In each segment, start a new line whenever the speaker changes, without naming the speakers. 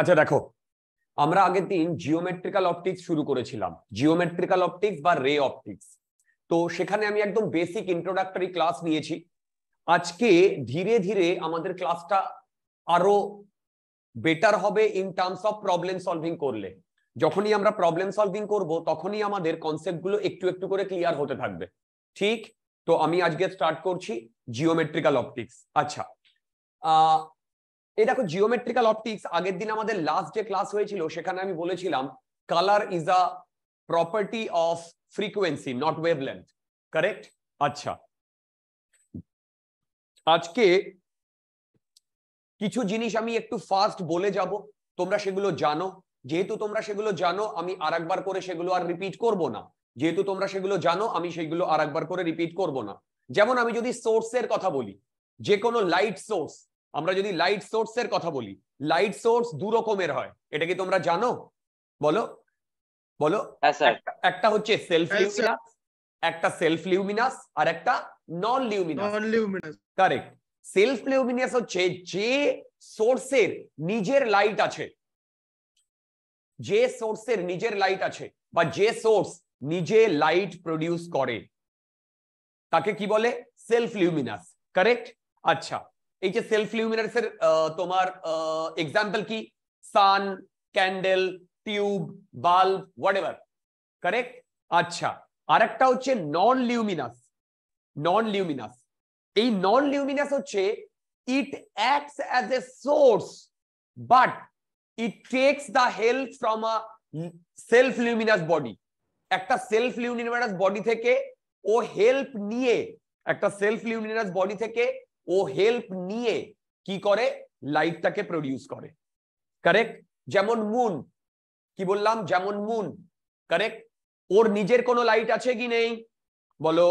আচ্ছা দেখো আমরা আগের দিন জিওমেট্রিক্যাল অপটিক্স শুরু করেছিলাম জিওমেট্রিক্যাল অপটিক্স বা রে অপটিক্স তো সেখানে আমি একদম বেসিক ইন্ট্রোডাক্টরি ক্লাস নিয়েছি আজকে ধীরে ধীরে আমাদের ক্লাসটা আরো বেটার হবে in terms of problem solving করলে যখনই আমরা প্রবলেম সলভিং করব তখনই আমাদের কনসেপ্টগুলো একটু একটু করে ক্লিয়ার হতে থাকবে ঠিক তো আমি আজকে স্টার্ট করছি জিওমেট্রিক্যাল অপটিক্স আচ্ছা এই দেখো জিওমেট্রিক্যাল অপটিক্স আগের দিন আমাদের লাস্ট যে ক্লাস হয়েছিল সেখানে আমি বলেছিলাম colour is a property of frequency not wavelength correct আচ্ছা আজকে কিছু জিনিস আমি একটু ফাস্ট বলে যাব তোমরা সেগুলো জানো যেহেতু তোমরা সেগুলো জানো আমি আর করে সেগুলো আর রিপিট করব না যেহেতু তোমরা সেগুলো জানো আমি সেগুলো আর করে রিপিট করব না যেমন আমি যদি সোর্সের কথা বলি যে কোনো লাইট সোর্স আমরা যদি লাইট সোর্স এর কথা বলি লাইট সোর্স দু রকমের হয় এটা কি তোমরা জানো বলো বলো হ্যাঁ, একটা হচ্ছে হ্যাঁ, সেলফ লিউমিনাস একটা সেলফ লিউমিনাস আর একটা নন লিউমিনাস নন লিউমিনাস কারেক্ট সেলফ লিউমিনাস হচ্ছে যে সোর্সের নিজের লাইট আছে যে সোর্সের নিজের লাইট আছে বা যে সোর্স নিজে লাইট প্রডিউস করে তাকে কি বলে সেলফ লিউমিনাস কারেক্ট আচ্ছা এই যে সেলফ লিউমিনার্স এর তোমার এক্সাম্পল কি sun candle tube bulb whatever correct আচ্ছা একটা হচ্ছে নন লিউমিনাস নন লিউমিনাস এই নন লিউমিনাস হচ্ছে it acts as a source but it takes the help from a self luminous body একটা সেলফ লিউমিনাস বডি থেকে ও হেল্প নিয়ে একটা সেলফ লিউমিনাস বডি থেকে ও হেল্প নিয়ে কি করে লাইটটাকে প্রডিউস করে কারেক্ট যেমন মুন কি বললাম যেমন মুন কারেক্ট ওর নিজের কোনো লাইট আছে কি নেই বলো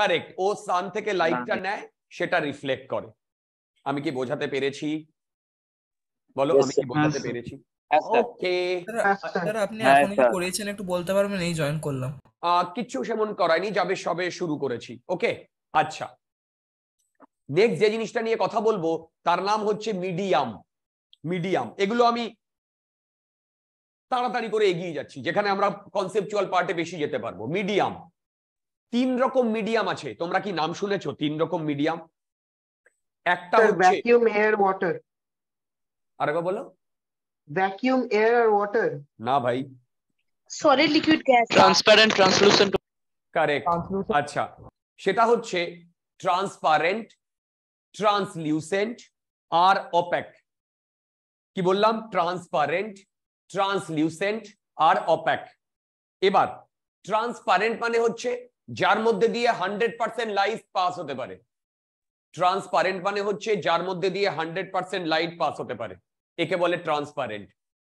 কারেক্ট ও সান থেকে লাইটটা নেয় সেটা রিফ্লেক্ট করে আমি কি বোঝাতে পেরেছি বলো আমি কি বোঝাতে পেরেছি ওকে আপনি এখন করেছেন একটু বলতে পারবেন এই জয়েন করলাম কিচ্ছু সেমন করায়নি যাবে সবে শুরু করেছি ওকে আচ্ছা নেক্সট যে জিনিসটা নিয়ে কথা বলবো তার নাম হচ্ছে মিডিয়াম মিডিয়াম এগুলো আমি তাড়াতাড়ি করে এগিয়ে যাচ্ছি যেখানে আমরা কনসেপচুয়াল পার্টে বেশি যেতে পারবো মিডিয়াম তিন রকম মিডিয়াম আছে তোমরা কি নাম শুনেছো তিন রকম মিডিয়াম
একটা
ভ্যাকিউম এয়ার ওয়াটার আরেকবার বলো ভ্যাকিউম এয়ার আর ওয়াটার না ভাই
solid liquid gas
transparent
translucent correct अच्छा সেটা হচ্ছে ট্রান্সপারেন্ট ট্রান্সলুসেন্ট আর অপেক কি বললাম ট্রান্সপারেন্ট ট্রান্সলুসেন্ট আর অপেক এবারে ট্রান্সপারেন্ট মানে হচ্ছে যার মধ্যে দিয়ে 100% লাইট পাস হতে পারে ট্রান্সপারেন্ট মানে হচ্ছে যার মধ্যে দিয়ে 100% লাইট পাস হতে পারে একে বলে ট্রান্সপারেন্ট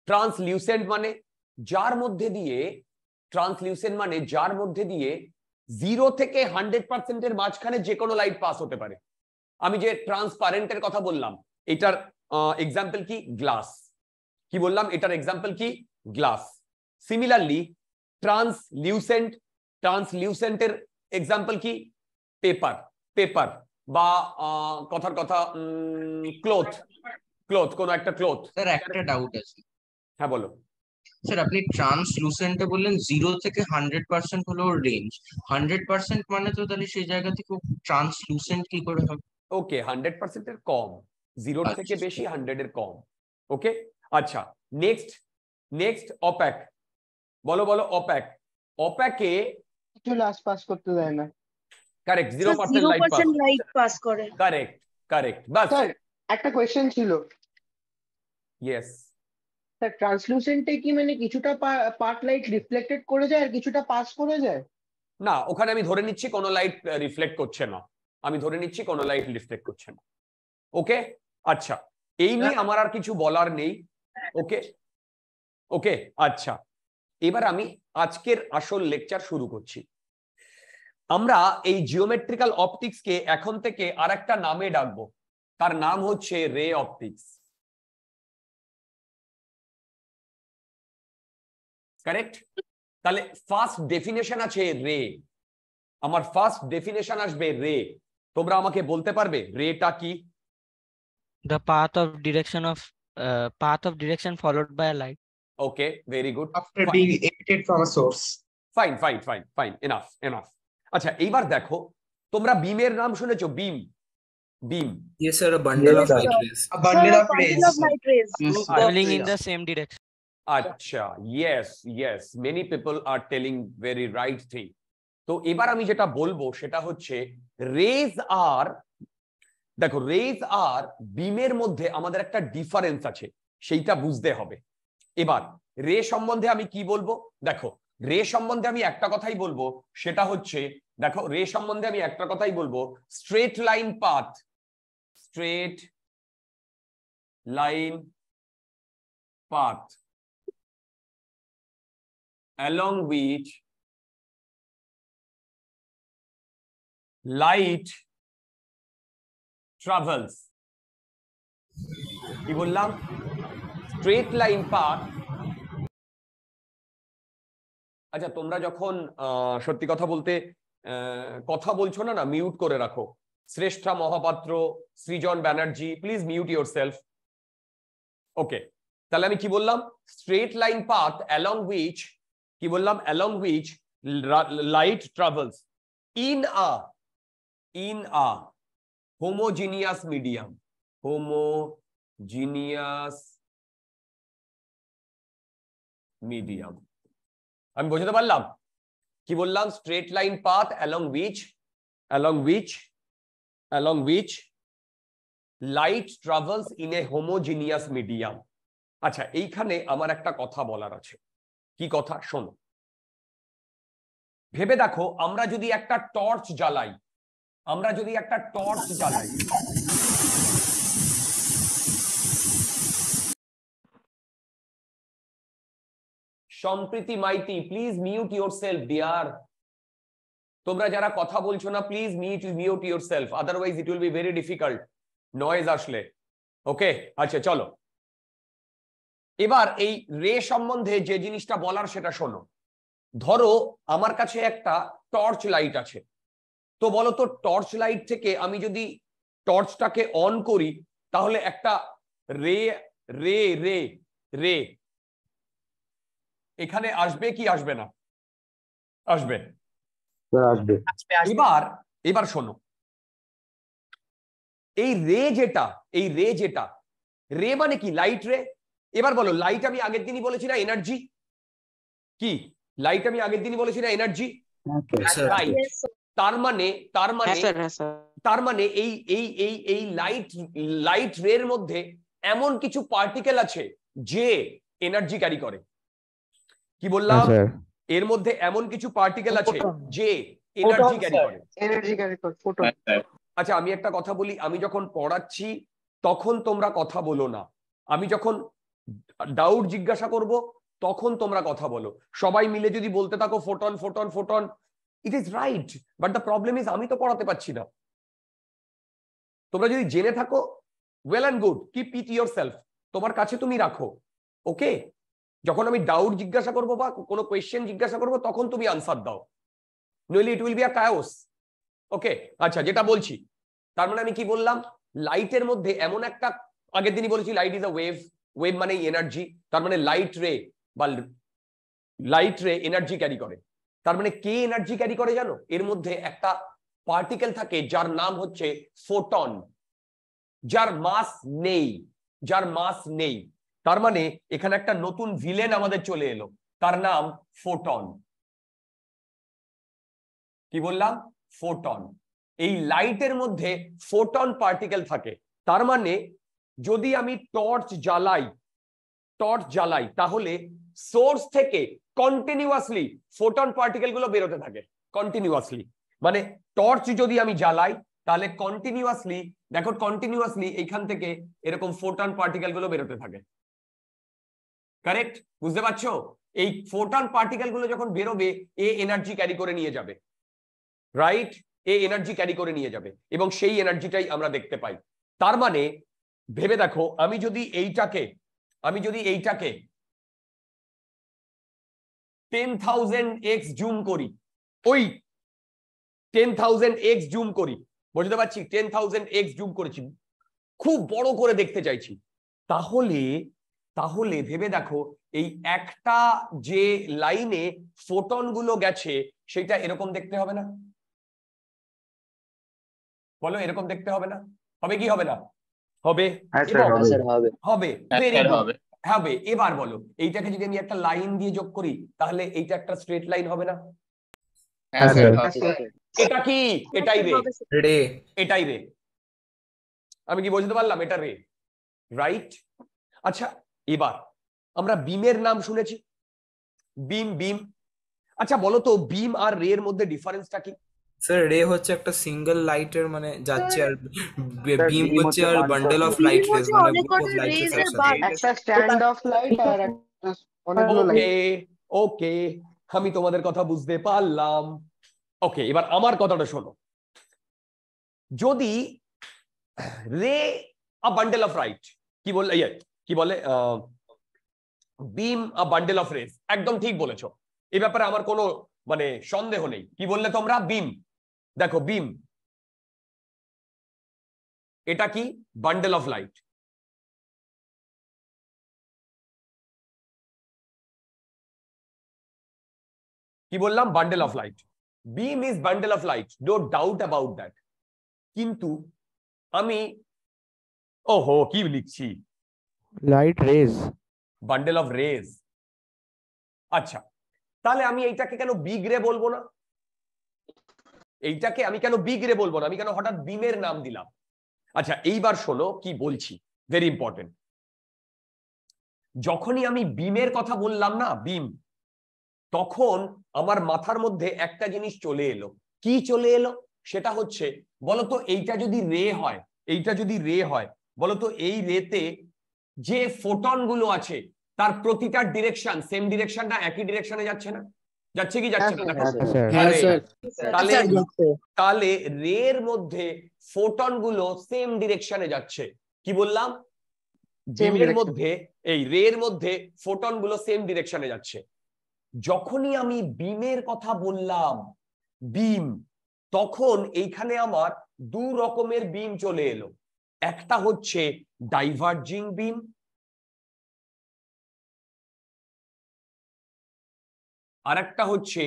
ট্রান্সলুসেন্ট মানে যার মধ্যে দিয়ে ট্রান্সলিউশন মানে যার মধ্যে দিয়ে জিরো থেকে হান্ড্রেড পার্সেন্টের মাঝখানে যে কোনো লাইট পাস হতে পারে আমি যে ট্রান্সপারেন্টের কথা বললাম এটার এক্সাম্পল কি গ্লাস কি বললাম এটার এক্সাম্পল কি গ্লাস সিমিলারলি ট্রান্সলিউসেন্ট ট্রান্সলিউসেন্টের এক্সাম্পল কি পেপার পেপার বা কথার কথা ক্লোথ ক্লোথ কোন একটা ক্লোথ একটা ডাউট আছে হ্যাঁ বলো স্যার আপনি ট্রান্সলুসেন্টে বললেন জিরো থেকে হান্ড্রেড পার্সেন্ট হলো রেঞ্জ হান্ড্রেড পার্সেন্ট মানে তো তাহলে সেই জায়গা থেকে ট্রান্সলুসেন্ট কি করে হবে ওকে হান্ড্রেড পার্সেন্টের কম জিরো থেকে বেশি হান্ড্রেড এর কম ওকে আচ্ছা নেক্সট নেক্সট অপ্যাক বলো বলো অপ্যাক অপ্যাকে
কিছু লাস্ট পাস করতে দেয় না
correct zero percent
light pass করে
কারেক্ট কারেক্ট বাস
একটা কোয়েশ্চেন ছিল ইয়েস তা ট্রান্সলুসেন্টে কি মানে কিছুটা পার্ট লাইট রিফ্লেক্টেড করে যায় আর কিছুটা পাস করে যায়
না ওখানে আমি ধরে নিচ্ছি কোনো লাইট রিফ্লেক্ট করছে না আমি ধরে নিচ্ছি কোনো লাইট রিফ্লেক্ট করছে না ওকে আচ্ছা এই নিয়ে হ্যাঁ। আমার আর কিছু বলার নেই ওকে ওকে আচ্ছা এবার আমি আজকের আসল লেকচার শুরু করছি আমরা এই জিওমেট্রিক্যাল অপটিক্সকে এখন থেকে আর একটা নামে ডাকবো তার নাম হচ্ছে রে অপটিক্স কারেক্ট তাহলে ফার্স্ট ডেফিনেশন আছে রে আমার ফার্স্ট ডেফিনেশন আসবে রে তোমরা আমাকে বলতে পারবে রেটা কি
the path of direction of uh, path of direction
followed by a light okay very good after fine. being emitted from a source fine fine fine fine enough enough আচ্ছা এইবার দেখো তোমরা বিমের নাম শুনেছো beam beam. Yes, sir. A
bundle yes, of light rays. A bundle sir, of, a bundle rays. of light rays. Traveling in the
same direction. আচ্ছা yes yes many people are telling very right thing তো এবার আমি যেটা বলবো সেটা হচ্ছে raise আর দেখো raise আর বিমের মধ্যে আমাদের একটা ডিফারেন্স আছে সেইটা বুঝতে হবে এবার রে সম্বন্ধে আমি কি বলবো দেখো রে সম্বন্ধে আমি একটা কথাই বলবো সেটা হচ্ছে দেখো রে সম্বন্ধে আমি একটা কথাই বলবো straight line path straight line
path along which light travels কি বললাম স্ট্রেট লাইন
পাথ আচ্ছা তোমরা যখন সত্যি কথা বলতে কথা বলছো না না মিউট করে রাখো Shreshtha Mahapatra Srijan Banerjee please mute yourself okay তাহলে আমি কি বললাম straight line path along which কি বললাম along which light travels in a in a homogeneous medium homogeneous medium আমি বোঝাতে পারলাম কি বললাম straight line path along which along which along which light travels in a homogeneous medium আচ্ছা এইখানে আমার একটা কথা বলার আছে কি কথা শোনো ভেবে দেখো আমরা যদি একটা টর্চ জ্বালাই আমরা যদি একটা টর্চ জ্বালাই Sampriti Maity please mute yourself dear তোমরা যারা কথা বলছো না please mute mute yourself otherwise it will be very difficult noise আসলে ওকে আচ্ছা চলো এবার এই রে সম্বন্ধে যে জিনিসটা বলার সেটা শোনো ধরো আমার কাছে একটা টর্চ লাইট আছে তো বলো তো টর্চ লাইট থেকে আমি যদি টর্চটাকে অন করি তাহলে একটা রে রে রে রে এখানে আসবে কি আসবে না আসবে হ্যাঁ, এবার এবার শোনো এই রে যেটা এই রে যেটা রে মানে কি লাইট রে এবার বলো লাইট আমি আগের দিনই বলেছি না এনার্জি কি লাইট আমি আগের দিনই বলেছি না এনার্জি তার মানে তার মানে তার মানে এই এই এই এই লাইট লাইট রের মধ্যে এমন কিছু পার্টিকেল আছে যে এনার্জি ক্যারি করে কি বললাম এর মধ্যে এমন কিছু পার্টিকেল আছে যে এনার্জি ক্যারি করে এনার্জি ক্যারি করে ফোটন আচ্ছা আমি একটা কথা বলি আমি যখন পড়াচ্ছি তখন তোমরা কথা বলো না আমি যখন ডাউট জিজ্ঞাসা করব তখন তোমরা কথা বলো সবাই মিলে যদি বলতে থাকো photon photon photon it is right but the problem is আমি তো পড়াতে পারছি না তোমরা যদি জেনে থাকো well and good keep it yourself তোমার কাছে তুমি রাখো ওকে যখন আমি ডাউট জিজ্ঞাসা করবো বা কোনো কোয়েশ্চেন জিজ্ঞাসা করবো তখন তুমি আনসার দাও নইলে ইট উইল বি আস কায়োস ওকে আচ্ছা যেটা বলছি তার মানে আমি কি বললাম লাইটের মধ্যে এমন একটা আগের দিনই বলেছি light is a wave wave মানে এনার্জি তার মানে লাইট রে বা লাইট রে এনার্জি ক্যারি করে তার মানে কে এনার্জি ক্যারি করে জানো এর মধ্যে একটা পার্টিকেল থাকে যার নাম হচ্ছে ফোটন যার মাস নেই যার মাস নেই তার মানে এখানে একটা নতুন ভিলেন আমাদের চলে এলো তার নাম ফোটন কি বললাম ফোটন এই লাইটের মধ্যে ফোটন পার্টিকেল থাকে তার মানে যদি আমি টর্চ জ্বালাই টর্চ জ্বালাই তাহলে সোর্স থেকে কন্টিনিউয়াসলি ফোটন পার্টিকেল গুলো বেরোতে থাকে কন্টিনিউয়াসলি মানে টর্চ যদি আমি জ্বালাই তাহলে কন্টিনিউয়াসলি দেখো কন্টিনিউয়াসলি এইখান থেকে এরকম ফোটন পার্টিকেল গুলো বেরোতে থাকে কারেক্ট বুঝতে পারছো এই ফোটন পার্টিকেল গুলো যখন বেরোবে এ এনার্জি ক্যারি করে নিয়ে যাবে রাইট এ এনার্জি ক্যারি করে নিয়ে যাবে এবং সেই এনার্জিটাই আমরা দেখতে পাই তার মানে ভেবে দেখো আমি যদি এইটাকে আমি যদি এইটাকে টেন থাউজেন্ড এক্স জুম করি ওই টেন থাউজেন্ড এক্স জুম করি বুঝতে পারছি টেন থাউজেন্ড এক্স জুম করেছি খুব বড় করে দেখতে চাইছি তাহলে তাহলে ভেবে দেখো এই একটা যে লাইনে ফোটন গুলো গেছে সেটা এরকম দেখতে হবে না বলো এরকম দেখতে হবে না হবে কি হবে না হবে হবে হবে এবার বলো এইটাকে যদি আমি একটা লাইন দিয়ে যোগ করি তাহলে এইটা একটা স্ট্রেট লাইন হবে না এটা কি এটাই রে এটাই রে আমি কি বুঝতে পারলাম এটা রে রাইট আচ্ছা এবার আমরা বিমের নাম শুনেছি বিম বিম আচ্ছা বলো তো বিম আর রে এর মধ্যে ডিফারেন্সটা কি স্যার রে হচ্ছে একটা সিঙ্গেল লাইটের মানে
যাচ্ছে আর
বিম হচ্ছে আর বান্ডেল অফ লাইট রেস মানে গ্রুপ অফ লাইট রেস
একটা স্ট্যান্ড অফ লাইট
আর অনেকগুলো ওকে
ওকে আমি তোমাদের কথা বুঝতে পারলাম ওকে এবার আমার কথাটা শোনো যদি রে আ বান্ডেল অফ রাইট কি বলে ইয়ে কি বলে beam a bundle of rays একদম ঠিক বলেছো এই ব্যাপারে আমার কোনো মানে সন্দেহ নেই কি বললে তোমরা বিম देखो बीम
एटा की बंडल ऑफ लाइट कि बोल bundle of light
beam is bundle of light no doubt about that किंतु ओहो की लिखी
light rays
bundle of rays अच्छा তাহলে আমি এইটাকে কেন বিগ্রে বলবো না এইটাকে আমি কেন বিগড়ে বলবো না আমি কেন হঠাৎ বিমের নাম দিলাম আচ্ছা এইবার শোনো কি বলছি ভেরি ইম্পর্টেন্ট যখনই আমি বিমের কথা বললাম না বিম তখন আমার মাথার মধ্যে একটা জিনিস চলে এলো কি চলে এলো সেটা হচ্ছে বলতো এইটা যদি রে হয় এইটা যদি রে হয় বলতো এই রেতে যে ফোটনগুলো আছে তার প্রতিটার ডিরেকশন সেম ডিরেকশনটা একই ডিরেকশনে যাচ্ছে না যাচ্ছে কি যাচ্ছে হ্যাঁ, হ্যাঁ, হ্যাঁ, তাহলে তাহলে রে এর মধ্যে ফোটন গুলো সেম ডিরেকশনে যাচ্ছে কি বললাম বেমের মধ্যে এই রে এর মধ্যে ফোটন গুলো সেম ডিরেকশনে যাচ্ছে যখনই আমি বিমের কথা বললাম বিম তখন এইখানে আমার দু রকমের বিম চলে এলো একটা হচ্ছে ডাইভার্জিং বিম
আরেকটা হচ্ছে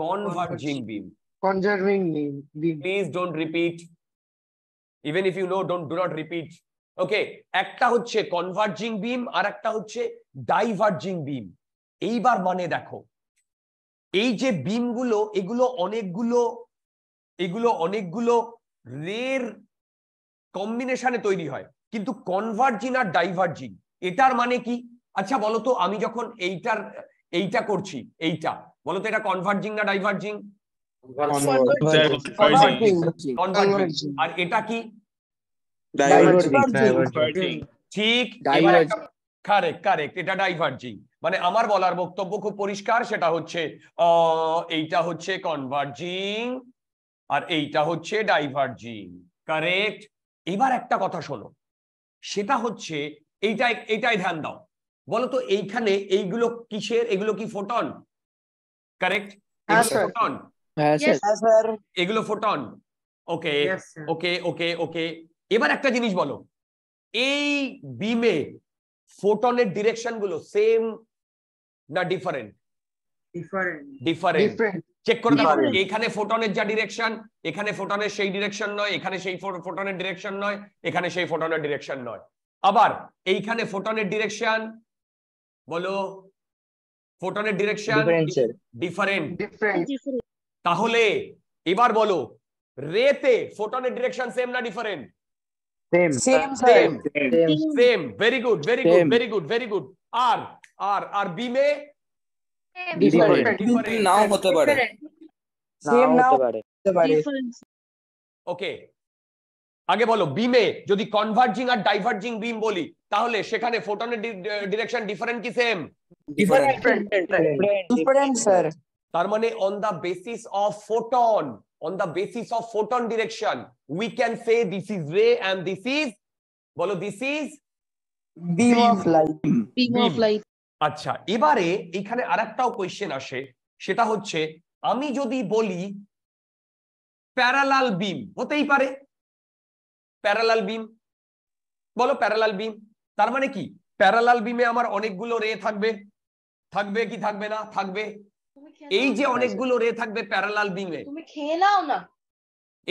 converging
beam conserving beam please don't repeat even if you know don't do not repeat okay একটা হচ্ছে কনভার্জিং বিম আর একটা হচ্ছে ডাইভার্জিং বিম এইবার মানে দেখো এই যে বিমগুলো এগুলো অনেকগুলো এগুলো অনেকগুলো রের কম্বিনেশনে তৈরি হয় কিন্তু কনভার্জিন আর ডাইভার্জিং এটার মানে কি আচ্ছা বলতো আমি যখন এইটার এইটা করছি এইটা বলো তো এটা কনভার্জিং না ডাইভার্জিং আর এটা কি ঠিক কারেক্ট কারেক্ট এটা ডাইভার্জিং মানে আমার বলার বক্তব্য খুব পরিষ্কার সেটা হচ্ছে এইটা হচ্ছে কনভার্জিং আর এইটা হচ্ছে ডাইভার্জিং কারেক্ট এবার একটা কথা শোনো সেটা হচ্ছে এইটা এটাই ধ্যান দাও বলতো এইখানে এইগুলো কিসের এগুলো কি ফোটন কারেক্ট ফোটন এগুলো photon okay okay okay okay এবার একটা জিনিস বলো এই বিমে ফোটনের ডিরেকশন গুলো সেম না ডিফারেন্ট ডিফারেন্ট চেক করে দেখো এখানে ফোটনের যা ডিরেকশন এখানে ফোটনের সেই ডিরেকশন নয় এখানে সেই ফোটনের ডিরেকশন নয় এখানে সেই ফোটনের ডিরেকশন নয় আবার এইখানে ফোটনের ডিরেকশন बोलो फोटोन डिरेक्शन डिफरेंट ताहोले इबार बोलो रेते फोटोन डिरेक्शन सेम ना different
same same same
same very good very good very good very good आर आर आर बी में डिफरेंट ना होते बड़े सेम ना होते बड़े ओके आगे बोलो बी में जो दी कॉन्वर्जिंग और डाइवर्जिंग बीम बोली তাহলে সেখানে ফোটনের ডিরেকশন ডিফারেন্ট কি সেম
ডিফারেন্ট স্যার
তার মানে on the basis of photon on the basis of photon direction we can say this is ray and this is বলো this is
beam of light beam of light
আচ্ছা এবারে এখানে আরেকটাও question আসে সেটা হচ্ছে আমি যদি বলি প্যারালাল বিম হতেই পারে প্যারালাল বিম বলো প্যারালাল বিম তার মানে কি প্যারালাল বিমে আমার অনেকগুলো রে থাকবে থাকবে কি থাকবে না থাকবে এই যে অনেকগুলো রে থাকবে প্যারালাল বিমে
তুমি খেয়ে নাও না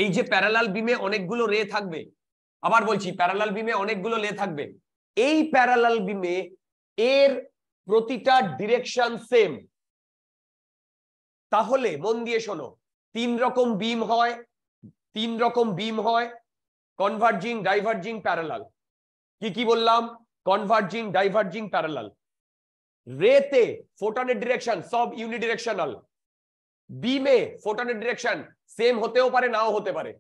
এই যে প্যারালাল বিমে অনেকগুলো রে থাকবে আবার বলছি প্যারালাল বিমে অনেকগুলো রে থাকবে এই প্যারালাল বিমে এর প্রতিটা ডিরেকশন সেম তাহলে মন দিয়ে শোনো তিন রকম বিম হয় তিন রকম বিম হয় কনভার্জিং ডাইভার্জিং প্যারালাল কি কি বললাম কনভার্জিং ডাইভার্জিং প্যারালাল রেতে ফোটনের ডিরেকশন সব ইউনিডিরেকশনাল বিমে ফোটনের ডিরেকশন সেম হতেও পারে নাও হতে পারে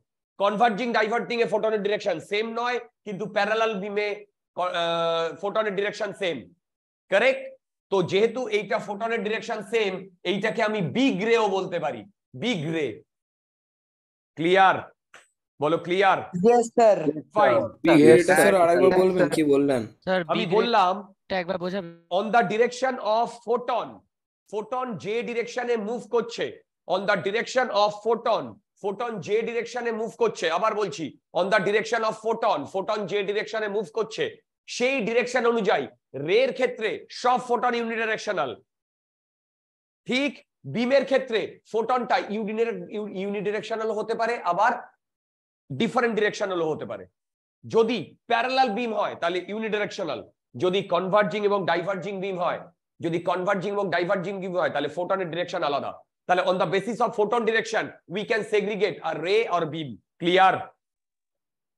কনভার্জিং ডাইভার্টিং এ ফোটনের ডিরেকশন সেম নয় কিন্তু প্যারালাল বিমে ফোটনের ডিরেকশন সেম কারেক্ট তো যেহেতু এইটা ফোটনের ডিরেকশন সেম এইটাকে আমি বি রেও বলতে পারি বিগ রে ক্লিয়ার বলো clear yes sir fine sir আরেকবার বলবেন কি বললেন স্যার আমি বললাম একবার on the direction of photon photon যে ডিরেকশনে মুভ করছে on the direction of photon photon যে ডিরেকশনে মুভ করছে আবার বলছি on the direction of photon photon যে ডিরেকশনে মুভ করছে সেই ডিরেকশন অনুযায়ী রের ক্ষেত্রে সব ফোটন ডিরেকশনাল ঠিক বিমের ক্ষেত্রে ফোটনটা ডিরেকশনাল হতে পারে আবার ডিফারেন্ট ডিরেকশনাল হতে পারে যদি প্যারালাল বিম হয় তাহলে ইউনিডিরেকশনাল যদি কনভার্জিং এবং ডাইভার্জিং বিম হয় যদি কনভার্জিং এবং ডাইভার্জিং বিম হয় তাহলে ফোটনের ডিরেকশন আলাদা তাহলে on the basis of photon direction we can segregate আর রে অর বিম ক্লিয়ার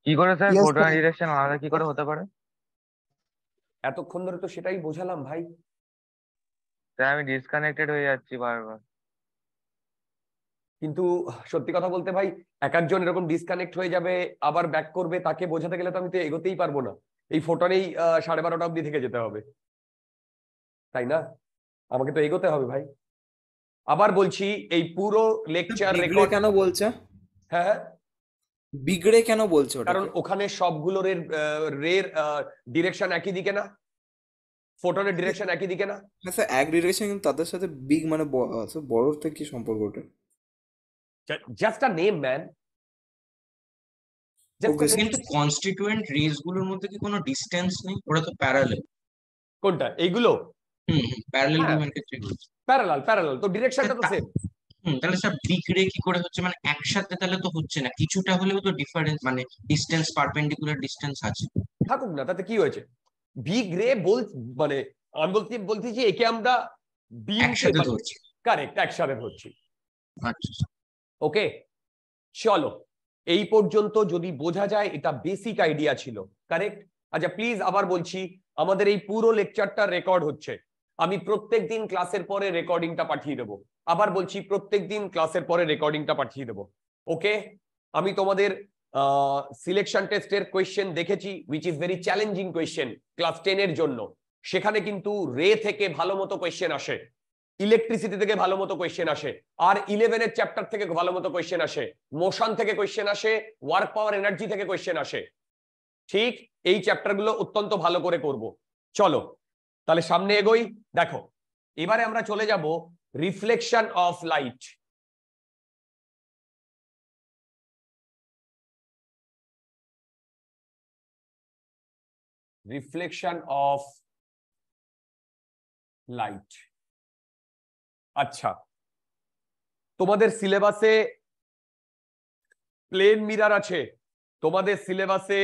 কি করে স্যার ফোটন ডিরেকশন আলাদা কি করে হতে পারে
এতক্ষণ ধরে তো সেটাই বোঝালাম ভাই স্যার আমি ডিসকানেক্টেড হয়ে যাচ্ছি বারবার কিন্তু সত্যি কথা বলতে ভাই এক একজন এরকম ডিসকানেক্ট হয়ে যাবে আবার ব্যাক করবে তাকে বোঝাতে গেলে তো আমি তো এগোতেই পারবো না এই ফোটনেই সাড়ে বারোটা অব্দি থেকে যেতে হবে তাই না আমাকে তো এগোতে হবে ভাই আবার বলছি এই পুরো লেকচার রেকর্ড কেন বলছে হ্যাঁ, হ্যাঁ। বিগড়ে কেন বলছো কারণ ওখানে সবগুলো রের ডিরেকশন একই দিকে না ফোটনের ডিরেকশন একই দিকে না স্যার
আচ্ছা, এক ডিরেকশন কিন্তু তাদের সাথে বিগ মানে বড় থেকে কি সম্পর্কটা
জাস্ট আ নেম ম্যান
কিন্তু
রেস গুলোর মধ্যে কি কোনো ডিসটেন্স নেই ওরা তো প্যারালেল কোনটা এইগুলো hmm parallel demarcated parallel parallel তো ডিরেকশনটা তো সেম তাহলে সব ডিগ্রে কি করে হচ্ছে মানে একসাথে তাহলে তো হচ্ছে না কিছুটা হলেও তো ডিফারেন্স মানে ডিসটেন্স পারপেন্ডিকুলার ডিসটেন্স আছে থাকুক না তাতে কি হয়েছে বি গ্রে বল মানে আমি বলছি বলছি যে একে আমরা বি একসাথে ধরছি কারেক্ট একসাথে ধরছি আচ্ছা, আচ্ছা। ওকে চলো এই পর্যন্ত যদি বোঝা যায় এটা বেসিক আইডিয়া ছিল কারেক্ট আচ্ছা প্লিজ আবার বলছি আমাদের এই পুরো লেকচারটা রেকর্ড হচ্ছে আমি প্রত্যেক দিন ক্লাসের পরে রেকর্ডিংটা পাঠিয়ে দেবো আবার বলছি প্রত্যেক দিন ক্লাসের পরে রেকর্ডিংটা পাঠিয়ে দেবো ওকে আমি তোমাদের সিলেকশন টেস্টের কোয়েশ্চেন দেখেছি which is very challenging question class টেনের জন্য সেখানে কিন্তু রে থেকে ভালো মতো কোয়েশ্চেন আসে ইলেকট্রিসিটি থেকে ভালো মতো কোয়েশ্চেন আসে আর ইলেভেনের চ্যাপ্টার থেকে ভালো মতো কোয়েশ্চেন আসে মোশন থেকে কোয়েশ্চেন আসে ওয়ার্ক পাওয়ার এনার্জি থেকে কোয়েশ্চেন আসে ঠিক এই চ্যাপ্টারগুলো অত্যন্ত ভালো করে করব চলো তাহলে সামনে এগোই দেখো এবারে আমরা চলে যাব reflection of light
reflection of
light আচ্ছা তোমাদের সিলেবাসে প্লেন মিরার আছে তোমাদের সিলেবাসে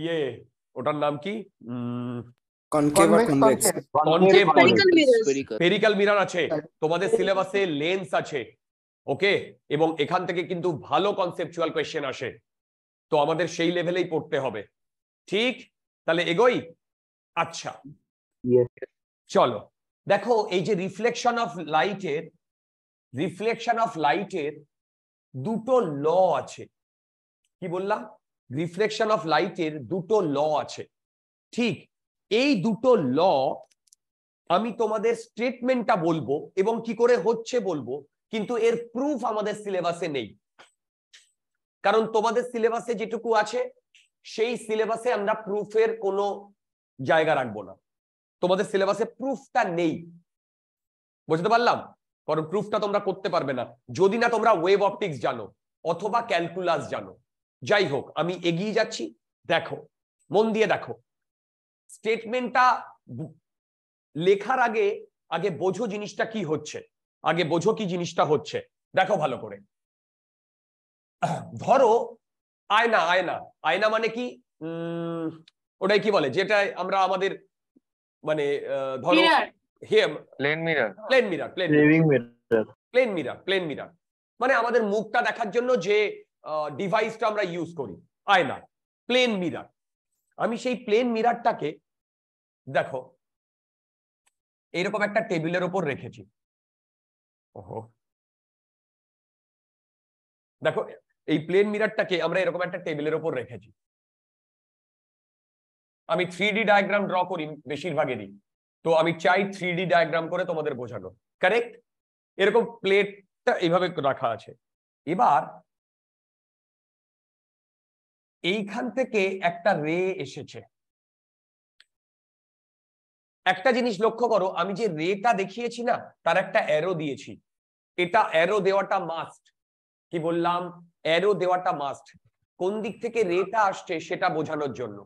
ইয়ে ওটার নাম কি ফেরিক্যাল মিরার আছে তোমাদের সিলেবাসে লেন্স আছে ওকে এবং এখান থেকে কিন্তু ভালো কনসেপচুয়াল কোয়েশ্চেন আসে তো আমাদের সেই লেভেলেই পড়তে হবে ঠিক তাহলে এগোই আচ্ছা চলো দেখো এই যে রিফ্লেকশন অফ লাইটের রিফ্লেকশন অফ লাইটের দুটো ল আছে কি বললাম রিফ্লেকশন অফ লাইটের দুটো ল আছে ঠিক এই দুটো ল আমি তোমাদের স্টেটমেন্টটা বলবো এবং কি করে হচ্ছে বলবো কিন্তু এর প্রুফ আমাদের সিলেবাসে নেই কারণ তোমাদের সিলেবাসে যেটুকু আছে সেই সিলেবাসে আমরা প্রুফের কোনো জায়গা রাখবো না তোমাদের সিলেবাসে প্রুফটা নেই বুঝতে পারলাম কারণ প্রুফটা তোমরা করতে পারবে না যদি না তোমরা ওয়েব অপটিক্স জানো অথবা ক্যালকুলাস জানো যাই হোক আমি এগিয়ে যাচ্ছি দেখো মন দিয়ে দেখো স্টেটমেন্টটা লেখার আগে আগে বোঝো জিনিসটা কি হচ্ছে আগে বোঝো কি জিনিসটা হচ্ছে দেখো ভালো করে ধরো আয়না আয়না আয়না মানে কি ওটাই কি বলে যেটা আমরা আমাদের মানে ধরো plane mirror plane
plane
plane plane মানে আমাদের মুখটা দেখার জন্য যে ডিভাইসটা আমরা ইউজ করি আয়না প্লেন মিরার আমি সেই প্লেন মিরারটাকে দেখো
এইরকম একটা টেবিলের ওপর রেখেছি ওহো দেখো এই প্লেন মিরারটাকে আমরা এরকম একটা টেবিলের ওপর রেখেছি
আমি থ্রি ডায়াগ্রাম ড্র করি বেশিরভাগেরই তো আমি চাই থ্রি ডায়াগ্রাম করে তোমাদের বোঝানো কারেক্ট এরকম প্লেটটা এইভাবে রাখা আছে এবার এইখান থেকে একটা রে এসেছে একটা জিনিস লক্ষ্য করো আমি যে রেটা দেখিয়েছি না তার একটা অ্যারো দিয়েছি এটা অ্যারো দেওয়াটা মাস্ট কি বললাম অ্যারো দেওয়াটা মাস্ট কোন দিক থেকে রেটা আসছে সেটা বোঝানোর জন্য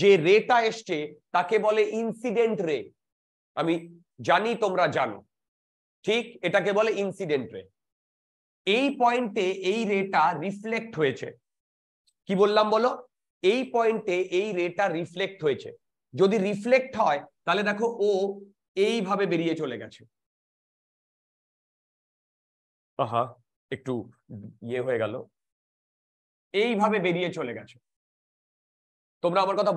যে রেটা এসছে তাকে বলে ইনসিডেন্ট রে আমি জানি তোমরা জানো ঠিক এটাকে বলে ইনসিডেন্ট রে এই পয়েন্টে এই রেটা রিফ্লেক্ট হয়েছে কি বললাম বলো এই পয়েন্টে এই রেটা রিফ্লেক্ট হয়েছে যদি রিফ্লেক্ট হয় তাহলে দেখো ও এইভাবে বেরিয়ে চলে গেছে আহা একটু ইয়ে হয়ে গেল এইভাবে বেরিয়ে চলে গেছে তোমরা আমার কথা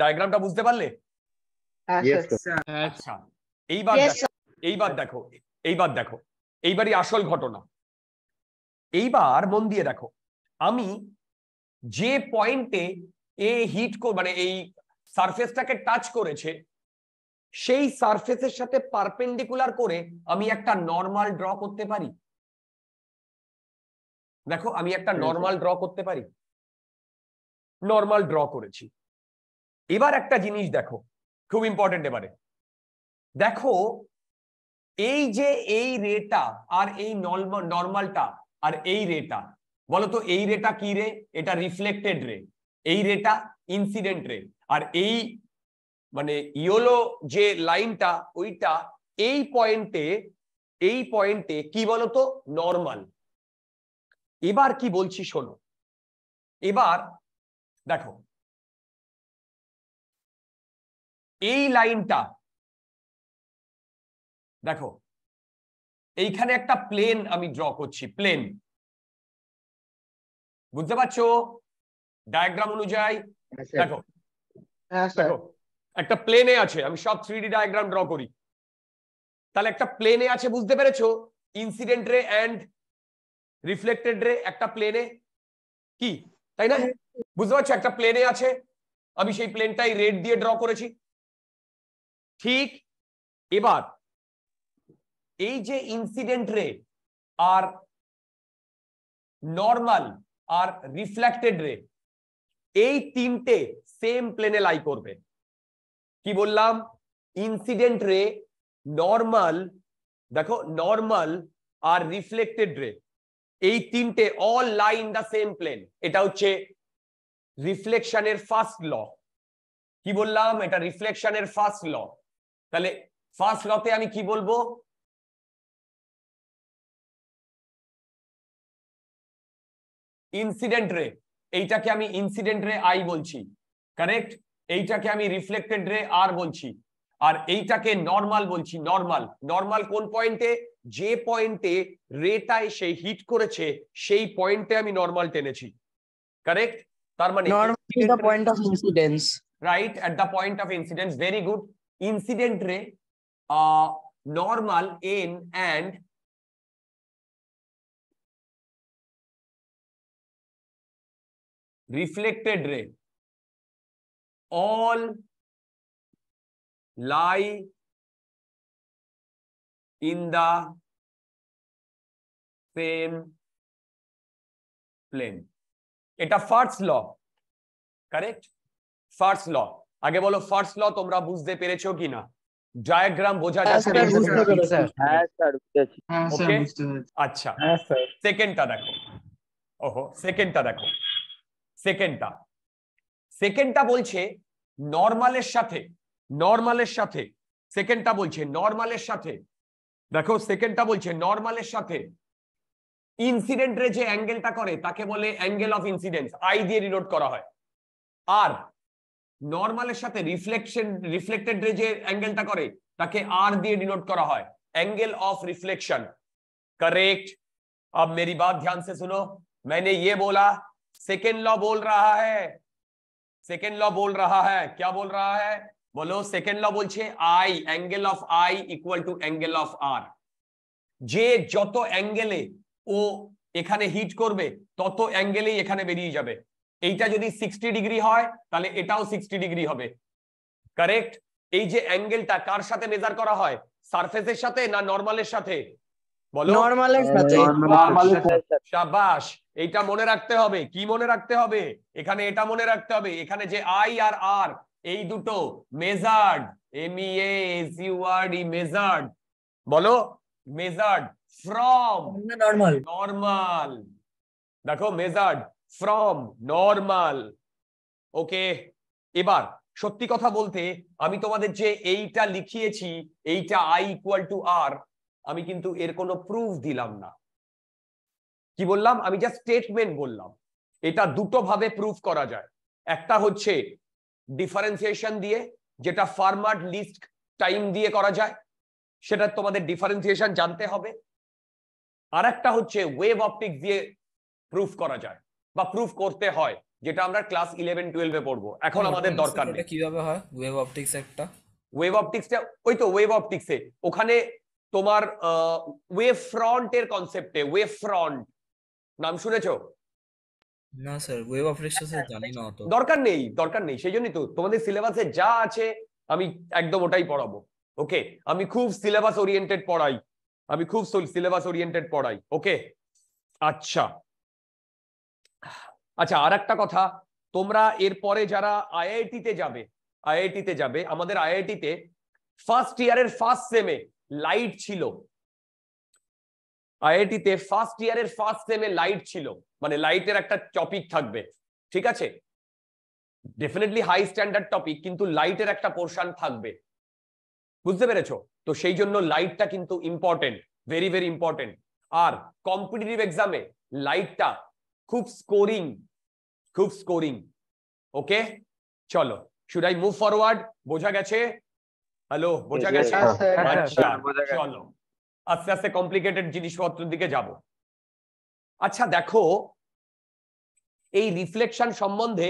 ডায়াগ্রামটা বুঝতে পারলে হ্যাঁ, আচ্ছা এইবার এইবার দেখো এইবার দেখো এইবারই আসল ঘটনা এইবার মন দিয়ে দেখো আমি যে পয়েন্টে এ হিট মানে এই সারফেসটাকে টাচ করেছে সেই সারফেসের সাথে পারপেন্ডিকুলার করে আমি একটা নর্মাল ড্র করতে পারি
দেখো আমি একটা নর্মাল
ড্র করতে পারি নর্মাল ড্র করেছি এবার একটা জিনিস দেখো খুব ইম্পর্টেন্ট এবারে দেখো এই যে এই রেটা আর এই নর্মালটা আর এই রেটা বলতো এই রেটা কি রে এটা রিফ্লেক্টেড রে এই রেটা ইনসিডেন্ট রে আর এই মানে ইয়োলো যে লাইনটা ওইটা এই পয়েন্টে এই পয়েন্টে কি বলতো নর্মাল এবার কি বলছি শোনো এবার দেখো
এই লাইনটা দেখো এইখানে একটা প্লেন আমি ড্র করছি
প্লেন বুঝতে পারছো ডায়াগ্রাম অনুযায়ী হ্যাঁ, দেখো হ্যাঁ, দেখো একটা প্লেনে আছে আমি সব থ্রি ডায়াগ্রাম ড্র করি তাহলে একটা প্লেনে আছে বুঝতে পেরেছো ইনসিডেন্ট রে অ্যান্ড রিফ্লেক্টেড রে একটা প্লেনে কি তাই না বুঝতে পারছো একটা প্লেনে আছে আমি সেই প্লেনটাই রেড দিয়ে ড্র করেছি ঠিক এবার এই যে ইনসিডেন্ট রে আর নর্মাল আর রিফ্লেক্টেড রে এই তিনটে সেম প্লেনে লাই করবে কি বললাম ইনসিডেন্ট রে নর্মাল দেখো নর্মাল আর রিফ্লেক্টেড রে এই তিনটে all lie in the same plane এটা হচ্ছে রিফ্লেকশনের ফার্স্ট ল কি বললাম এটা রিফ্লেকশনের ফার্স্ট ল তাহলে
ফার্স্ট লতে আমি কি বলবো
ইনসিডেন্ট রে এইটাকে আমি ইনসিডেন্ট রে আই বলছি কারেক্ট এইটাকে আমি রিফ্লেক্টেড রে আর বলছি আর এইটাকে নর্মাল বলছি নর্মাল নর্মাল কোন পয়েন্টে যে পয়েন্টে রেটা সে হিট করেছে সেই পয়েন্টে আমি নর্মাল টেনেছি correct the
point of incidence
right at the point of incidence very good incident ray, uh, normal in and
reflected ray all lie in the same
plane এটা first law correct first law আগে বলো first ল তোমরা বুঝতে পেরেছো কি না diagram বোঝা যাচ্ছে আচ্ছা হ্যাঁ, সেকেন্ডটা দেখো ওহো সেকেন্ডটা দেখো সেকেন্ডটা সেকেন্ডটা বলছে নর্মালের সাথে নর্মালের সাথে সেকেন্ডটা বলছে নর্মালের সাথে দেখো সেকেন্ডটা বলছে নর্মালের সাথে ইনসিডেন্ট রে যে অ্যাঙ্গেলটা করে তাকে বলে অ্যাঙ্গেল অফ ইনসিডেন্স আই দিয়ে রিনোট করা হয় আর নর্মালের সাথে রিফ্লেকশন রিফ্লেক্টেড রে যে অ্যাঙ্গেলটা করে তাকে আর দিয়ে ডিনোট করা হয় एंगल ऑफ रिफ्लेक्शन करेक्ट अब मेरी बात ध्यान से सुनो मैंने ये बोला सेकेंड लॉ बोल रहा है सेकेंड लॉ बोल रहा है क्या बोल रहा है बोलो सेकेंड लॉ बोलছে i angle of i equal to angle of r যে যত অ্যাঙ্গেলে ও এখানে হিট করবে তত অ্যাঙ্গেলেই এখানে বেরিয়ে যাবে এইটা যদি সিক্সটি ডিগ্রি হয় তাহলে এটাও সিক্সটি ডিগ্রি হবে কারেক্ট এই যে অ্যাঙ্গেলটা কার সাথে মেজার করা হয় সারফেসের সাথে না নর্মালের সাথে
বলো সাথে
এইটা মনে রাখতে হবে কি মনে রাখতে হবে এখানে এটা মনে রাখতে হবে এখানে যে আই আর আর এই দুটো মেজার্ড মেজার্ড e বলো মেজার্ড ফ্রম নর্মাল নর্মাল দেখো মেজার্ড ফ্রম নর্মাল ওকে এবার সত্যি কথা বলতে আমি তোমাদের যে এইটা লিখিয়েছি এইটা i equal to r আমি কিন্তু এর কোনো প্রুফ দিলাম না কি বললাম আমি জাস্ট স্টেটমেন্ট বললাম এটা দুটো ভাবে প্রুফ করা যায় একটা হচ্ছে ডিফারেন্সিয়েশন দিয়ে যেটা ফার্মার্ড লিস্ট টাইম দিয়ে করা যায় সেটা তোমাদের ডিফারেন্সিয়েশন জানতে হবে আর একটা হচ্ছে ওয়েভ অপটিক দিয়ে প্রুফ করা যায় বা প্রুফ করতে হয় যেটা আমরা ক্লাস ইলেভেন টুয়েলভে পড়বো এখন আমাদের দরকার নেই কিভাবে হয় ওয়েভ অপটিক্স একটা ওয়েভ অপটিক্সটা ওই তো ওয়েভ অপটিক্সে ওখানে তোমার ওয়েভ ফ্রন্ট এর কনসেপ্টে ওয়েভ ফ্রন্ট নাম শুনেছো
না স্যার ওয়েভ অপটিক্স জানি না অত
দরকার নেই দরকার নেই সেই জন্যই তো তোমাদের সিলেবাসে যা আছে আমি একদম ওটাই পড়াবো ওকে আমি খুব সিলেবাস ওরিয়েন্টেড পড়াই আমি খুব সিলেবাস ওরিয়েন্টেড পড়াই ওকে আচ্ছা আচ্ছা আর একটা কথা তোমরা এরপরে যারা আইআইটিতে যাবে আইআইটিতে যাবে আমাদের আইআইটিতে ফার্স্ট ইয়ারের ফার্স্ট সেমে লাইট ছিল আইআইটিতে ফার্স্ট ইয়ারের ফার্স্ট সেমে লাইট ছিল মানে লাইটের একটা টপিক থাকবে ঠিক আছে ডেফিনেটলি হাই স্ট্যান্ডার্ড টপিক কিন্তু লাইটের একটা পোর্শন থাকবে বুঝতে পেরেছো তো সেই জন্য লাইটটা কিন্তু ইম্পর্টেন্ট ভেরি ভেরি ইম্পর্টেন্ট আর কম্পিটিটিভ এক্সামে লাইটটা খুব স্কোরিং খুব স্কোরিং ওকে চলো শুড আই মুভ ফরওয়ার্ড বোঝা গেছে আচ্ছা, হ্যালো হ্যাঁ, বোঝা গেছে চলো আস্তে আস্তে কমপ্লিকেটেড জিনিসপত্রের দিকে যাব আচ্ছা দেখো এই রিফ্লেকশন সম্বন্ধে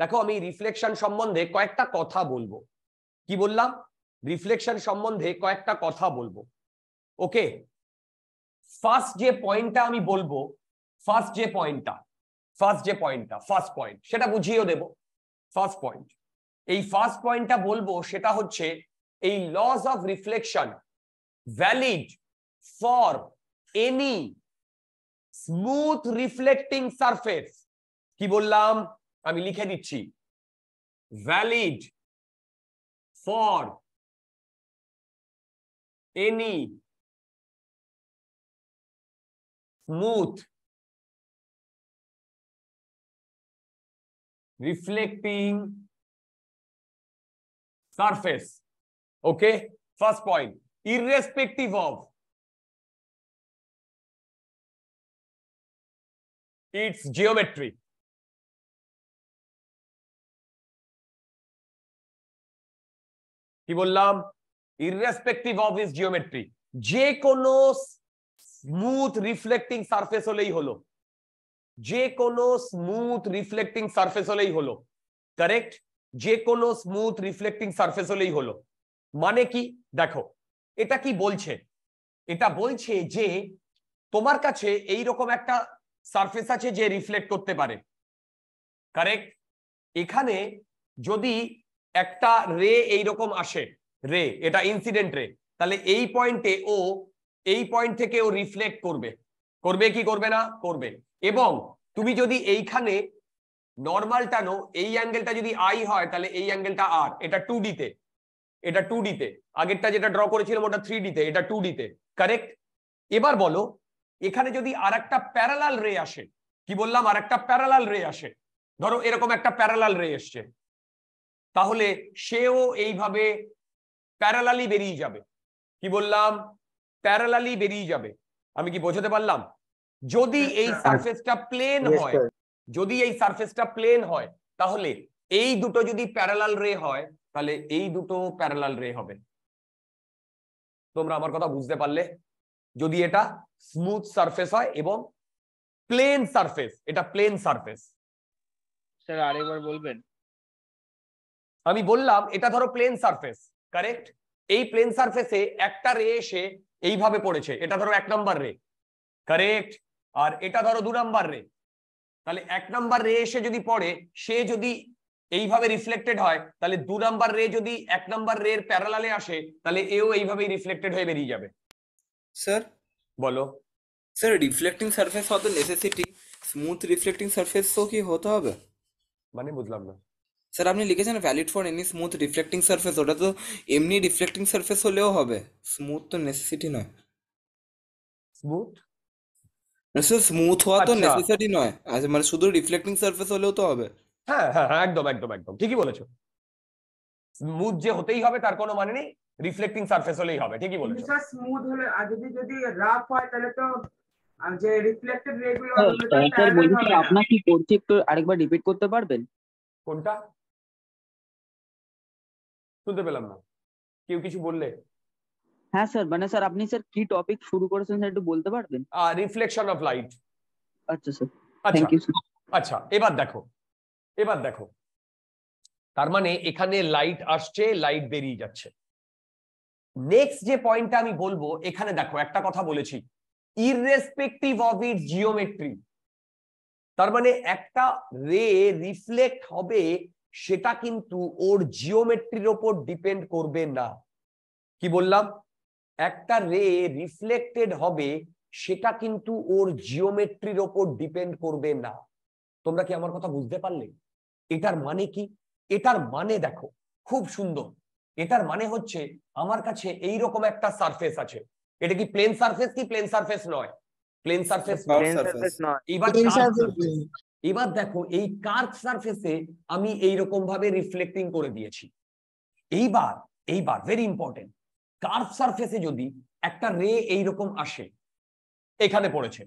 দেখো আমি রিফ্লেকশন সম্বন্ধে কয়েকটা কথা বলবো কি বললাম রিফ্লেকশন সম্বন্ধে কয়েকটা কথা বলবো ওকে ফার্স্ট যে পয়েন্টটা আমি বলবো ফার্স্ট যে পয়েন্টটা ফার্স্ট যে পয়েন্টটা ফার্স্ট পয়েন্ট সেটা বুঝিয়েও দেব ফার্স্ট পয়েন্ট এই ফার্স্ট পয়েন্টটা বলবো সেটা হচ্ছে এই laws of reflection valid for any smooth reflecting surface কি বললাম আমি লিখে দিচ্ছি
valid for any smooth reflecting surface. Okay, first point, irrespective of its geometry. কি বললাম ইররেসপেক্টিভ
অফ ইস জিওমেট্রি যে কোনো স্মুথ রিফ্লেক্টিং সারফেস হলেই হলো যে কোনো স্মুথ রিফ্লেক্টিং সারফেস হলেই হলো কারেক্ট যে কোনো স্মুথ রিফ্লেক্টিং সারফেস হলেই হলো মানে কি দেখো এটা কি বলছে এটা বলছে যে তোমার কাছে এই রকম একটা সারফেস আছে যে রিফ্লেক্ট করতে পারে কারেক্ট এখানে যদি একটা রে এইরকম আসে রে এটা ইনসিডেন্ট রে তাহলে এই পয়েন্টে ও এই পয়েন্ট থেকে ও রিফ্লেক্ট করবে করবে কি করবে না করবে এবং তুমি যদি এইখানে নর্মাল টানো এই অ্যাঙ্গেলটা যদি আই হয় তাহলে এই অ্যাঙ্গেলটা আর এটা টু ডিতে এটা টু ডিতে আগেরটা যেটা ড্র করেছিলাম ওটা থ্রি ডিতে এটা টু ডিতে কারেক্ট এবার বলো এখানে যদি আর একটা প্যারালাল রে আসে কি বললাম আর একটা প্যারালাল রে আসে ধরো এরকম একটা প্যারালাল রে এসছে তাহলে সেও এইভাবে প্যারালালি বেরিয়ে যাবে কি বললাম প্যারালালি বেরিয়ে যাবে আমি কি বোঝাতে পারলাম যদি এই সারফেসটা প্লেন হয় যদি এই সারফেসটা প্লেন হয় তাহলে এই দুটো যদি প্যারালাল রে হয় তাহলে এই দুটো প্যারালাল রে হবে তোমরা আমার কথা বুঝতে পারলে যদি এটা স্মুথ সারফেস হয় এবং প্লেন সারফেস এটা প্লেন সারফেস স্যার আরেকবার বলবেন আমি বললাম এটা ধরো প্লেন সারফেস কারেক্ট এই প্লেন সারফেসে একটা রে এসে এইভাবে পড়েছে এটা ধরো এক নম্বর রে কারেক্ট আর এটা ধরো দু নম্বর রে তাহলে এক নম্বর রে এসে যদি পড়ে সে যদি এইভাবে রিফ্লেক্টেড হয় তাহলে দু নাম্বার রে যদি এক নম্বর রে এর প্যারালালে আসে তাহলে এও এইভাবেই রিফ্লেক্টেড হয়ে বেরিয়ে যাবে স্যার বলো sir reflecting surface for
necessity smooth reflecting surface তো কি হতে হবে মানে বুঝলাম না স্যার আপনি লিখেছেন valid for any smooth reflecting surface ওটা তো এমনি রিফ্লেক্টিং সার্ফেস হলেও হবে স্মুথ তো নেসেসিটি নয় স্মুথ স্মুথ হওয়া তো নেসেসিটি আচ্ছা। নয় আচ্ছা মানে শুধু রিফ্লেক্টিং সার্ফেস হলেও তো হবে হ্যাঁ, হ্যাঁ হ্যাঁ একদম একদম
একদম ঠিকই বলেছো স্মুথ যে হতেই হবে তার কোনো মানে নেই রিফ্লেক্টিং সার্ফেস হলেই হবে ঠিকই বলেছো
স্যার স্মুথ হলে যদি যদি রাফ হয় তাহলে তো যে রিফ্লেক্টেড রেগুলার স্যার বলছি
আপনার
কি করছি একটু আরেকবার রিপিট করতে পারবেন
কোনটা
শুনতে পেলাম না কেউ কিছু বললে
হ্যাঁ স্যার মানে স্যার আপনি স্যার কি টপিক শুরু করেছেন স্যার একটু বলতে পারবেন
রিফ্লেকশন অফ লাইট আচ্ছা স্যার থ্যাংক আচ্ছা। ইউ আচ্ছা এবার দেখো এবার দেখো তার মানে এখানে লাইট আসছে লাইট বেরিয়ে যাচ্ছে নেক্সট যে পয়েন্টটা আমি বলবো এখানে দেখো একটা কথা বলেছি ইররেসপেক্টিভ অফ ইট জিওমেট্রি তার মানে একটা রে রিফ্লেক্ট হবে সেটা কিন্তু ওর জিওমেট্রির ওপর ডিপেন্ড করবে না কি বললাম একটা রে রিফ্লেক্টেড হবে সেটা কিন্তু ওর জিওমেট্রির ওপর ডিপেন্ড করবে না তোমরা কি আমার কথা বুঝতে পারলে এটার মানে কি এটার মানে দেখো খুব সুন্দর এটার মানে হচ্ছে আমার কাছে এই রকম একটা সারফেস আছে এটা কি প্লেন সারফেস কি প্লেন সারফেস নয় প্লেন সারফেস এবার এবার দেখো এই কার্ভ সারফেসে আমি এই রকম ভাবে রিফ্লেক্টিং করে দিয়েছি এইবার এইবার ভেরি ইম্পর্টেন্ট কার্ভ সারফেসে যদি একটা রে রকম আসে এখানে পড়েছে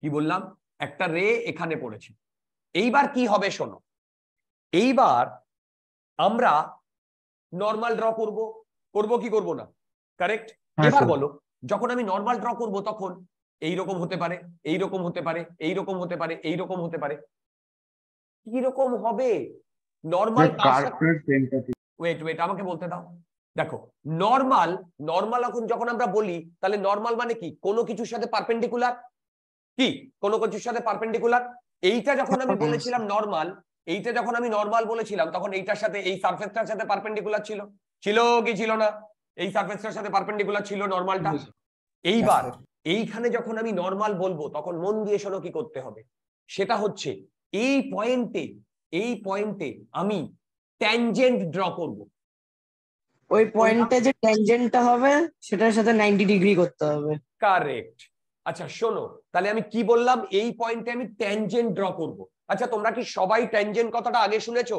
কি বললাম একটা রে এখানে পড়েছে এইবার কি হবে শোনো এইবার আমরা নর্মাল ড্র করব করব কি করব না কারেক্ট হ্যাঁ, এবার বলো যখন আমি নর্মাল ড্র করব তখন এইরকম হতে পারে এইরকম হতে পারে এইরকম হতে পারে এইরকম হতে পারে কি রকম হবে নর্মাল ওয়েট ওয়েট আমাকে বলতে দাও দেখো নরমাল নরমাল এখন যখন আমরা বলি তাহলে নর্মাল মানে কি কোনো কিছুর সাথে পারপেন্ডিকুলার কি কোনো কিছুর সাথে পারপেন্ডিকুলার এইটা যখন আমি আচ্ছা, বলেছিলাম নর্মাল এইটা যখন আমি নর্মাল বলেছিলাম তখন এইটার সাথে এই সারফেসটার সাথে পারপেন্ডিকুলার ছিল ছিল কি ছিল না এই সারফেসটার সাথে পারপেন্ডিকুলার ছিল নর্মালটা এইবার আচ্ছা। এইখানে যখন আমি নর্মাল বলবো তখন মন দিয়ে শোনো কি করতে হবে সেটা হচ্ছে এই পয়েন্টে এই পয়েন্টে আমি ট্যানজেন্ট ড্র করব ওই পয়েন্টে
যে ট্যানজেন্টটা
হবে সেটার সাথে 90 ডিগ্রি করতে হবে
কারেক্ট আচ্ছা শোনো তাহলে আমি কি বললাম এই পয়েন্টে আমি ট্যানজেন্ট ড্র করব আচ্ছা তোমরা কি সবাই ট্যানজেন্ট কথাটা আগে শুনেছো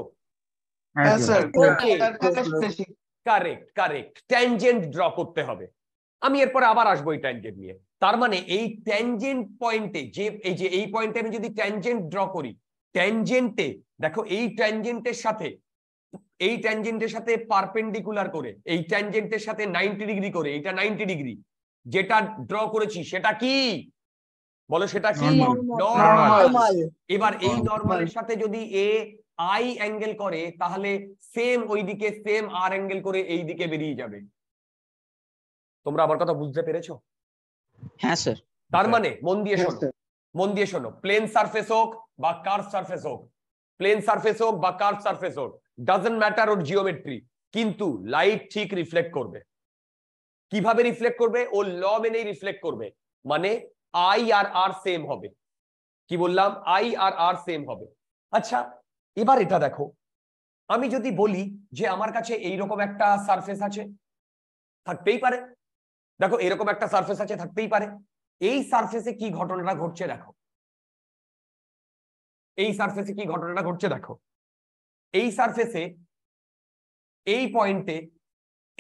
হ্যাঁ, হ্যাঁ sir correct correct tangent draw করতে হবে আমি এরপরে আবার আসবো এই ট্যানজেন্ট নিয়ে তার মানে এই ট্যানজেন্ট পয়েন্টে যে এই যে এই পয়েন্টে আমি যদি ট্যানজেন্ট ড্র করি ট্যানজেন্টে দেখো এই ট্যানজেন্টের সাথে এই ট্যানজেন্টের সাথে পারপেন্ডিকুলার করে এই ট্যানজেন্টের সাথে নাইনটি ডিগ্রি করে এটা নাইনটি ডিগ্রি যেটা ড্র করেছি সেটা কি বলো সেটা কি এবার এই নর্মালের সাথে যদি এ আই অ্যাঙ্গেল করে তাহলে সেম ওইদিকে সেম আর অ্যাঙ্গেল করে এইদিকে বেরিয়ে যাবে তোমরা আমার কথা বুঝতে পেরেছো হ্যাঁ স্যার তার হ্যাঁ। মানে মন দিয়ে হ্যাঁ, শোনো মন দিয়ে শোনো প্লেন সারফেস হোক বা কার সারফেস হোক প্লেন সারফেস হোক বা কার সারফেস হোক ডাজেন্ট ম্যাটার ওর জিওমেট্রি কিন্তু লাইট ঠিক রিফ্লেক্ট করবে কিভাবে রিফ্লেক্ট করবে ও ল মেনেই রিফ্লেক্ট করবে মানে আই আর আর সেম হবে কি বললাম আই আর আর সেম হবে আচ্ছা এবার এটা দেখো আমি যদি বলি যে আমার কাছে এইরকম একটা সারফেস আছে থাকতেই পারে দেখো এরকম একটা সার্ফেস আছে থাকতেই পারে এই সার্ফেসে কি ঘটনাটা ঘটছে দেখো এই সার্ফেসে কি ঘটনাটা ঘটছে দেখো এই সার্ফেসে এই পয়েন্টে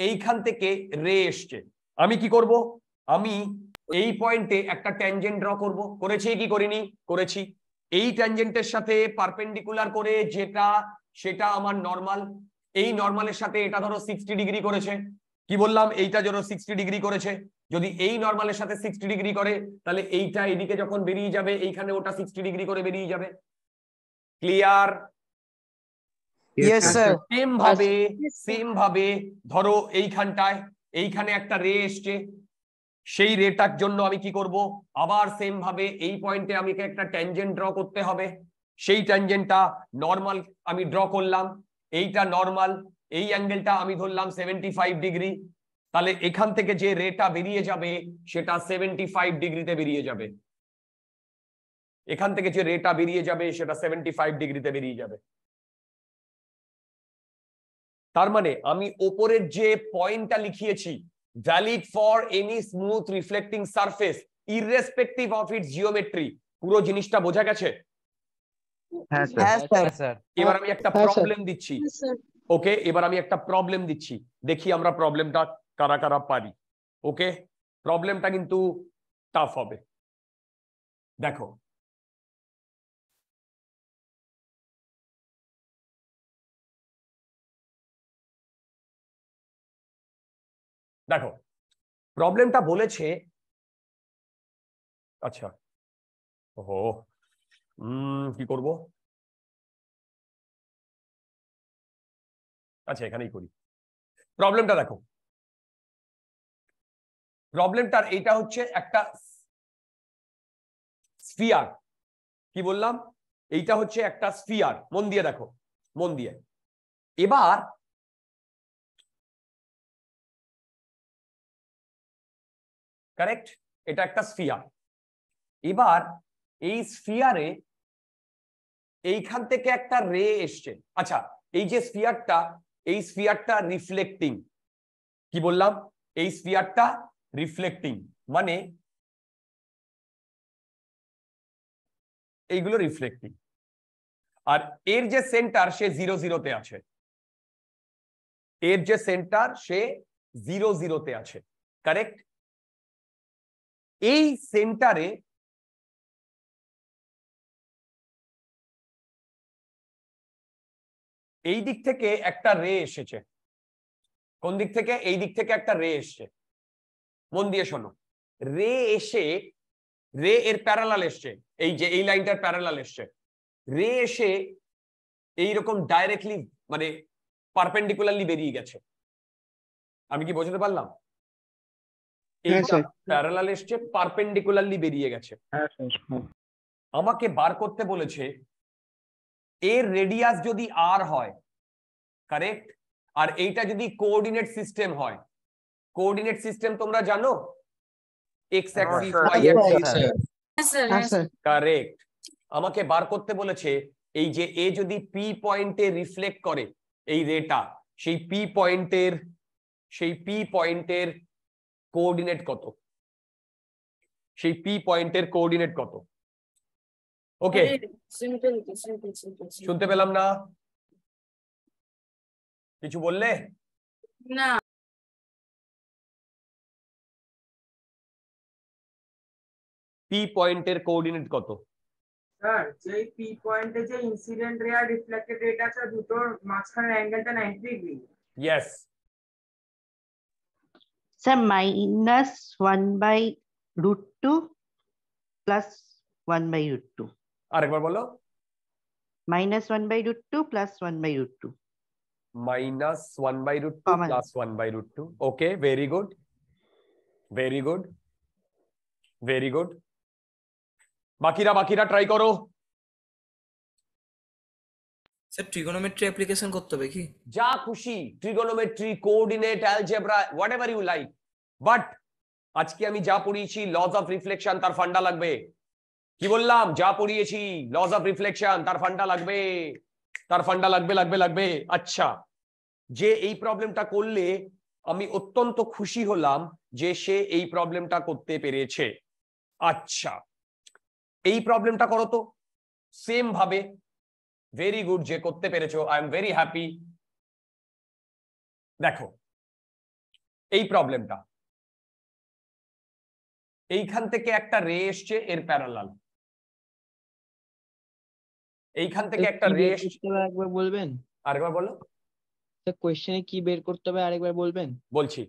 এইখান থেকে রে এসছে আমি কি করব আমি এই পয়েন্টে একটা ট্যানজেন্ট ড্র করব করেছি কি করিনি করেছি এই ট্যানজেন্টের সাথে পারপেন্ডিকুলার করে যেটা সেটা আমার নর্মাল এই নর্মালের সাথে এটা ধরো সিক্সটি ডিগ্রি করেছে কি বললাম এইটা যেন সিক্সটি ডিগ্রি করেছে যদি এই নর্মালের সাথে সিক্সটি ডিগ্রি করে তাহলে এইটা এদিকে যখন বেরিয়ে যাবে এইখানে ওটা সিক্সটি ডিগ্রি করে বেরিয়ে যাবে ক্লিয়ার সেম ভাবে সেম ভাবে ধরো এইখানটায় এইখানে একটা রে এসছে সেই রেটার জন্য আমি কি করব আবার সেম ভাবে এই পয়েন্টে আমাকে একটা ট্যানজেন্ট ড্র করতে হবে সেই ট্যানজেন্টটা নর্মাল আমি ড্র করলাম এইটা নর্মাল এই অ্যাঙ্গেলটা আমি ধরলাম সেভেন্টি ফাইভ ডিগ্রি তাহলে এখান থেকে যে রেটা বেরিয়ে যাবে সেটা সেভেন্টি ফাইভ ডিগ্রিতে বেরিয়ে যাবে এখান থেকে যে রেটা বেরিয়ে যাবে সেটা সেভেন্টি ফাইভ ডিগ্রিতে বেরিয়ে যাবে তার মানে আমি ওপরের যে পয়েন্টটা লিখিয়েছি valid for any smooth reflecting surface irrespective of its geometry পুরো জিনিসটা বোঝা গেছে
হ্যাঁ, হ্যাঁ, এবার আমি
একটা প্রবলেম হ্যাঁ, দিচ্ছি ওকে এবার আমি একটা প্রবলেম দিচ্ছি দেখি আমরা প্রবলেমটা কারা কারা পারি ওকে প্রবলেমটা কিন্তু টাফ হবে
দেখো দেখো প্রবলেমটা বলেছে আচ্ছা ও কি করব আচ্ছা এখানেই করি প্রবলেমটা দেখো প্রবলেমটার এইটা হচ্ছে একটা স্পিয়ার কি বললাম এইটা হচ্ছে একটা স্পিয়ার মন দিয়ে দেখো মন দিয়ে এবার কারেক্ট এটা একটা স্পিয়ার এবার
এই স্পিয়ারে এইখান থেকে একটা রে এসছে আচ্ছা এই যে স্পিয়ারটা এই স্পিয়ারটা রিফ্লেক্টিং কি বললাম এই স্পিয়ারটা রিফ্লেক্টিং মানে
এইগুলো রিফ্লেক্টিং আর এর যে সেন্টার সে জিরো জিরোতে আছে এর যে সেন্টার সে জিরো জিরোতে আছে কারেক্ট এই সেন্টারে
এই দিক থেকে একটা রে এসেছে কোন দিক থেকে এই দিক থেকে একটা রে এসছে মন দিয়ে শোনো রে এসে রে এর প্যারালাল এসছে এই যে এই লাইনটার প্যারালাল এসছে রে এসে এইরকম ডাইরেক্টলি মানে পারপেন্ডিকুলারলি বেরিয়ে গেছে আমি কি বোঝাতে পারলাম প্যারালাল এসছে পারপেন্ডিকুলারলি বেরিয়ে গেছে হ্যাঁ, আমাকে বার করতে বলেছে এর রেডিয়াস যদি আর হয় কারেক্ট আর এইটা যদি কোঅর্ডিনেট সিস্টেম হয় কোঅর্ডিনেট সিস্টেম তোমরা জানো X axis Y axis correct আমাকে বার করতে বলেছে এই যে এ যদি পি পয়েন্টে রিফ্লেক্ট করে এই রেটা সেই পি পয়েন্টের সেই পি পয়েন্টের কোঅর্ডিনেট কত সেই পি পয়েন্টের কোঅর্ডিনেট কত ওকে
সিম্পল শুনতে পেলাম না কিছু বললে না পি পয়েন্টের কোঅর্ডিনেট
কত
স্যার যে পি পয়েন্টে যে ইনসিডেন্ট রে আর রিফ্লেক্টেড রেট আছে দুটোর মাঝখানের অ্যাঙ্গেলটা 90 degree yes sir minus 1 by root 2 plus 1 by root 2 আরেকবার বলো minus one by root two plus one
by root two minus one by root two plus one by root two okay very good very good very good বাকিরা বাকিরা try করো sir trigonometry application করতে হবে কি যা খুশি trigonometry coordinate algebra whatever you like but আজকে আমি যা পড়িয়েছি লজ অফ রিফ্লেকশন তার ফান্ডা লাগবে কি বললাম যা পড়িয়েছি লস অফ রিফ্লেকশন তার ফান্ডা লাগবে তার ফান্ডা লাগবে লাগবে লাগবে আচ্ছা যে এই প্রবলেমটা করলে আমি অত্যন্ত খুশি হলাম যে সে এই প্রবলেমটা করতে পেরেছে আচ্ছা এই প্রবলেমটা করো তো সেম ভাবে ভেরি গুড যে করতে পেরেছো আই এম
ভেরি হ্যাপি দেখো এই প্রবলেমটা এইখান থেকে একটা রে এসছে এর প্যারালাল এইখান আচ্ছা, থেকে একটা রেস্ট একবার বলবেন
আরেকবার বলো
কোয়েশ্চেনে আচ্ছা, কি বের
করতে হবে আরেকবার বলবেন বলছি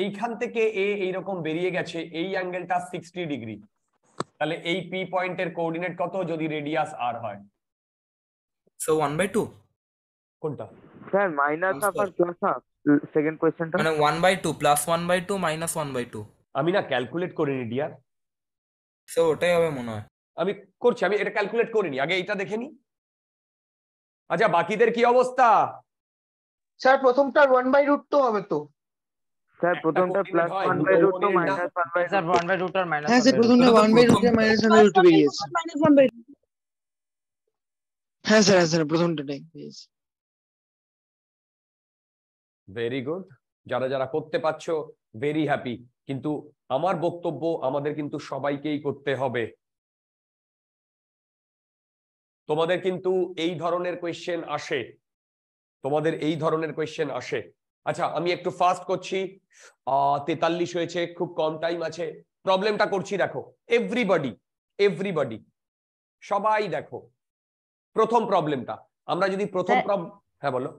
এইখান থেকে এ এইরকম বেরিয়ে গেছে এই অ্যাঙ্গেলটা সিক্সটি ডিগ্রি তাহলে এই পি পয়েন্টের কোঅর্ডিনেট কত যদি রেডিয়াস আর হয় সো ওয়ান বাই টু
কোনটা sir minus half R plus half second কোয়েশ্চেনটা মানে one by two plus one by two minus one by two আমি না ক্যালকুলেট করিনি ডিয়ার
সো ওটাই হবে মনে হয় আমি করছি আমি এটা ক্যালকুলেট করিনি আগে এটা দেখে নি আচ্ছা বাকিদের কি অবস্থা
স্যার প্রথমটা 1 বাই রুট √2 হবে তো
স্যার প্রথমটা plus 1 by root √2 minus 1 by sir 1 by root R minus হ্যাঁ স্যার হ্যাঁ, প্রথমটা 1 by root R minus 1 by √2 বেরিয়েছে
হ্যাঁ স্যার হ্যাঁ স্যার প্রথমটাটাই বেরিয়েছে
ভেরি গুড যারা যারা করতে পারছো ভেরি হ্যাপি কিন্তু আমার বক্তব্য আমাদের কিন্তু সবাইকেই করতে হবে তোমাদের কিন্তু এই ধরনের কোয়েশ্চেন আসে তোমাদের এই ধরনের কোয়েশ্চেন আসে আচ্ছা আমি একটু ফাস্ট করছি তেতাল্লিশ হয়েছে খুব কম টাইম আছে প্রবলেমটা করছি দেখো এভরিবডি এভরিবডি সবাই দেখো প্রথম প্রবলেমটা আমরা যদি প্রথম হ্যাঁ, হ্যাঁ বলো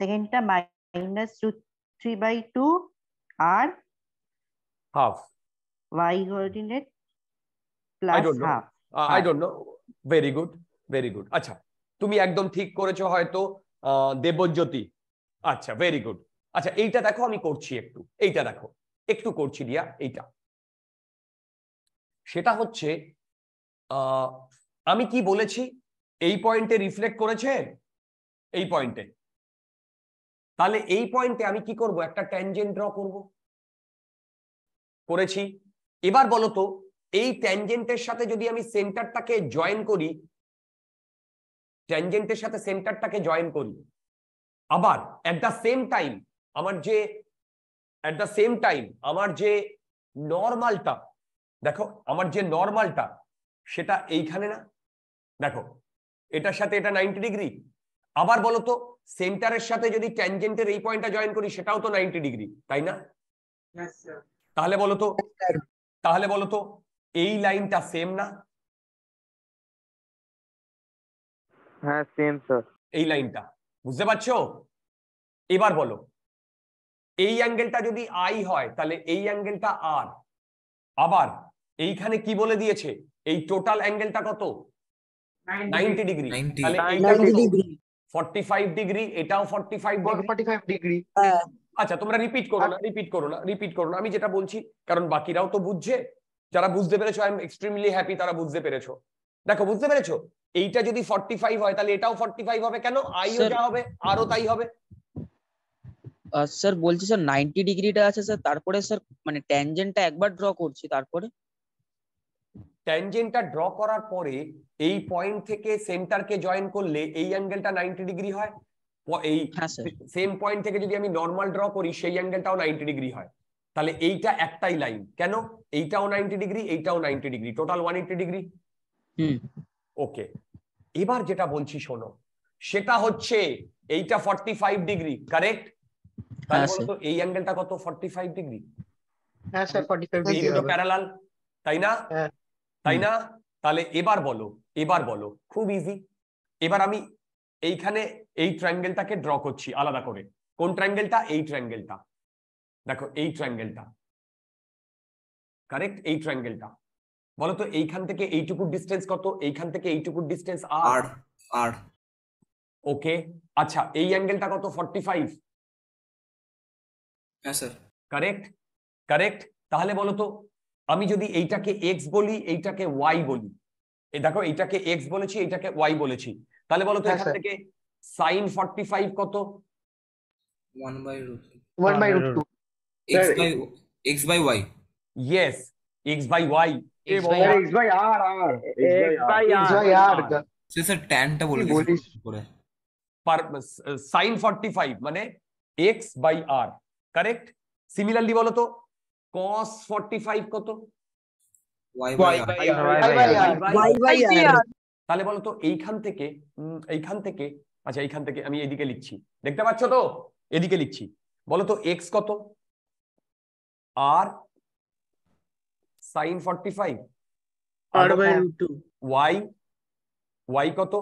সেকেন্ডটা minus two three by two R half Y coordinate plus half
I don't know very good very good আচ্ছা তুমি একদম ঠিক করেছো হয়তো দেবজ্যোতি আচ্ছা ভেরি গুড আচ্ছা এইটা দেখো আমি করছি একটু এইটা দেখো একটু করছি দিয়া এইটা সেটা হচ্ছে আমি কি বলেছি এই পয়েন্টে রিফ্লেক্ট করেছে এই পয়েন্টে তাহলে এই পয়েন্টে আমি কি করব একটা ট্যানজেন্ট ড্র করব করেছি এবার বলো তো এই ট্যানজেন্টের সাথে যদি আমি সেন্টারটাকে জয়েন করি ট্যানজেন্টের সাথে সেন্টারটাকে জয়েন করি আবার এট দ্য সেম টাইম আমার যে এট দ্য সেম টাইম আমার যে নর্মালটা দেখো আমার যে নর্মালটা সেটা এইখানে না দেখো এটার সাথে এটা নাইনটি ডিগ্রি আবার বলো তো সেন্টারের সাথে যদি ট্যানজেন্টের এই পয়েন্টটা জয়েন করি সেটাও তো নাইনটি ডিগ্রি তাই না তাহলে বলো তো তাহলে বলো তো
এই লাইনটা সেম না
হ্যাঁ সেম স্যার এই লাইনটা বুঝতে পারছো এবার বলো এই অ্যাঙ্গেলটা যদি আই হয় তাহলে এই অ্যাঙ্গেলটা আর আবার এইখানে কি বলে দিয়েছে এই টোটাল অ্যাঙ্গেলটা কত 90 ডিগ্রি তাহলে এইটা 45 ডিগ্রি এটাও 45 ডিগ্রি 45 ডিগ্রি আচ্ছা তোমরা রিপিট করো না রিপিট করো না রিপিট করো না আমি যেটা বলছি কারণ বাকিরাও তো বুঝছে যারা বুঝতে পেরেছো আই এম এক্সট্রিমলি হ্যাপি তারা বুঝতে পেরেছো দেখো বুঝতে পেরেছো এইটা যদি 45 হয় তাহলে এটাও 45 হবে কেন আইও যা হবে আরও তাই হবে
স্যার বলছি স্যার 90 ডিগ্রিটা আছে স্যার তারপরে স্যার মানে ট্যানজেন্টটা একবার ড্র করছি তারপরে
ট্যানজেন্টটা ড্র করার পরে এই পয়েন্ট থেকে সেন্টারকে জয়েন করলে এই অ্যাঙ্গেলটা 90 ডিগ্রি হয় এই সেম হ্যাঁ, পয়েন্ট থেকে যদি আমি নর্মাল ড্র করি সেই অ্যাঙ্গেলটাও 90 ডিগ্রি হয় তাহলে এইটা একটাই লাইন কেন এইটাও নাইনটি ডিগ্রি এইটাও ninety degree total one eighty degree okay এবার যেটা বলছি শোনো সেটা হচ্ছে এইটা ফর্টি ফাইভ ডিগ্রি কারেক্ট তো এই অ্যাঙ্গেলটা কত ফর্টি ফাইভ ডিগ্রি এই দুটো প্যারালাল তাই না হ্যাঁ। তাই না তাহলে এবার বলো এবার বলো খুব ইজি এবার আমি এইখানে এই ট্রাঙ্গেলটাকে ড্র করছি আলাদা করে কোন ট্রাঙ্গেলটা এই ট্রাঙ্গেলটা দেখো এই ট্রাঙ্গেলটা কারেক্ট এই ট্রাঙ্গেলটা বলো তো এইখান থেকে এইটুকু ডিস্টেন্স কত এইখান থেকে এইটুকু ডিস্টেন্স আর আর ওকে আচ্ছা এই অ্যাঙ্গেলটা কত 45 হ্যাঁ স্যার কারেক্ট কারেক্ট তাহলে বলো তো আমি যদি এইটাকে এক্স বলি এইটাকে ওয়াই বলি এই দেখো এইটাকে এক্স বলেছি এইটাকে ওয়াই বলেছি তাহলে বলো তো হ্যাঁ, এখান থেকে সাইন 45 কত
1 by root 1 by root x x / y yes x / y x /
y आ रहा है x / y x / y का सर tan तो बोल
के करे परपस sin 45 माने x / r करेक्ट सिमिलरली बोलो तो cos 45 কত y / y y / y তালে বলো তো এইখান থেকে এইখান থেকে আচ্ছা এইখান থেকে আমি এইদিকে লিখছি দেখতে পাচ্ছ তো এদিকে লিখছি বলো তো x কত r sin 45 r by root 2 y y কত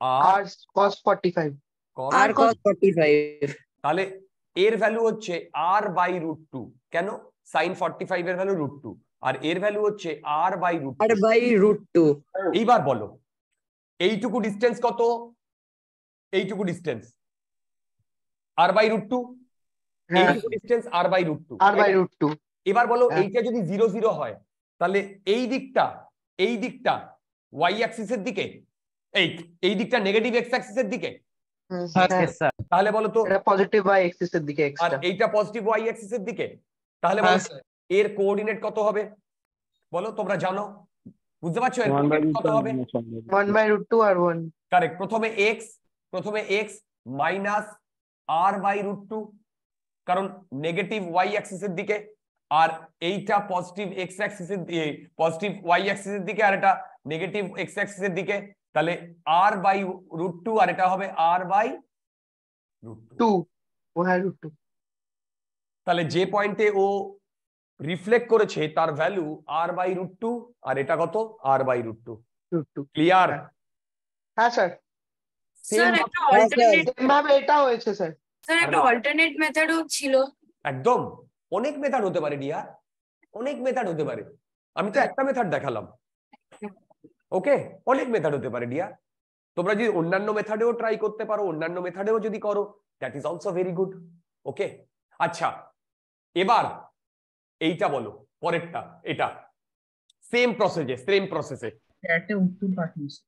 r cos 45 r cos 45
তাহলে এর ভ্যালু হচ্ছে r by root 2 কেন sin 45 এর ভ্যালু root 2 আর এর ভ্যালু হচ্ছে r by root r by root 2 এইবার বলো এইটুকু ডিসটেন্স কত এইটুকু distance r by root 2 R by root R by root two এবার বলো হ্যাঁ। এইটা যদি জিরো জিরো হয় তাহলে এই দিকটা এই দিকটা ওয়াই অ্যাক্সিস এর দিকে এই এই দিকটা
নেগেটিভ এক্স অ্যাক্সিস এর দিকে তাহলে বলো তো পজিটিভ ওয়াই অ্যাক্সিস এর দিকে আর
এইটা পজিটিভ ওয়াই অ্যাক্সিস এর দিকে তাহলে বলো এর কোঅর্ডিনেট কত হবে বলো তোমরা জানো বুঝতে পারছো এর কত হবে
1/2 আর 1
কারেক্ট প্রথমে এক্স প্রথমে x মাইনাস r/2 কারণ নেগেটিভ ওয়াই অ্যাক্সিসের দিকে আর এইটা পজিটিভ এক্স অ্যাক্সিসের পজিটিভ ওয়াই অ্যাক্সিসের দিকে আর এটা নেগেটিভ এক্স অ্যাক্সিসের দিকে তাহলে আর বাই রুট টু আর এটা হবে R by
root two root two
তাহলে যে পয়েন্টে ও রিফ্লেক্ট করেছে তার value R by root two আর এটা কত R by root two root two clear
হ্যাঁ স্যার স্যার এটা হয়েছে স্যার স্যার একটা অল্টারনেট মেথডও ছিল
একদম অনেক মেথড হতে পারে ডিয়ার অনেক মেথড হতে পারে আমি তো একটা মেথড দেখালাম ওকে অনেক মেথড হতে পারে ডিয়ার তোমরা যদি অন্যান্য মেথডেও ট্রাই করতে পারো অন্যান্য মেথডেও যদি করো that is also very good okay আচ্ছা এবার এইটা বলো পরেরটা এটা সেম প্রসেসে সেম প্রসেসে
একটা উত্তর পাঠিয়েছে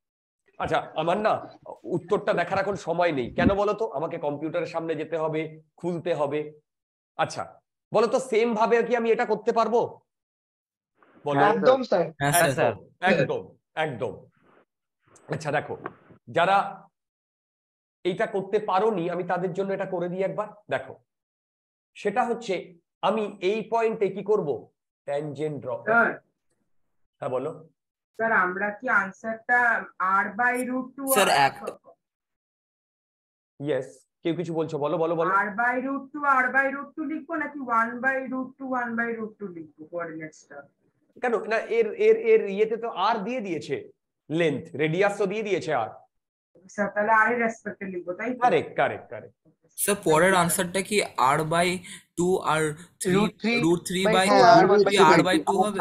আচ্ছা আমার না উত্তরটা দেখার এখন সময় নেই কেন বলতো আমাকে কম্পিউটারের সামনে যেতে হবে খুলতে হবে আচ্ছা বলতো সেম ভাবে কি আমি এটা করতে পারবো হ্যাঁ, হ্যাঁ, একদম একদম একদম আচ্ছা দেখো যারা এইটা করতে পারোনি আমি তাদের জন্য এটা করে দিই একবার দেখো সেটা হচ্ছে আমি এই পয়েন্টে কি করবো ট্যানজেন্ট ড্র হ্যাঁ বলো
স্যার আমরা কি আনসারটা R by root two sir এক
ইয়েস কেউ কিছু বলছো বলো বলো বলো R
by root two R by root two লিখবো নাকি one by root two one by root two লিখবো কোঅর্ডিনেটসটা কেন না এর
এর এর ইয়েতে তো আর দিয়ে দিয়েছে লেন্থ রেডিয়াস তো দিয়ে দিয়েছে আর স্যার
তাহলে আর এর রেসপেক্টে লিখবো তাই
কারেক্ট কারেক্ট কারেক্ট স্যার পরের আনসারটা কি R by two R root three root three
by R by two হবে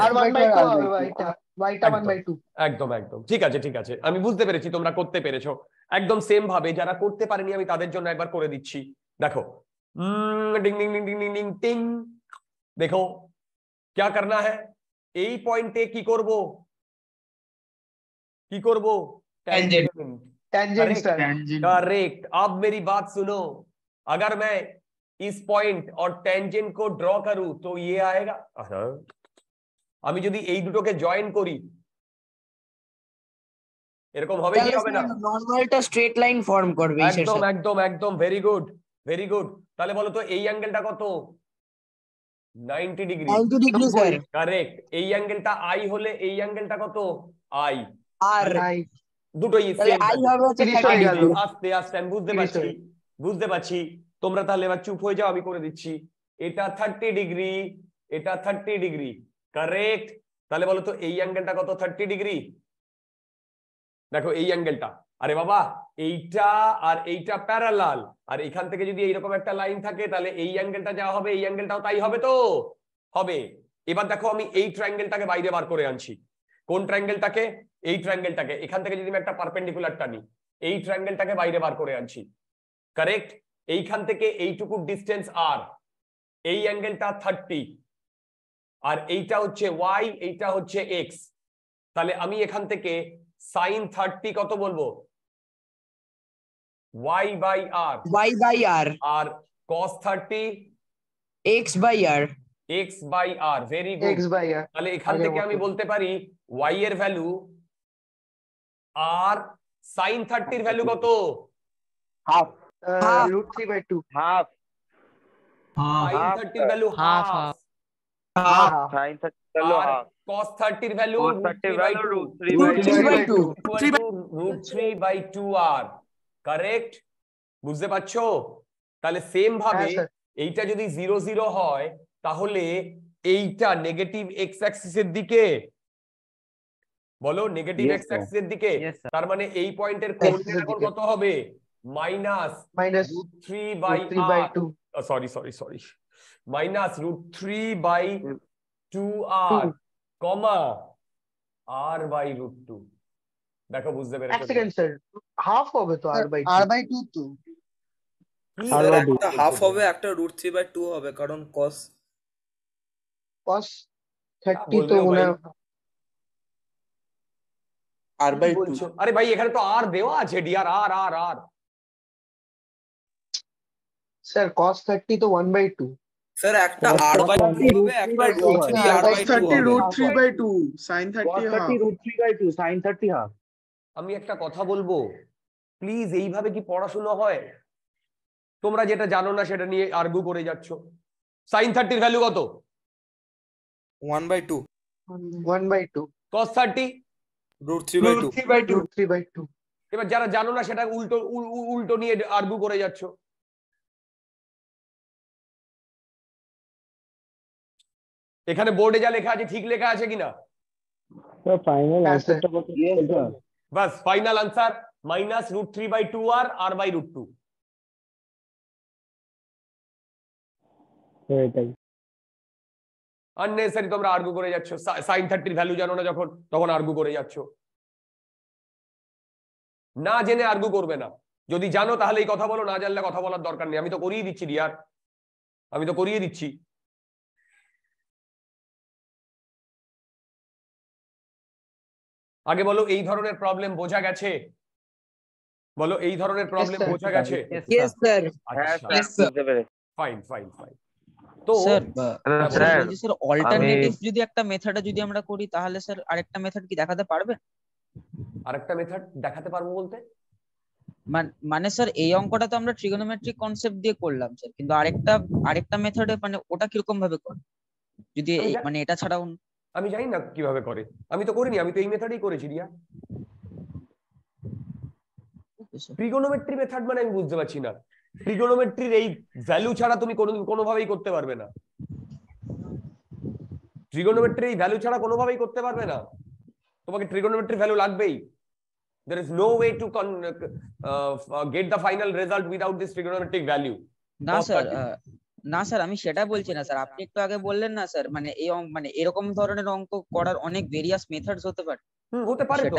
ड्रॉ
करूं तो ये आएगा हाँ। আমি যদি এই দুটোকে জয়েন করি এরকম হবে কি হবে না
নরমালটা স্ট্রেট লাইন ফর্ম করবে একদম
একদম একদম ভেরি গুড ভেরি গুড তাহলে বলো তো এই অ্যাঙ্গেলটা কত 90 ডিগ্রি 90 ডিগ্রি স্যার কারেক্ট এই অ্যাঙ্গেলটা আই হলে এই অ্যাঙ্গেলটা কত আই আর দুটোই সেম আই হবে হচ্ছে 30 ডিগ্রি আস্তে আস্তে আমি বুঝতে পারছি বুঝতে পারছি তোমরা তাহলে এবার চুপ হয়ে যাও আমি করে দিচ্ছি এটা 30 ডিগ্রি এটা 30 ডিগ্রি কারেক্ট তাহলে বলো তো এই অ্যাঙ্গেলটা কত থার্টি ডিগ্রি দেখো এই অ্যাঙ্গেলটা আরে বাবা এইটা আর এইটা প্যারালাল আর এখান থেকে যদি এইরকম একটা লাইন থাকে তাহলে এই অ্যাঙ্গেলটা যা হবে এই অ্যাঙ্গেলটাও তাই হবে তো হবে এবার দেখো আমি এই ট্রাঙ্গেলটাকে বাইরে বার করে আনছি কোন ট্রাঙ্গেলটাকে এই ট্রাঙ্গেলটাকে এখান থেকে যদি আমি একটা পারপেন্ডিকুলার টানি এই ট্রাঙ্গেলটাকে বাইরে বার করে আনছি কারেক্ট এইখান থেকে এইটুকু ডিস্টেন্স আর এই অ্যাঙ্গেলটা থার্টি আর এইটা হচ্ছে ওয়াই এইটা হচ্ছে এক্স তাহলে আমি এখান থেকে সাইন থার্টি কত বলবো Y by R Y by R R cos 30 x by r x by r very good x by
r তাহলে এখান থেকে আমি
বলতে পারি ওয়াই এর ভ্যালু আর সাইন থার্টির ভ্যালু কত
হাফ √3/2 হাফ sin 30 এর ভ্যালু হাফ sin 30 लो हां
cos 30 value cos 30 value √3 √3 2r বুঝতে পারছো তাহলে সেম হ্যাঁ, ভাবে এইটা যদি 0 0 হয় তাহলে এইটা নেগেটিভ এক্স দিকে বলো নেগেটিভ এক্স দিকে তার মানে এই পয়েন্টের কোঅর্ডিনেট কত হবে minus minus by 2 sorry sorry sorry minus root 3 by 2r, hmm. comma r by root 2. দেখো বুঝতে পেরেছো সেকেন্ড স্যার
হাফ হবে তো r by r by 2 তো r হাফ
হবে একটা রুট 3 বাই 2 হবে কারণ cos
cos 30 তো মনে
আর বাই আরে ভাই এখানে তো আর দেওয়া আছে D R R R R
sir cos 30 তো 1 বাই 2
স্যার
একটা বাই একটা বাই
বাই বাই হাফ
আমি একটা কথা বলবো প্লিজ এইভাবে কি পড়াশুনো হয় তোমরা যেটা জানো না সেটা নিয়ে আর্গু করে যাচ্ছ সাইন থার্টির ভ্যালু কত one by two one by two cos thirty root three by 2 root by two এবার যারা জানো না সেটা উল্টো উল্টো নিয়ে আর্গু করে যাচ্ছ এখানে বোর্ডে যা লেখা আছে ঠিক লেখা আছে কিনা
ফাইনাল আনসারটা কত
বাস final answer minus root three by two আর R by root two
unnecessary তোমরা আর্গু করে যাচ্ছ সাইন থার্টির ভ্যালু জানো না
যখন তখন আর্গু করে যাচ্ছ না জেনে আর্গু করবে না যদি জানো তাহলে এই কথা বলো না জানলে কথা বলার দরকার নেই আমি তো করিয়ে দিচ্ছি রিয়ার আমি তো করিয়ে দিচ্ছি আগে বলো এই ধরনের প্রবলেম বোঝা গেছে বলো এই ধরনের প্রবলেম বোঝা গেছে yes sir fine fine fine তো স্যার আচ্ছা, অল্টারনেটিভ
যদি একটা মেথডে যদি আমরা করি তাহলে স্যার আরেকটা মেথড কি দেখাতে পারবে
আরেকটা মেথড দেখাতে পারবো বলতে
মানে স্যার এই অঙ্কটা তো আমরা ট্রিগনোমেট্রিক কনসেপ্ট দিয়ে করলাম স্যার কিন্তু আরেকটা আরেকটা মেথডে মানে ওটা কিরকম ভাবে করে যদি আচ্ছা, মানে এটা ছাড়াও
আমি জানি না কিভাবে করে আমি তো করিনি আমি তো এই মেথডেই করেছি রিয়া ট্রিগোনোমেট্রি মেথড মানে আমি বুঝতে পারছি না ট্রিগোনোমেট্রির এই ভ্যালু ছাড়া তুমি কোনোদিন কোনোভাবেই করতে পারবে না ট্রিগোনোমেট্রি ভ্যালু ছাড়া কোনোভাবেই করতে পারবে না তোমাকে ট্রিগোনোমেট্রির ভ্যালু লাগবেই there is no way to con, uh, uh, get the final result without this trigonometric value.
না স্যার আমি সেটা বলছি না স্যার আপনি একটু আগে বললেন না স্যার মানে এই মানে এরকম ধরনের অঙ্ক করার অনেক ভেরিয়াস
মেথডস হতে পারে হতে পারে তো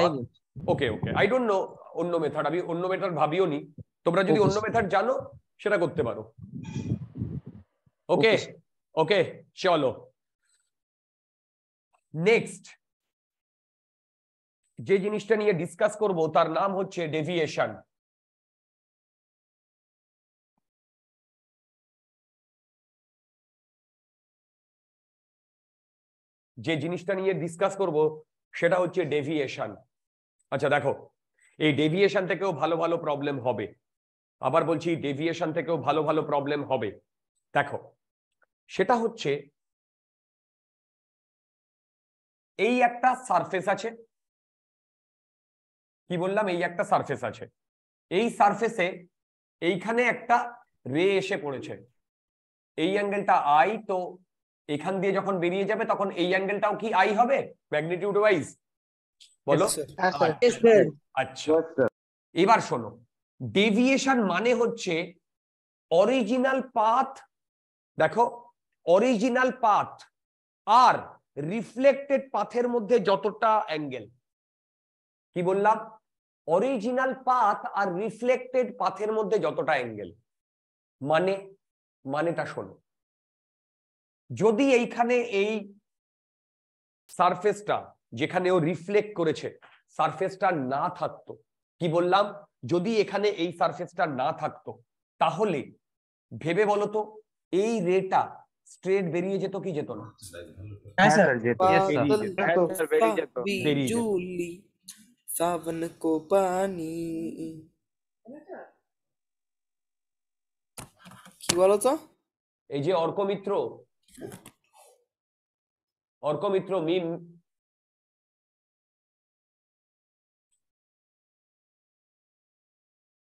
okay okay I don't know অন্য মেথড আমি অন্য মেথড ভাবিও নি তোমরা যদি অন্য মেথড জানো সেটা করতে পারো ওকে ওকে চলো নেক্সট যে জিনিসটা নিয়ে ডিসকাস করব তার নাম হচ্ছে ডেভিয়েশন
যে জিনিসটা নিয়ে ডিসকাস করব
সেটা হচ্ছে ডেভিয়েশন আচ্ছা দেখো এই ডেভিয়েশন থেকেও ভালো ভালো প্রবলেম হবে আবার বলছি ডেভিয়েশন থেকেও ভালো ভালো প্রবলেম হবে দেখো
সেটা হচ্ছে এই একটা
সারফেস আছে কি বললাম এই একটা সারফেস আছে এই সারফেসে এইখানে একটা রে এসে পড়েছে এই অ্যাঙ্গেলটা আই তো এখান দিয়ে যখন বেরিয়ে যাবে তখন এই অ্যাঙ্গেলটাও কি আই হবে ম্যাগনিটিউড ওয়াইজ বলো আচ্ছা।, আচ্ছা এবার শোনো ডেভিয়েশন মানে হচ্ছে অরিজিনাল পাথ দেখো অরিজিনাল পাথ আর রিফ্লেক্টেড পাথের মধ্যে যতটা অ্যাঙ্গেল কি বললাম অরিজিনাল পাথ আর রিফ্লেক্টেড পাথের মধ্যে যতটা অ্যাঙ্গেল মানে মানেটা শোনো যদি এইখানে এই সারফেসটা যেখানে ও রিফ্লেক্ট করেছে সারফেসটা না থাকতো কি বললাম যদি এখানে এই সারফেসটা না থাকতো তাহলে ভেবে বলতো এই রেটা স্ট্রেট বেরিয়ে যেত কি যেত না কি বলতো এই যে অর্ক মিত্র অর্ক মিত্র মিম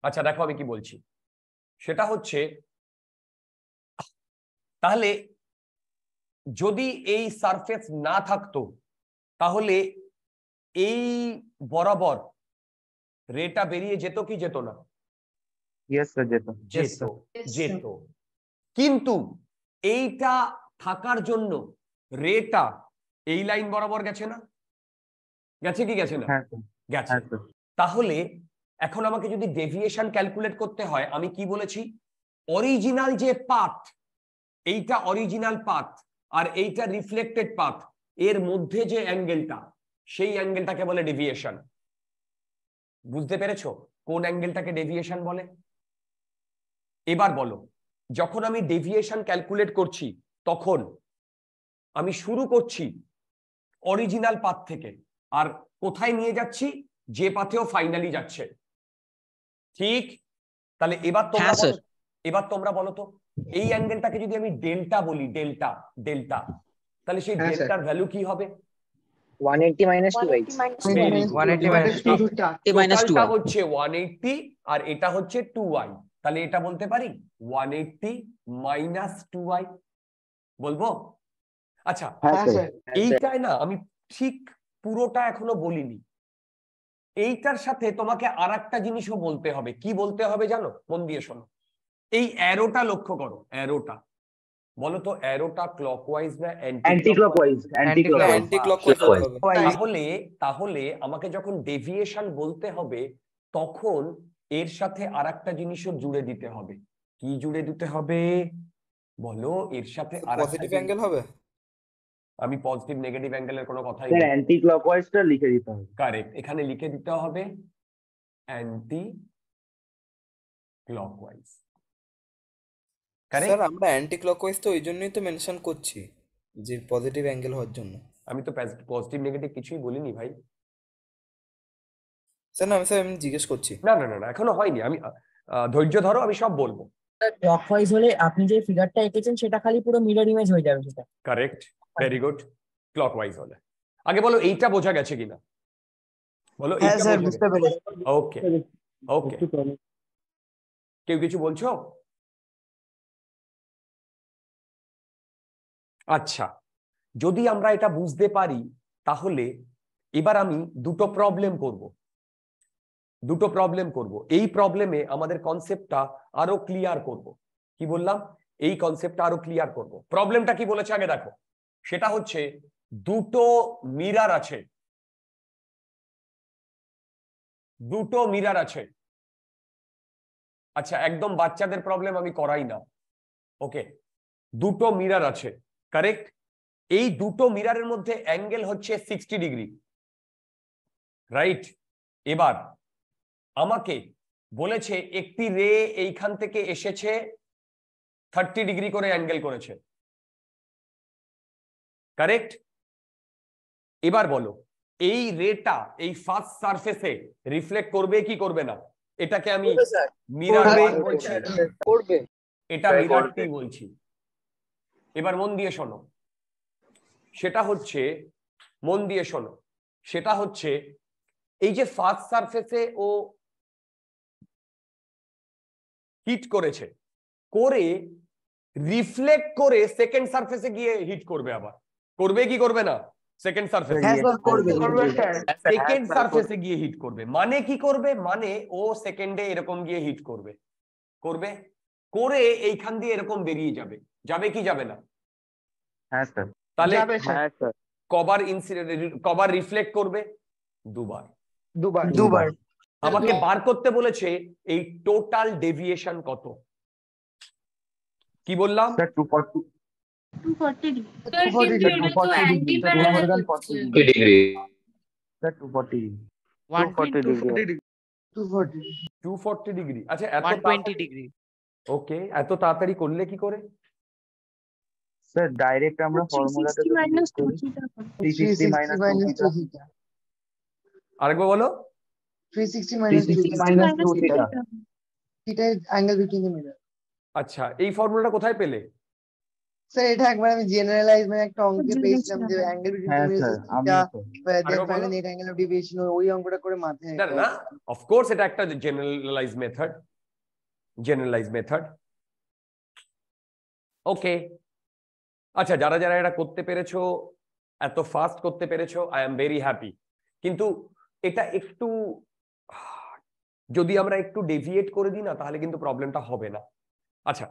আচ্ছা দেখো আমি কি বলছি সেটা হচ্ছে তাহলে যদি এই সারফেস না থাকতো তাহলে এই বরাবর রেটা বেরিয়ে যেত কি যেত না যেত যেত কিন্তু এইটা থাকার জন্য রেটা এই লাইন বরাবর গেছে না গেছে কি গেছে না হ্যাঁ, হ্যাঁ। গেছে হ্যাঁ, তাহলে এখন আমাকে যদি ডেভিয়েশন ক্যালকুলেট করতে হয় আমি কি বলেছি অরিজিনাল যে পাথ এইটা অরিজিনাল পাথ আর এইটা রিফ্লেক্টেড পাথ এর মধ্যে যে অ্যাঙ্গেলটা সেই অ্যাঙ্গেলটাকে বলে ডেভিয়েশন বুঝতে পেরেছো কোন অ্যাঙ্গেলটাকে ডেভিয়েশন বলে এবার বলো যখন আমি ডেভিয়েশন ক্যালকুলেট করছি তখন আমি শুরু করছি অরিজিনাল পাথ থেকে আর কোথায় নিয়ে যাচ্ছি যে পাথেও ফাইনালি যাচ্ছে ঠিক তাহলে এবার তোমরা হ্যাঁ, এবার তোমরা বলো তো এই অ্যাঙ্গেলটাকে যদি আমি ডেল্টা বলি ডেল্টা ডেল্টা তাহলে সেই ডেল্টার ভ্যালু কি হবে 180 হচ্ছে 180 আর এটা হচ্ছে 2y তাহলে এটা বলতে পারি ওয়ান মাইনাস টু 2y বলবো আচ্ছা হ্যাঁ, হ্যাঁ, এইটাই না আমি ঠিক পুরোটা এখনো বলিনি এইটার সাথে তোমাকে আর একটা জিনিসও বলতে হবে কি বলতে হবে জানো মন দিয়ে শোনো এই অ্যারোটা লক্ষ্য করো অ্যারোটা বলো তো অ্যারোটা ক্লকওয়াইজ না অ্যান্টি
ক্লকওয়াইজ অ্যান্টি ক্লকওয়াইজ তাহলে
তাহলে আমাকে যখন ডেভিয়েশন বলতে হবে তখন এর সাথে আর একটা জিনিসও জুড়ে দিতে হবে কি জুড়ে দিতে হবে বলো এর সাথে আর পজিটিভ অ্যাঙ্গেল হবে আমি পজিটিভ নেগেটিভ অ্যাঙ্গেলের কোনো কথাই না অ্যান্টি
ক্লকওয়াইজটা লিখে দিতে হবে
কারেক্ট এখানে লিখে দিতে হবে অ্যান্টি
ক্লকওয়াইজ কারেক্ট স্যার আমরা অ্যান্টি ক্লকওয়াইজ তো ওই জন্যই তো মেনশন করছি যে পজিটিভ অ্যাঙ্গেল হওয়ার জন্য আমি তো পজিটিভ নেগেটিভ কিছুই
বলিনি ভাই স্যার না আমি স্যার আমি জিজ্ঞেস করছি না না না না এখনো হয়নি আমি ধৈর্য ধরো আমি সব বলবো
ক্লক ওয়াইজ হলে আপনি যে ফিগারটা এঁকেছেন সেটা খালি পুরো মিরর ইমেজ হয়ে যাবে সেটা
correct very good clockwise হলে আগে বলো এইটা বোঝা গেছে কিনা বলো হ্যাঁ স্যার বুঝতে
পেরেছি ওকে ওকে কেউ কিছু বলছো
আচ্ছা যদি আমরা এটা বুঝতে পারি তাহলে এবার আমি দুটো প্রবলেম করব দুটো প্রবলেম করব এই প্রবলেমে আমাদের কনসেপ্টটা আরো ক্লিয়ার করব কি বললাম এই কনসেপ্টটা আরো ক্লিয়ার করব প্রবলেমটা কি বলেছে আগে দেখো সেটা হচ্ছে দুটো মিরার আছে
দুটো মিরার আছে
আচ্ছা একদম বাচ্চাদের প্রবলেম আমি করাই না ওকে দুটো মিরার আছে কারেক্ট এই দুটো মিরারের মধ্যে অ্যাঙ্গেল হচ্ছে সিক্সটি ডিগ্রি রাইট এবার আমাকে বলেছে একটি রে এইখান থেকে এসেছে থার্টি ডিগ্রি করে অ্যাঙ্গেল করেছে কারেক্ট এবার বলো এই রেটা এই ফার্স্ট সারফেসে রিফ্লেক্ট করবে কি করবে না এটাকে আমি মিরার বলছি
করবে এটা মিরারটি বলছি
এবার মন দিয়ে শোনো সেটা হচ্ছে মন দিয়ে শোনো সেটা হচ্ছে এই যে ফার্স্ট সারফেসে ও হিট করেছে করে রিফ্লেক্ট করে সেকেন্ড সারফেসে গিয়ে হিট করবে আবার করবে কি করবে না সেকেন্ড সারফেসে সেকেন্ড সারফেসে গিয়ে হিট করবে মানে কি করবে মানে ও সেকেন্ডে এরকম গিয়ে হিট করবে করবে করে এইখান দিয়ে এরকম বেরিয়ে যাবে যাবে কি যাবে না হ্যাঁ, তাহলে কবার ইনসিডেন্ট কবার রিফ্লেক্ট করবে
দুবার দুবার দুবার আমাকে
বার করতে বলেছে এই টোটাল ডেভিয়েশন কত কি বললাম ডিগ্রি আচ্ছা এত ডিগ্রি ওকে এত তাড়াতাড়ি করলে কি করে স্যার ডাইরেক্ট আমরা ফর্মুলাটা আরেকবার বলো আচ্ছা এই ফর্মুলাটা কোথায় পেলে
স্যার এটা একবার আমি জেনারেলাইজ মানে একটা অঙ্কে পেয়েছিলাম যে angle between net angle of deviation ওই অঙ্কটা করে মাথায় না না
অফ কোর্স এটা একটা generalize method generalize method okay আচ্ছা যারা যারা এটা করতে পেরেছো এত ফাস্ট করতে পেরেছো আই এম ভেরি হ্যাপি কিন্তু এটা একটু যদি আমরা একটু ডেভিয়েট করে দিই না তাহলে কিন্তু প্রবলেমটা হবে না আচ্ছা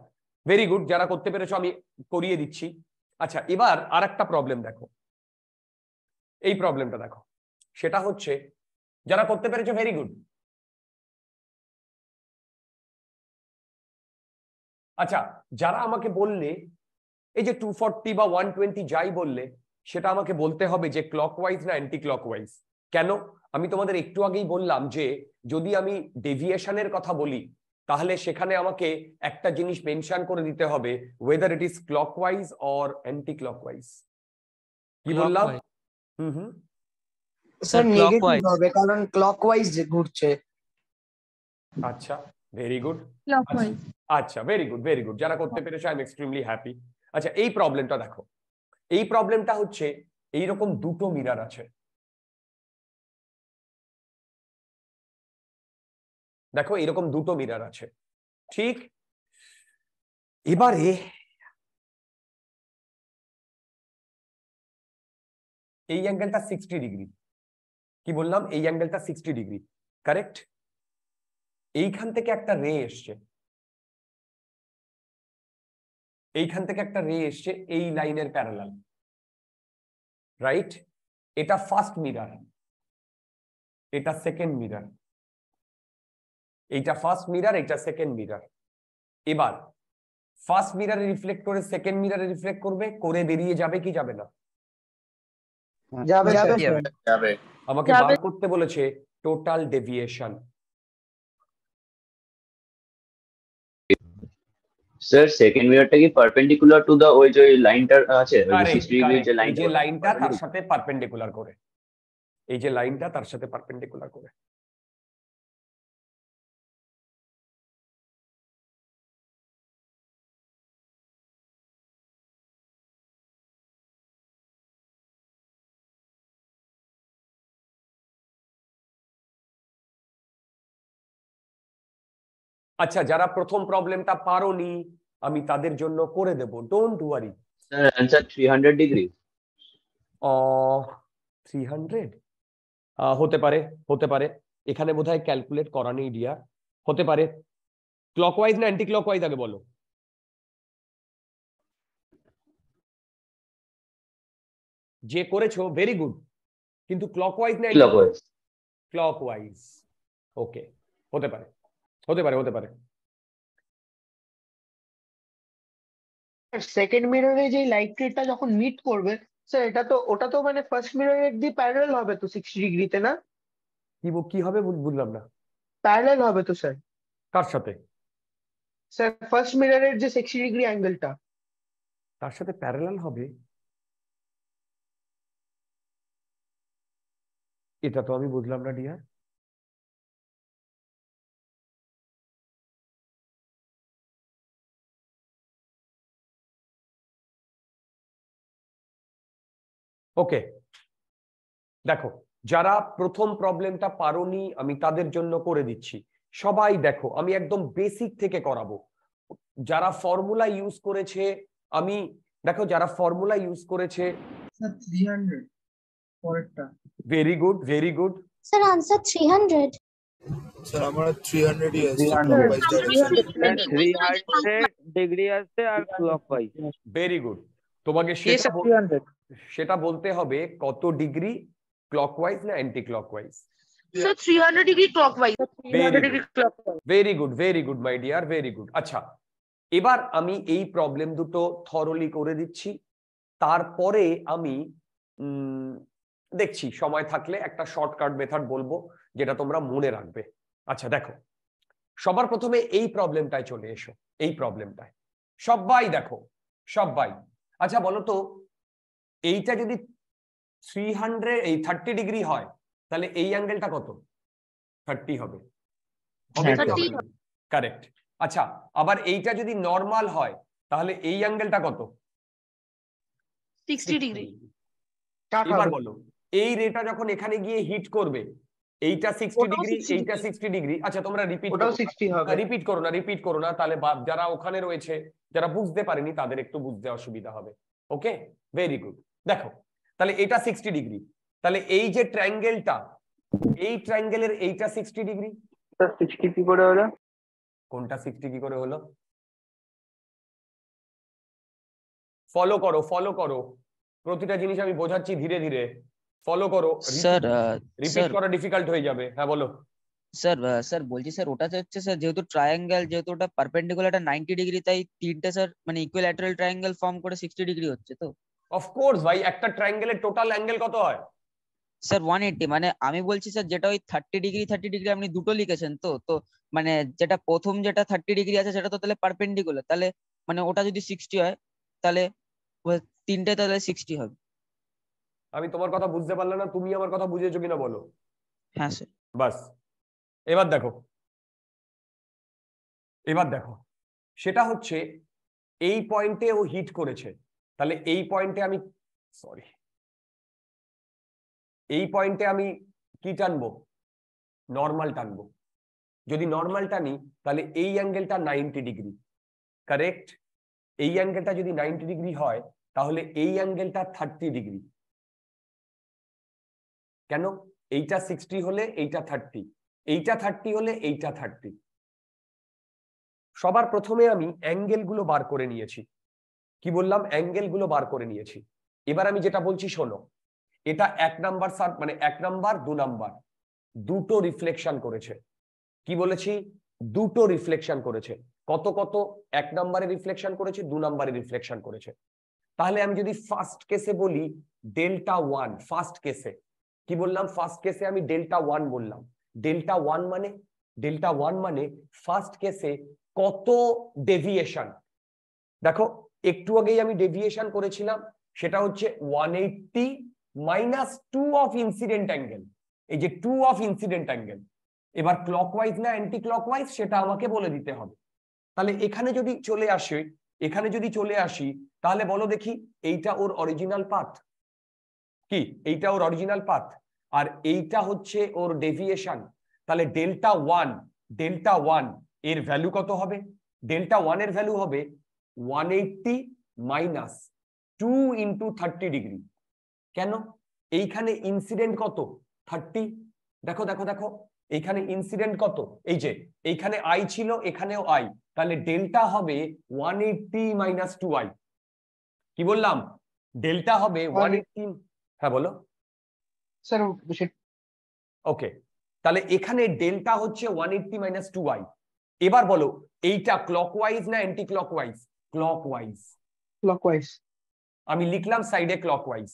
ভেরি গুড যারা করতে পেরেছো আমি করিয়ে দিচ্ছি আচ্ছা এবার আর একটা প্রবলেম দেখো এই প্রবলেমটা দেখো
সেটা হচ্ছে যারা করতে পেরেছো ভেরি গুড
আচ্ছা যারা আমাকে বললে এই যে টু ফর্টি বা ওয়ান টোয়েন্টি যাই বললে সেটা আমাকে বলতে হবে যে ক্লক ওয়াইজ না অ্যান্টি ক্লক ওয়াইজ কেন আমি তোমাদের একটু আগেই বললাম যে যদি আমি ডেভিয়েশনের কথা বলি তাহলে সেখানে আমাকে একটা জিনিস মেনশন করে দিতে হবে whether it is clockwise or anti clockwise কি বললাম স্যার কারণ আচ্ছা ভেরি গুড আচ্ছা ভেরি গুড যারা করতে এক্সট্রিমলি হ্যাপি আচ্ছা এই প্রবলেমটা দেখো এই প্রবলেমটা হচ্ছে এইরকম দুটো মিরার আছে
দেখো এরকম দুটো মিরার আছে ঠিক এবারে এই অ্যাঙ্গেলটা সিক্সটি ডিগ্রি কি বললাম এই অ্যাঙ্গেলটা সিক্সটি ডিগ্রি কারেক্ট এইখান থেকে একটা রে এসছে এইখান থেকে একটা রে এসছে এই লাইনের প্যারালাল রাইট এটা ফার্স্ট মিরার এটা সেকেন্ড মিরার এইটা ফার্স্ট মিরার
এটা সেকেন্ড মিরার এবার ফার্স্ট মিরারে রিফ্লেক্ট করে সেকেন্ড মিরারে রিফ্লেক্ট করবে করে বেরিয়ে যাবে কি যাবে না হ্যাঁ, আমাকে বার করতে বলেছে টোটাল ডেভিয়েশন
স্যার সেকেন্ড মিররটা কি পারপেন্ডিকুলার টু দা ওই যে লাইনটা আছে যে লাইনটা লাইনটা তার
সাথে পারপেন্ডিকুলার করে এই যে লাইনটা তার সাথে পারপেন্ডিকুলার করে আচ্ছা যারা প্রথম প্রবলেমটা পারোনি আমি তাদের জন্য করে দেব don't worry
sir answer 300 degree
অ 300 হতে পারে হতে পারে এখানে বোধহয় ক্যালকুলেট করা নেই হতে পারে ক্লকওয়াইজ না অ্যান্টি ক্লকওয়াইজ আগে বলো
যে করেছো ভেরি গুড কিন্তু ক্লকওয়াইজ না ক্লকওয়াইজ ক্লকওয়াইজ ওকে হতে পারে হতে পারে হতে পারে
সেকেন্ড মিররে যে লাইট রেটা যখন মিট করবে স্যার এটা তো ওটা তো মানে ফার্স্ট মিররের দি প্যারালাল হবে তো সিক্সটি ডিগ্রিতে না কি কি হবে বুঝলাম না প্যারালাল হবে তো স্যার কার সাথে স্যার ফার্স্ট মিররের যে সিক্সটি ডিগ্রি অ্যাঙ্গেলটা তার সাথে প্যারালাল
হবে
এটা তো আমি বুঝলাম না ডিয়ার
ওকে দেখো যারা প্রথম প্রবলেমটা পারোনি আমি তাদের জন্য করে দিচ্ছি সবাই দেখো আমি একদম বেসিক থেকে করাবো যারা ফর্মুলা ইউজ করেছে আমি দেখো যারা ফর্মুলা ইউজ করেছে very good very good
sir answer 300
sir আমার 300
300
ডিগ্রি আছে আর ভেরি গুড তোমাকে সেটা বলতে হবে কত ডিগ্রি ক্লকওয়াইজ না anti clockwise very good very good my dear very good আচ্ছা এবার আমি এই প্রবলেম দুটো থরলি করে দিচ্ছি তারপরে আমি দেখছি সময় থাকলে একটা শর্টকাট মেথড বলবো যেটা তোমরা মনে রাখবে আচ্ছা দেখো সবার প্রথমে এই প্রবলেমটায় চলে এসো এই প্রবলেমটায় সবাই দেখো সবাই আচ্ছা বলো তো এইটা যদি থ্রি হান্ড্রেড এই থার্টি ডিগ্রি হয় তাহলে এই অ্যাঙ্গেলটা কত থার্টি হবে কারেক্ট আচ্ছা আবার এইটা যদি নর্মাল হয় তাহলে এই অ্যাঙ্গেলটা কত
সিক্সটি ডিগ্রি এবার বলো
এই রেটা যখন এখানে গিয়ে হিট করবে এইটা 60 ডিগ্রি এইটা 60 ডিগ্রি আচ্ছা তোমরা রিপিট ওটাও 60 হবে রিপিট হ্যাঁ, করো না রিপিট করো না তাহলে যারা ওখানে রয়েছে যারা বুঝতে পারেনি তাদের একটু বুঝতে অসুবিধা হবে ওকে ভেরি গুড দেখো তাহলে এটা 60 ডিগ্রি তাহলে এই যে ট্রায়াঙ্গেলটা এই ট্রায়াঙ্গেলের এইটা 60 ডিগ্রি
60 কি করে হলো
কোনটা 60 কি করে হলো ফলো
করো ফলো করো প্রতিটা জিনিস আমি বোঝাচ্ছি ধীরে ধীরে ফলো করো স্যার রিপিট uh, করা ডিফিকাল্ট হয়ে যাবে হ্যাঁ বলো
স্যার স্যার uh, বলছি স্যার ওটা হচ্ছে স্যার যেহেতু ট্রায়াঙ্গেল যেহেতু ওটা পারপেন্ডিকুলার একটা 90 ডিগ্রি তাই তিনটা স্যার মানে ইকুইল্যাটারাল ট্রায়াঙ্গেল ফর্ম করে 60
ডিগ্রি হচ্ছে তো অফ কোর্স ভাই একটা ট্রায়াঙ্গেলের টোটাল অ্যাঙ্গেল কত হয়
স্যার 180 মানে আমি বলছি স্যার যেটা ওই 30 ডিগ্রি 30 ডিগ্রি আপনি দুটো লিখেছেন তো তো মানে যেটা প্রথম যেটা 30 ডিগ্রি আছে সেটা তো তাহলে পারপেন্ডিকুলার তাহলে মানে ওটা যদি 60 হয় তাহলে তিনটে তাহলে 60 হবে
আমি তোমার কথা বুঝতে পারলাম না তুমি আমার কথা বুঝেছো কিনা বলো হ্যাঁ স্যার বাস এবার দেখো
এবার দেখো সেটা হচ্ছে এই পয়েন্টে ও হিট করেছে তাহলে এই পয়েন্টে আমি সরি এই পয়েন্টে আমি
কি টানবো নর্মাল টানবো যদি নর্মাল টানি তাহলে এই অ্যাঙ্গেলটা নাইনটি ডিগ্রি কারেক্ট এই অ্যাঙ্গেলটা যদি নাইনটি ডিগ্রি হয় তাহলে এই অ্যাঙ্গেলটা থার্টি ডিগ্রি কেন এইটা সিক্সটি হলে এইটা থার্টি এইটা থার্টি হলে এইটা থার্টি সবার প্রথমে আমি অ্যাঙ্গেলগুলো বার করে নিয়েছি কি বললাম অ্যাঙ্গেলগুলো বার করে নিয়েছি এবার আমি যেটা বলছি শোনো এটা এক নাম্বার সার মানে এক নাম্বার দু নাম্বার দুটো রিফ্লেকশন করেছে কি বলেছি দুটো রিফ্লেকশন করেছে কত কত এক নাম্বারে রিফ্লেকশন করেছে দু নাম্বারে রিফ্লেকশন করেছে তাহলে আমি যদি ফার্স্ট কেসে বলি ডেল্টা ওয়ান ফার্স্ট কেসে কি বললাম ফার্স্ট কেসে আমি ডেল্টা ওয়ান বললাম ডেল্টা ওয়ান মানে ডেল্টা ওয়ান মানে ফার্স্ট কেসে কত ডেভিয়েশন দেখো একটু আগেই আমি ডেভিয়েশন করেছিলাম সেটা হচ্ছে one eighty minus two of incident angle এই যে টু অফ ইনসিডেন্ট অ্যাঙ্গেল এবার ক্লকওয়াইজ না অ্যান্টি ক্লকওয়াইজ সেটা আমাকে বলে দিতে হবে তাহলে এখানে যদি চলে আসে এখানে যদি চলে আসি তাহলে বলো দেখি এইটা ওর অরিজিনাল পাথ কি এইটা ওর অরিজিনাল পাথ আর এইটা হচ্ছে ওর ডেভিয়েশন তাহলে ডেল্টা ওয়ান ডেল্টা ওয়ান এর ভ্যালু কত হবে ডেল্টা ওয়ান এর ভ্যালু হবে one eighty minus two into thirty degree কেন এইখানে ইনসিডেন্ট কত থার্টি দেখো দেখো দেখো এইখানে ইনসিডেন্ট কত এই যে এইখানে আই ছিল এখানেও আই তাহলে ডেল্টা হবে one eighty minus two I কি বললাম ডেল্টা হবে ওয়ান এইটটি হ্যাঁ বলো স্যার ওকে তাহলে এখানে ডেল্টা হচ্ছে one eighty minus two Y এবার বলো এইটা ক্লকওয়াইজ না অ্যান্টি ক্লকওয়াইজ ক্লকওয়াইজ ক্লকওয়াইজ আমি লিখলাম সাইডে ক্লকওয়াইজ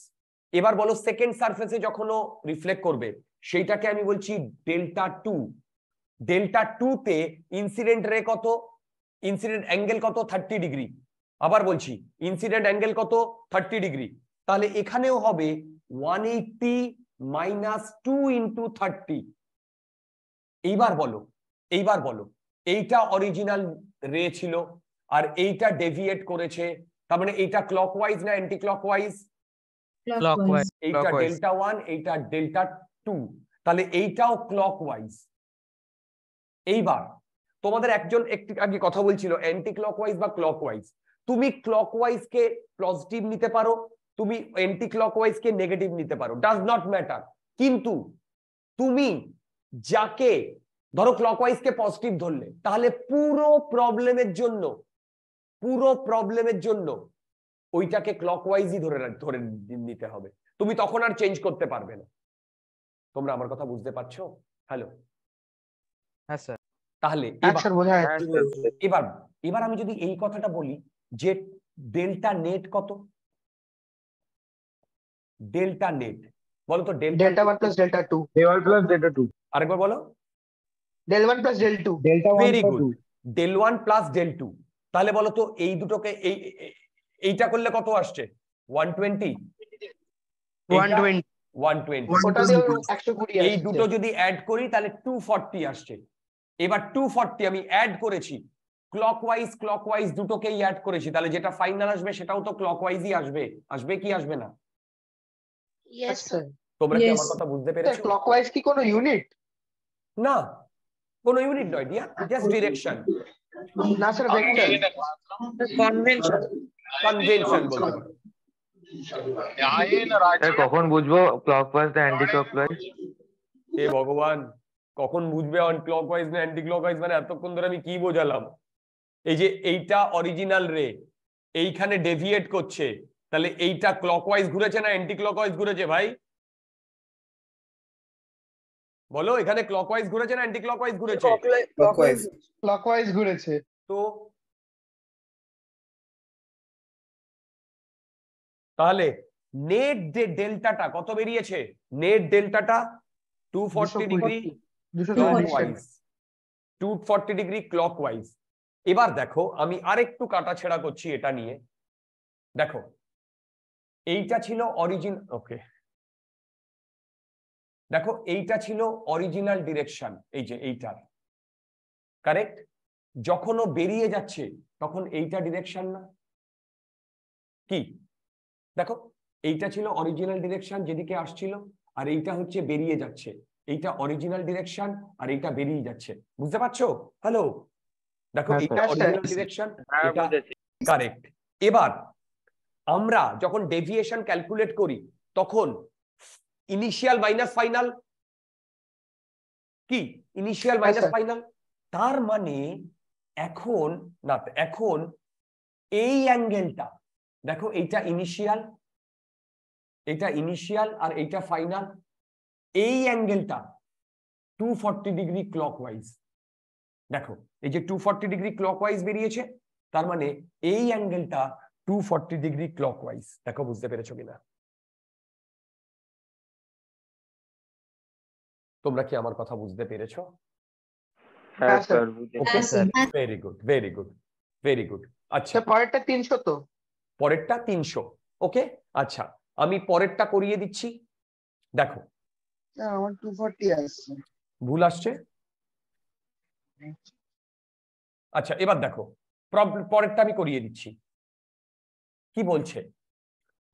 এবার বলো সেকেন্ড সারফেসে যখন ও রিফ্লেক্ট করবে সেইটাকে আমি বলছি ডেল্টা টু ডেল্টা টু তে ইনসিডেন্ট রে কত ইনসিডেন্ট অ্যাঙ্গেল কত থার্টি ডিগ্রি আবার বলছি ইনসিডেন্ট অ্যাঙ্গেল কত থার্টি ডিগ্রি তাহলে এখানেও হবে one eighty minus two into thirty এইবার বলো এইবার বলো এইটা অরিজিনাল রে ছিল আর এইটা ডেভিয়েট করেছে তার মানে এইটা ক্লক ওয়াইজ না অ্যান্টি ওয়াইজ এইটা ডেল্টা ওয়ান এইটা ডেল্টা টু তাহলে এইটাও ক্লক ওয়াইজ এইবার তোমাদের একজন একটি আগে কথা বলছিল অ্যান্টি ওয়াইজ বা ক্লক ওয়াইজ তুমি ক্লক ওয়াইজ কে পজিটিভ নিতে পারো তুমি এন্টি ক্লকওয়াইজ কে নেগেটিভ নিতে পারো ডাজ নট ম্যাটার কিন্তু তুমি যাকে ধরো ক্লকওয়াইজ কে পজিটিভ ধরলে তাহলে পুরো প্রবলেমের জন্য পুরো প্রবলেমের জন্য ওইটাকে ক্লকওয়াইজই ধরে ধরে নিতে হবে তুমি তখন আর চেঞ্জ করতে পারবে না তোমরা আমার কথা বুঝতে পারছো হ্যালো হ্যাঁ স্যার তাহলে হ্যাঁ, এবার এবার আমি যদি এই কথাটা বলি যে ডেল্টা নেট কত ডেল্টা নেট বলো তো delta delta 1 plus delta 2 del 1 plus delta 2
আরেকবার বলো del 1 plus del 2 delta 1 very good del 1 plus del
2 তাহলে বলো তো এই দুটোকে এই এইটা করলে কত আসছে 120 120 120 এই দুটো যদি অ্যাড করি তাহলে 240 আসছে এবার 240 আমি অ্যাড করেছি ক্লকওয়াইজ ক্লকওয়াইজ দুটোকেই অ্যাড করেছি তাহলে যেটা ফাইনাল আসবে সেটাও তো ক্লকওয়াইজই আসবে আসবে কি আসবে না
ইয়েস তোমরা কি আমার কথা বুঝতে পেরেছো
ক্লকওয়াইজ কি কোনো ইউনিট না কোনো ইউনিট নয় ডিয়ার জাস্ট ডিরেকশন না স্যার ভেক্টর কনভেনশন কনভেনশন বলতে কখন
বুঝবো ক্লকওয়াইজ না অ্যান্টি ক্লকওয়াইজ হে ভগবান কখন বুঝবে অন ক্লকওয়াইজ না অ্যান্টি ক্লকওয়াইজ মানে এতক্ষণ ধরে আমি কি বোঝালাম এই যে এইটা অরিজিনাল রে এইখানে ডেভিয়েট করছে তাহলে এইটা ক্লকওয়াইজ ঘুরেছে না অ্যান্টি ক্লকওয়াইজ ঘুরেছে ভাই বলো এখানে ক্লকওয়াইজ ঘুরেছে না অ্যান্টি ক্লকওয়াইজ ঘুরেছে
ক্লকওয়াইজ
ঘুরেছে তো
তাহলে নেট যে ডেল্টাটা কত বেরিয়েছে নেট ডেল্টাটা 240 ডিগ্রি 240 ডিগ্রি ক্লকওয়াইজ এবার দেখো আমি আরেকটু কাটাছেড়া করছি এটা নিয়ে দেখো
এইটা ছিল অরিজিন ওকে দেখো
এইটা ছিল অরিজিনাল ডিরেকশন এই যে এইটার কারেক্ট যখন ও বেরিয়ে যাচ্ছে তখন এইটা ডিরেকশন না কি দেখো এইটা ছিল অরিজিনাল ডিরেকশন যেদিকে আসছিল আর এইটা হচ্ছে বেরিয়ে যাচ্ছে এইটা অরিজিনাল ডিরেকশন আর এইটা বেরিয়ে যাচ্ছে বুঝতে পারছো হ্যালো দেখো হ্যাঁ, এইটা অরিজিনাল হ্যাঁ, ডিরেকশন এটা কারেক্ট এবার আমরা যখন ডেভিয়েশন ক্যালকুলেট করি তখন ইনিশিয়াল মাইনাস ফাইনাল কি ইনিশিয়াল মাইনাস ফাইনাল তার মানে এখন না এখন এই অ্যাঙ্গেলটা দেখো এইটা ইনিশিয়াল এটা ইনিশিয়াল আর এইটা ফাইনাল এই অ্যাঙ্গেলটা টু ডিগ্রি ক্লক ওয়াইজ দেখো এই যে টু ডিগ্রি ক্লক ওয়াইজ বেরিয়েছে তার মানে এই অ্যাঙ্গেলটা two forty degree 
clockwise দেখো বুঝতে পেরেছো কিনা
তোমরা কি আমার কথা বুঝতে পেরেছ
okay sir
very good very good very good আচ্ছা পরেরটা তিনশো তো পরেরটা তিনশো ওকে আচ্ছা আমি পরেরটা করিয়ে দিচ্ছি দেখো আমার ভুল আসছে আচ্ছা এবার দেখো পরেরটা আমি করিয়ে দিচ্ছি কি বলছে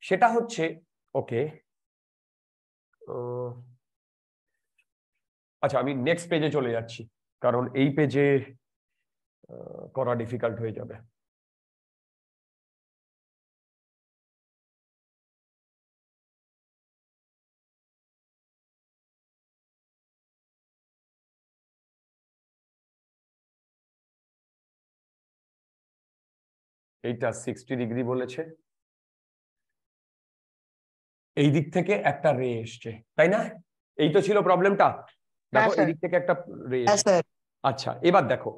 সেটা হচ্ছে ওকে আচ্ছা আমি নেক্সট পেজে চলে যাচ্ছি কারণ এই পেজে করা ডিফিকাল্ট হয়ে যাবে এইটা সিক্সটি ডিগ্রি বলেছে
এই দিক থেকে একটা রে এসছে তাই না এই তো ছিল প্রবলেমটা হ্যাঁ, দেখো এই দিক থেকে একটা রে হ্যাঁ, আচ্ছা এবার দেখো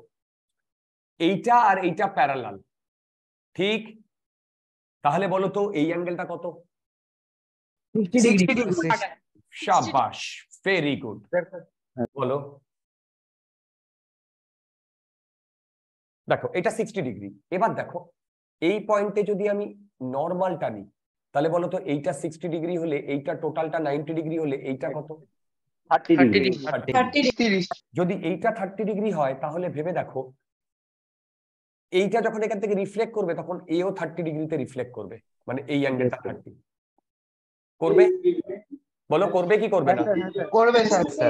এইটা আর এইটা প্যারালাল ঠিক তাহলে বলো তো এই অ্যাঙ্গেলটা কত মানে? সাবাস
ভেরি গুড হ্যাঁ। বলো
দেখো এটা সিক্সটি ডিগ্রি এবার দেখো এই পয়েন্টে যদি আমি নর্মালটা নিই তাহলে বলো তো এইটা সিক্সটি ডিগ্রি হলে এইটা টোটালটা নাইনটি ডিগ্রি হলে এইটা কত যদি এইটা থার্টি ডিগ্রি হয় তাহলে ভেবে দেখো এইটা যখন এখান থেকে রিফ্লেক্ট করবে তখন এও থার্টি ডিগ্রিতে রিফ্লেক্ট করবে মানে এই অ্যাঙ্গেলটা থার্টি করবে বলো করবে কি করবে না করবে আচ্ছা।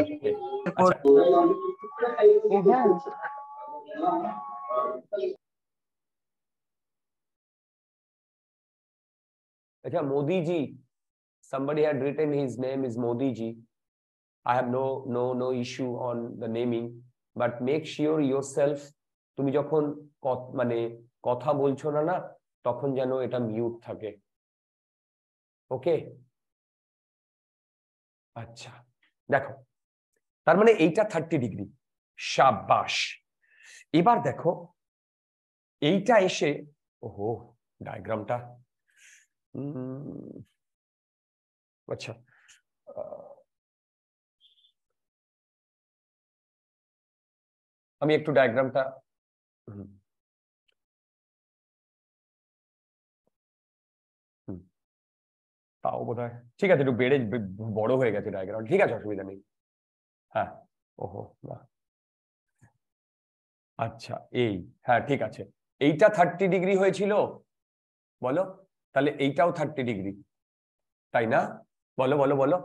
হ্যাঁ।
अच्छा मोदी जी somebody had written his name is Modi ji. I have no no no issue on the naming, but make sure yourself তুমি যখন মানে কথা বলছো না না তখন যেন এটা মিউট থাকে
ওকে আচ্ছা দেখো
তার মানে এইটা থার্টি ডিগ্রি সাবাস এবার দেখো এইটা এসে ওহো ডায়াগ্রামটা
আচ্ছা আমি একটু ডায়াগ্রামটা তাও বোধ হয় ঠিক আছে একটু বেড়ে বড় হয়ে গেছে ডায়াগ্রাম ঠিক আছে অসুবিধা নেই হ্যাঁ ওহো না আচ্ছা এই
হ্যাঁ ঠিক আছে এইটা থার্টি ডিগ্রি হয়েছিল বলো তাহলে এইটাও থার্টি ডিগ্রি তাই না বলো বলো বলো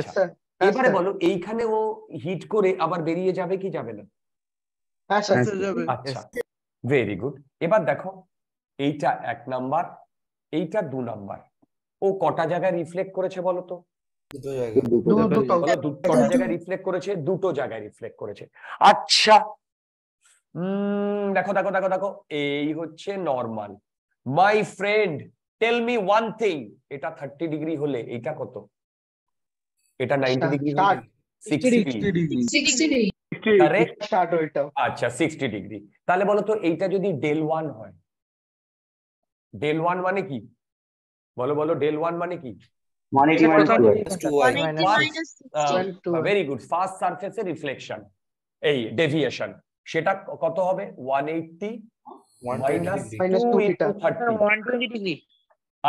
আচ্ছা, এবারে বলো এইখানে ও হিট করে আবার বেরিয়ে যাবে কি যাবে না ভেরি হ্যাঁ, গুড আচ্ছা, এবার দেখো এইটা এক নাম্বার এইটা দু নাম্বার ও কটা জায়গায় রিফ্লেক্ট করেছে বলো তো কটা জায়গায় রিফ্লেক্ট করেছে দুটো জায়গায় রিফ্লেক্ট করেছে আচ্ছা উম দেখো দেখো দেখো দেখো এই হচ্ছে normal my friend tell me one thing এটা থার্টি ডিগ্রি হলে এটা কত এটা নাইনটি ডিগ্রি আচ্ছা সিক্সটি ডিগ্রি তাহলে বলো তো এইটা যদি ডেল ওয়ান হয় ডেল ওয়ান মানে কি বলো বলো ডেল ওয়ান মানে কি ভেরি গুড ফার্স্ট সার্ফেসের রিফ্লেকশন এই ডেভিয়েশন সেটা কত হবে ওয়ান এইটটি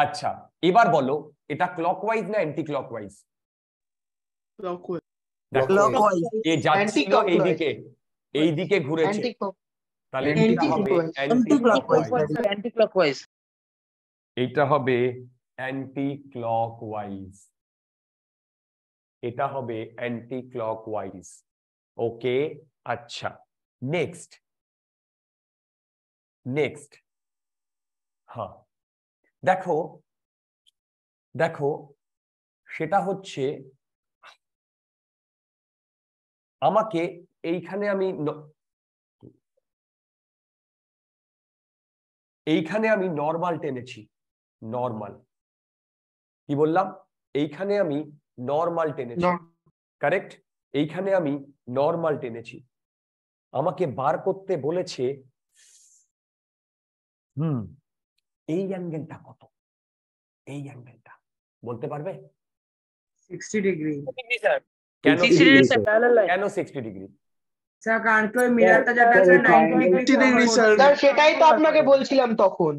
আচ্ছা এবার বলো এটা ক্লকওয়াইজ না অ্যান্টি ক্লকওয়াইজ
এ এইদিকে
এইদিকে ঘুরেছে তাহলে এটা হবে অ্যান্টি এটা হবে অ্যান্টি ক্লকওয়াইজ এটা হবে অ্যান্টি ক্লকওয়াইজ ওকে আচ্ছা নেক্সট
নেক্সট হ্যাঁ দেখো দেখো সেটা হচ্ছে আমাকে এইখানে আমি এইখানে আমি নর্মাল টেনেছি
নর্মাল কি বললাম এইখানে আমি নর্মাল টেনেছি কারেক্ট এইখানে আমি নর্মাল টেনেছি আমাকে বার করতে বলেছে হুম এই অ্যাঙ্গেলটা কত এই অ্যাঙ্গেলটা বলতে পারবে 60 ডিগ্রি
কেন 60 ডিগ্রি কেন 60 ডিগ্রি স্যার কারণ কি মিররটা যেটা আছে
90 ডিগ্রি স্যার
সেটাই তো আপনাকে বলছিলাম তখন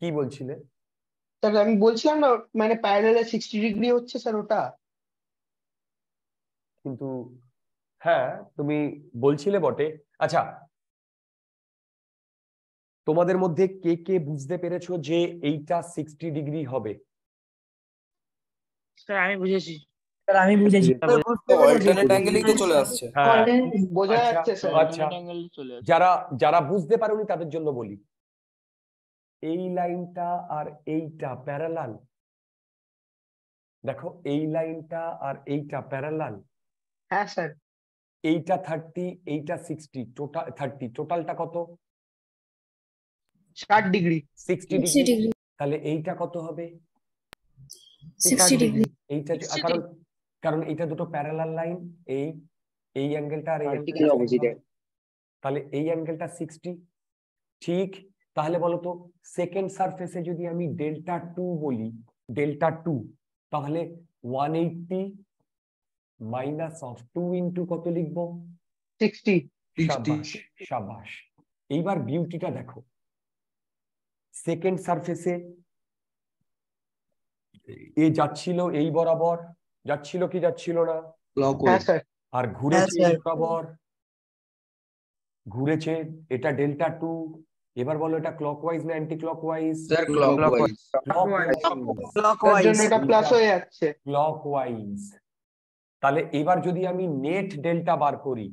কি বলছিলে স্যার আমি বলছিলাম না মানে প্যারালালে 60 ডিগ্রি হচ্ছে স্যার ওটা
কিন্তু হ্যাঁ তুমি বলছিলে বটে আচ্ছা তোমাদের মধ্যে কে কে বুঝতে পেরেছো যে এইটা সিক্সটি ডিগ্রি হবে স্যার আমি বুঝেছি স্যার আমি বুঝেছি চলে আসছে হ্যাঁ। বোঝা আচ্ছা, যাচ্ছে আচ্ছা। যারা যারা বুঝতে পারোনি তাদের জন্য বলি এই লাইনটা আর এইটা প্যারালাল দেখো এই লাইনটা আর এইটা প্যারালাল হ্যাঁ স্যার এইটা থার্টি এইটা সিক্সটি টোটাল থার্টি টোটালটা কত 60 ডিগ্রি সিক্সটি ডিগ্রি তাহলে এইটা কত হবে 60 ডিগ্রি এইটা কারণ কারণ এইটা দুটো প্যারালাল লাইন এই এই অ্যাঙ্গেলটা আর এই অ্যাঙ্গেলটা তাহলে এই অ্যাঙ্গেলটা 60 ঠিক তাহলে বলো তো সেকেন্ড সারফেসে যদি আমি ডেল্টা 2 বলি ডেল্টা 2 তাহলে 180 মাইনাস অফ 2 ইনটু কত লিখবো 60 60 সাবাস এইবার বিউটিটা দেখো সেকেন্ড সারফেসে এ যাচ্ছিল এই বরাবর যাচ্ছিল কি যাচ্ছিল না হ্যাঁ, আর হ্যাঁ, ঘুরেছে বরাবর ঘুরেছে এটা ডেল্টা টু এবার বলো এটা ক্লকওয়াইজ না anti clockwise wise clockwise clockwise clockwise তাহলে এবার যদি আমি নেট ডেল্টা বার করি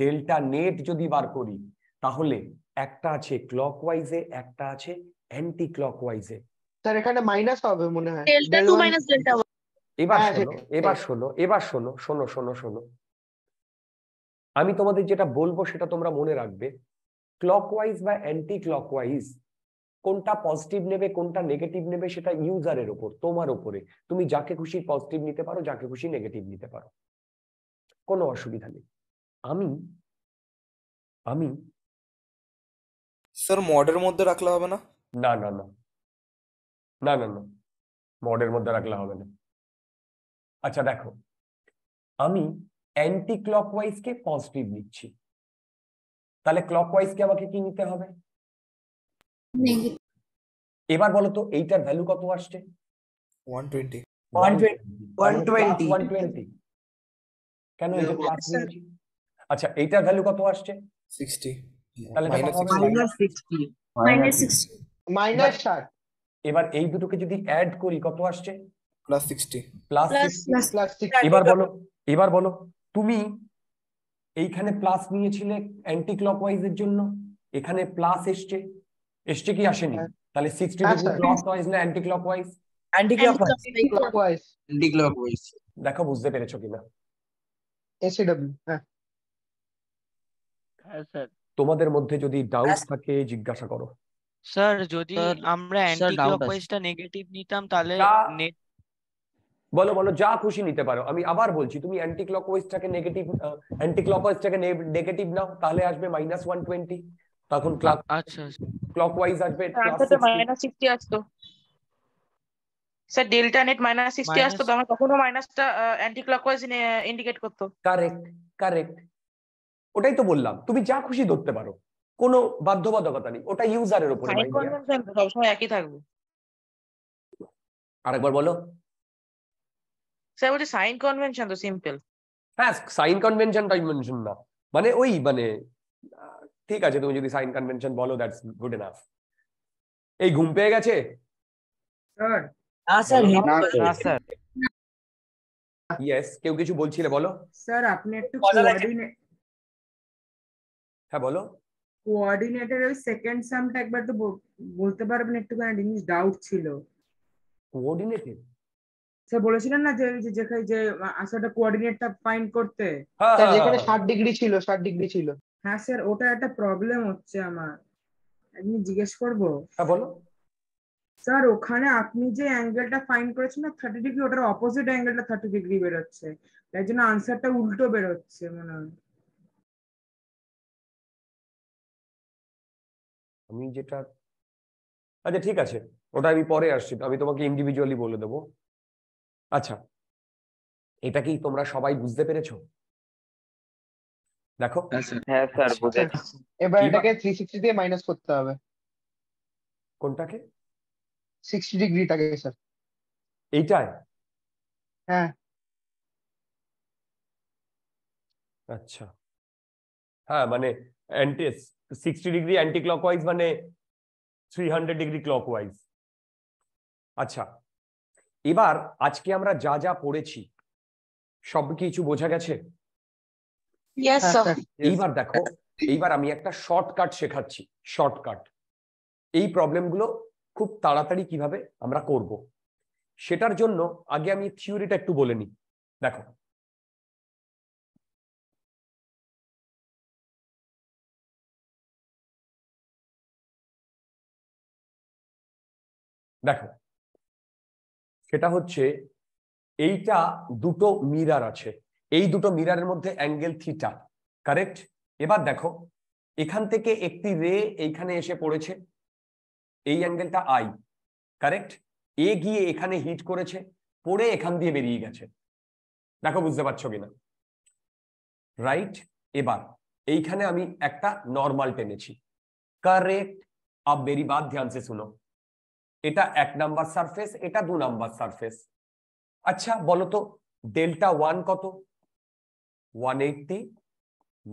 ডেল্টা নেট যদি বার করি তাহলে একটা আছে ক্লকওয়াইজে একটা আছে অ্যান্টি ক্লকওয়াইজে
স্যার এখানে মাইনাস হবে মনে হয় ডেল্টা 2 মাইনাস ডেল্টা 1
এবার শোনো হ্যাঁ, হ্যাঁ, এবার শোনো হ্যাঁ। এবার শোনো শোনো শোনো শোনো আমি তোমাদের যেটা বলবো সেটা তোমরা মনে রাখবে ক্লকওয়াইজ বা অ্যান্টি ক্লকওয়াইজ কোনটা পজিটিভ নেবে কোনটা নেগেটিভ নেবে সেটা ইউজারের ওপর তোমার ওপরে তুমি যাকে খুশি পজিটিভ নিতে পারো যাকে খুশি নেগেটিভ নিতে পারো কোনো অসুবিধা নেই আমি আমি
স্যার মডের মধ্যে রাখলে হবে না না না না না না না মডের মধ্যে রাখলে হবে না আচ্ছা দেখো
আমি অ্যান্টি ক্লকওয়াইজকে পজিটিভ নিচ্ছি তাহলে ক্লকওয়াইজকে
আমাকে কি নিতে হবে এবার বলো তো এইটার ভ্যালু কত আসছে কেন
আচ্ছা
এইটার ভ্যালু কত
আসছে
60
তাহলে
60 60 মাইনাস ষাট
এবার এই দুটোকে যদি অ্যাড করি কত আসছে প্লাস সিক্সটি প্লাস এবার বলো এবার বলো তুমি এইখানে প্লাস নিয়েছিলে অ্যান্টি ক্লকওয়াইজ এর জন্য এখানে প্লাস এসছে এসছে কি আসেনি হ্যাঁ। তাহলে সিক্সটি ডিগ্রি ক্লকওয়াইজ না anti clockwise anti clockwise anti clockwise দেখো বুঝতে পেরেছো কিনা এসিডব্লিউ হ্যাঁ, হ্যাঁ তোমাদের মধ্যে যদি ডাউট থাকে জিজ্ঞাসা করো স্যার যদি আমরা অ্যান্টি ক্লকওয়াইজটা নেগেটিভ নিতাম তাহলে নেট বলো বলো যা খুশি নিতে পারো আমি আবার বলছি তুমি অ্যান্টি ক্লকওয়াইজটাকে নেগেটিভ অ্যান্টি ক্লকওয়াইজটাকে নেগেটিভ নাও তাহলে আসবে মাইনাস ওয়ান টোয়েন্টি তখন ক্লক আচ্ছা ক্লকওয়াইজ আচ্ছা। আসবে মাইনাস
সিক্সটি আসতো sir delta net minus sixty আসতো তো কখনো মাইনাসটা অ্যান্টি ক্লকওয়াইজ ইন্ডিকেট করতো কারেক্ট কারেক্ট
ওটাই তো বললাম তুমি যা খুশি ধরতে পারো কোনো বাধ্যবাধকতা নেই ওটা ইউজারের উপরে
সবসময় একই থাকবে আরেকবার বলো স্যার বলছি সাইন কনভেনশন তো সিম্পল
হ্যাঁ সাইন কনভেনশন মেনশন না মানে ওই মানে ঠিক আছে তুমি যদি সাইন কনভেনশন বলো দ্যাটস গুড এনাফ এই ঘুম পেয়ে গেছে স্যার
স্যার স্যার
ইয়েস কেউ কিছু বলছিলে বলো
স্যার আপনি একটু কোঅর্ডিনেট হ্যাঁ বলো কোঅর্ডিনেটের ওই সেকেন্ড সামটা একবার তো বলতে পারবেন মানে একটুখানি জিনিস ডাউট ছিল কোঅর্ডিনেটেড স্যার বলেছিলেন না যে যে যেখানে যে আসলে কোঅর্ডিনেটটা ফাইন্ড করতে হ্যাঁ, স্যার হ্যাঁ, যেখানে 60 হ্যাঁ। ডিগ্রি ছিল 60 ডিগ্রি ছিল হ্যাঁ স্যার ওটা একটা প্রবলেম হচ্ছে আমার আমি জিজ্ঞেস করবো বলো স্যার ওখানে আপনি যে অ্যাঙ্গেলটা ফাইন করেছেন না থার্টি ডিগ্রি ওটার অপোজিট অ্যাঙ্গেলটা থার্টি ডিগ্রি বেরোচ্ছে তাই জন্য আনসারটা উল্টো বেরোচ্ছে মনে হয়
আমি যেটা আচ্ছা ঠিক আছে ওটা আমি পরে আসছি আমি তোমাকে
ইন্ডিভিজুয়ালি বলে দেবো আচ্ছা এটা কি তোমরা সবাই বুঝতে
পেরেছো
দেখো হ্যাঁ, হ্যাঁ,
এবার এটাকে 360 দিয়ে মাইনাস করতে হবে কোনটাকে 60 ডিগ্রিটাকে স্যার এইটাই হ্যাঁ
আচ্ছা হ্যাঁ মানে অ্যান্টিস 60 সিক্সটি
ডিগ্রি অ্যান্টি ক্লকওয়াইজ মানে থ্রি হান্ড্রেড ডিগ্রি ক্লকওয়াইজ আচ্ছা এবার আজকে আমরা যা যা পড়েছি সব কিছু বোঝা গেছে হ্যাঁ, হ্যাঁ, এইবার দেখো এইবার আমি একটা শর্টকাট শেখাচ্ছি শর্টকাট এই প্রবলেমগুলো খুব তাড়াতাড়ি কিভাবে আমরা করব সেটার জন্য আগে আমি থিওরিটা একটু বলে নিই দেখো দেখো সেটা হচ্ছে এইটা দুটো মিরার আছে এই দুটো মিরারের মধ্যে অ্যাঙ্গেল থিটা কারেক্ট এবার দেখো এখান থেকে একটি রে এইখানে এসে পড়েছে এই অ্যাঙ্গেলটা আই কারেক্ট এ গিয়ে এখানে হিট করেছে পড়ে এখান দিয়ে বেরিয়ে গেছে দেখো বুঝতে পারছো কিনা রাইট এবার এইখানে আমি একটা নর্মাল টেনেছি কারেক্ট আপ বেরি বাদ ধ্যান শুনো এটা এক নাম্বার সারফেস এটা দু নাম্বার সারফেস আচ্ছা বলো তো ডেল্টা ওয়ান কত one eighty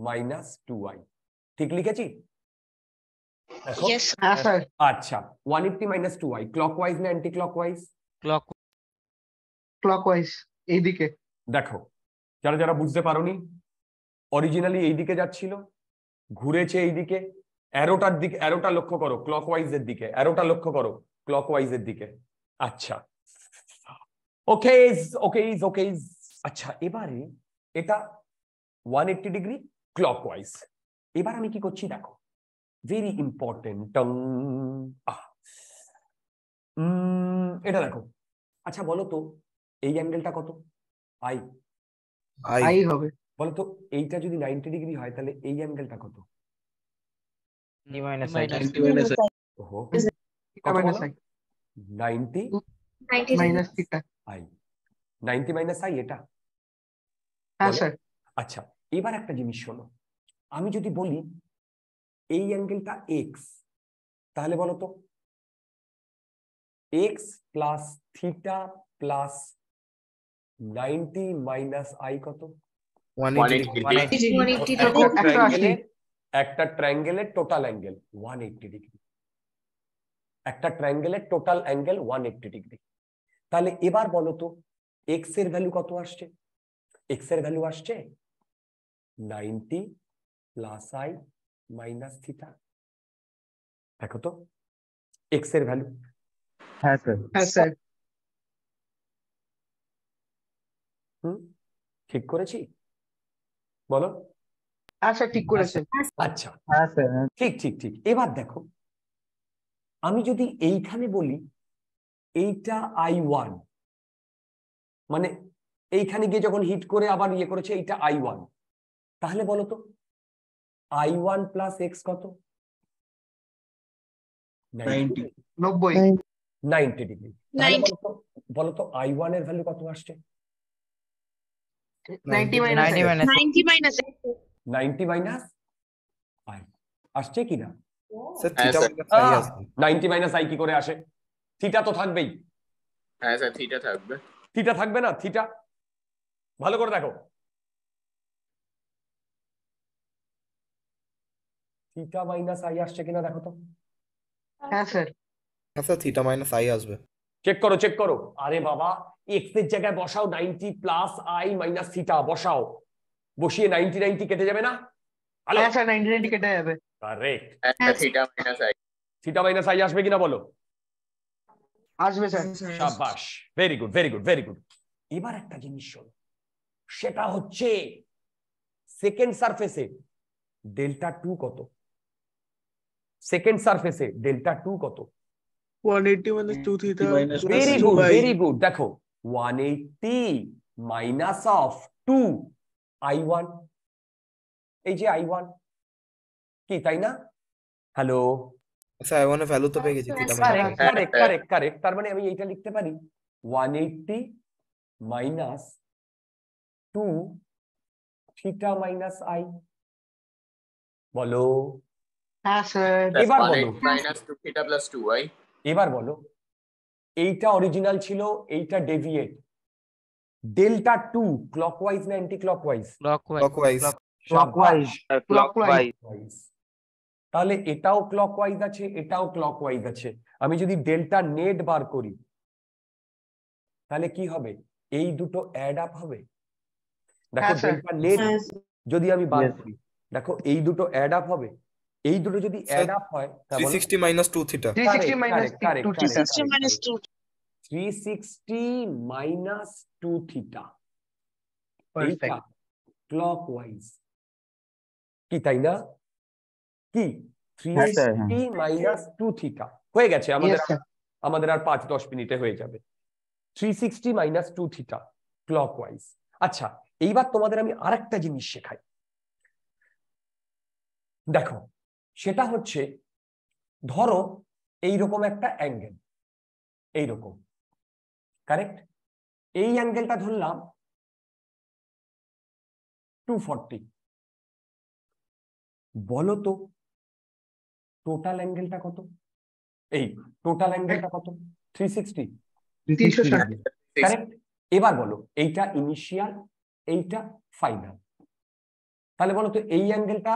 minus two Y ঠিক লিখেছি হ্যাঁ, আচ্ছা one eighty minus two Y clock wise না anti clock clockwise clock clockwise এইদিকে দেখো যারা যারা বুঝতে পারোনি অরিজিনালি এইদিকে যাচ্ছিল ঘুরেছে এইদিকে অ্যারোটার দিকে অ্যারোটা লক্ষ্য করো ক্লক ওয়াইজ এর দিকে অ্যারোটা লক্ষ্য করো ক্লকওয়াইজের দিকে আচ্ছা ওকে ওকে ওকে আচ্ছা এবারে এটা ওয়ান এইটি ডিগ্রি ক্লকওয়াইজ এবার আমি কি করছি দেখো ভেরি ইম্পর্টেন্ট এটা দেখো আচ্ছা বলো তো এই অ্যাঙ্গেলটা কত আই আই হবে বলো তো এইটা যদি নাইনটি ডিগ্রি হয় তাহলে এই অ্যাঙ্গেলটা কত নাইনটি হ্যাঁ, আচ্ছা এবার একটা জিনিস শোনো আমি যদি বলি এই অ্যাঙ্গেলটা
এক্স তাহলে বলো তো X plus
theta plus ninety minus I কত একটা total angle one eighty degree একটা ট্রাঙ্গেলের total angle one eighty degree তাহলে এবার বলো তো এক্স এর ভ্যালু কত আসছে এক্স এর ভ্যালু আসছে ninety plus I minus theta দেখো তো এক্স এর ভ্যালু
হ্যাঁ স্যার হ্যাঁ স্যার
হুম ঠিক করেছি বলো হ্যাঁ,
আচ্ছা ঠিক করেছে
আচ্ছা ঠিক ঠিক ঠিক এবার দেখো আমি যদি এইখানে বলি এইটা আই ওয়ান মানে এইখানে গিয়ে যখন হিট করে আবার ইয়ে করেছে এইটা আই ওয়ান তাহলে বলতো আই ওয়ান প্লাস এক্স কত নাইনটি ডিগ্রি বলতো আই ওয়ান এর ভ্যালু কত আসছে নাইনটি মাইনাস আসছে কিনা স্যার থিটা মাইনাস আই আসবে 90 আই কি করে আসে থিটা তো থাকবেই হ্যাঁ স্যার থিটা থাকবে থিটা থাকবে না থিটা ভালো করে দেখো থিটা মাইনাস আই
আসছে কিনা দেখো তো হ্যাঁ sir sir
theta minus I আসবে চেক করো চেক করো আরে বাবা এক্স এর জায়গায় বসাও 90 প্লাস আই মাইনাস থিটা বসাও বসিয়ে 90 90 কেটে যাবে না হ্যাঁ স্যার 90 90 কেটে যাবে correct theta minus i theta minus I আসবে কিনা বলো আসবে স্যার শাবাশ very good very good very good এবার একটা জিনিস শোনো সেটা হচ্ছে সেকেন্ড সারফেসে ডেল্টা টু কত সেকেন্ড সারফেসে ডেল্টা টু কত
180 minus 2 theta very
good very good দেখো 180 minus এই যে i1 কি তাই না hello sir i one value তো পেয়ে গেছি কারেক্ট কারেক্ট কারেক্ট তার মানে আমি এইটা লিখতে পারি 180 মাইনাস 2
থিটা মাইনাস আই
বলো এবার বলো এবার বলো এইটা অরিজিনাল ছিল এইটা ডেভিয়েট ডেল্টা টু 2 ক্লকওয়াইজ না anti clockwise clockwise clockwise wise তাহলে এটাও ক্লক ওয়াইজ আছে এটাও ক্লক ওয়াইজ আছে আমি যদি ডেল্টা নেট বার করি তাহলে কি হবে এই দুটো অ্যাড আপ হবে দেখো ডেল্টা হ্যাঁ, নেট হ্যাঁ, যদি আমি বার করি দেখো এই দুটো অ্যাড আপ হবে এই দুটো যদি
অ্যাড আপ হয় তাহলে 360 minus 2 theta 360
minus 2 360 2 theta perfect wise কি তাই না কি three sixty minus two theta হয়ে গেছে আমাদের আমাদের আর পাঁচ দশ মিনিটে হয়ে যাবে three sixty minus two theta clock wise আচ্ছা এইবার তোমাদের আমি আরেকটা জিনিস শেখাই দেখো সেটা হচ্ছে
ধরো এইরকম একটা অ্যাঙ্গেল এইরকম কারেক্ট এই অ্যাঙ্গেলটা ধরলাম টু ফর্টি বলো তো
টোটাল অ্যাঙ্গেলটা কত এই টোটাল অ্যাঙ্গেলটা কত থ্রি সিক্সটি কারেক্ট এবার বলো এইটা ইনিশিয়াল এইটা ফাইনাল তাহলে বলো তো এই অ্যাঙ্গেলটা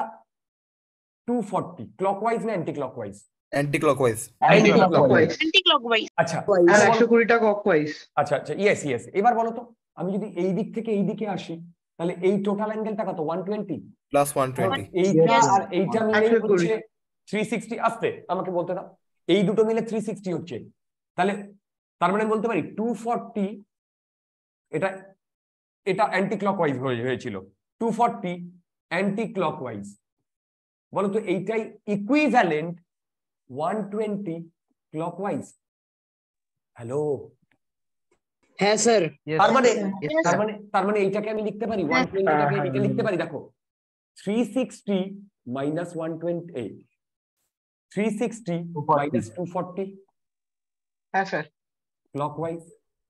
টু ফর্টি ক্লকওয়াইজ না anti clockwise anti clockwise anti clockwise
anti clockwise আচ্ছা আর
120 টা ক্লকওয়াইজ আচ্ছা আচ্ছা ইয়েস ইয়েস এবার বলো তো আমি যদি এই দিক থেকে এই দিকে আসি তাহলে এই টোটাল অ্যাঙ্গেলটা কত 120 প্লাস 120 এইটা আর এইটা মিলে হচ্ছে থ্রি সিক্সটি আসতে আমাকে বলতে না এই দুটো মিলে থ্রি সিক্সটি হচ্ছে তাহলে তার মানে বলতে পারি টু ফর্টি এটা এটা অ্যান্টি ক্লকওয়াইজ হয়েছিল টু ফর্টি অ্যান্টি ক্লকওয়াইজ বলতো এইটাই equivalent one twenty clockwise hello হ্যাঁ স্যার তার মানে তার মানে তার মানে এইটাকে আমি লিখতে পারি ওয়ান টোয়েন্টিটাকে লিখতে পারি দেখো three sixty minus one twenty 360 minus 240 হ্যাঁ স্যার ক্লকওয়াইজ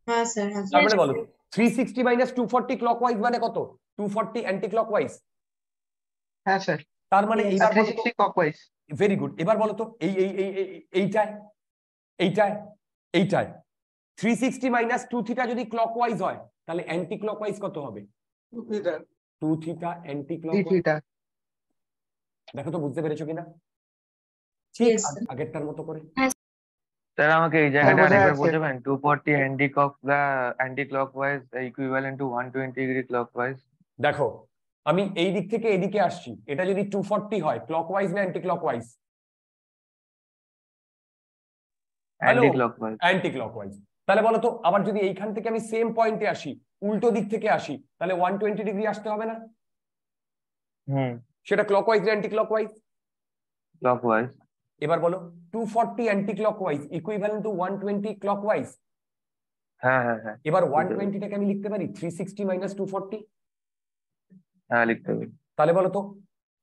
হ্যাঁ স্যার তারপরে বলো 360 minus 240 মানে কত 240 অ্যান্টি ক্লকওয়াইজ হ্যাঁ স্যার এবার বলো এই এই এই এইটায় এইটায় এইটায় 360 minus 2 থিটা যদি ক্লকওয়াইজ হয় তাহলে অ্যান্টি ক্লকওয়াইজ কত হবে 2 থিটা 2 থিটা অ্যান্টি দেখো তো বুঝতে পেরেছো কিনা
ঠিক আগেরটার মতো করে স্যার আমাকে এই জায়গাটা আরেকবার বলবেন 240 anti clock anti clockwise equivalent to 120 degree clockwise দেখো
আমি এই দিক থেকে এদিকে আসছি এটা যদি 240 হয় ক্লকওয়াইজ না anti clockwise anti clockwise anti clockwise তাহলে বলো তো আবার যদি এইখান থেকে আমি সেম পয়েন্টে আসি উল্টো দিক থেকে আসি তাহলে 120 ডিগ্রি আসতে হবে না হুম সেটা ক্লকওয়াইজ না অ্যান্টি ক্লকওয়াইজ ক্লকওয়াইজ এবার বলো two forty anti clockwise equivalent to one twenty clockwise হ্যাঁ হ্যাঁ এবার ওয়ান টোয়েন্টিটাকে আমি লিখতে পারি three sixty minus two forty হ্যাঁ লিখতে পারি তাহলে বলো তো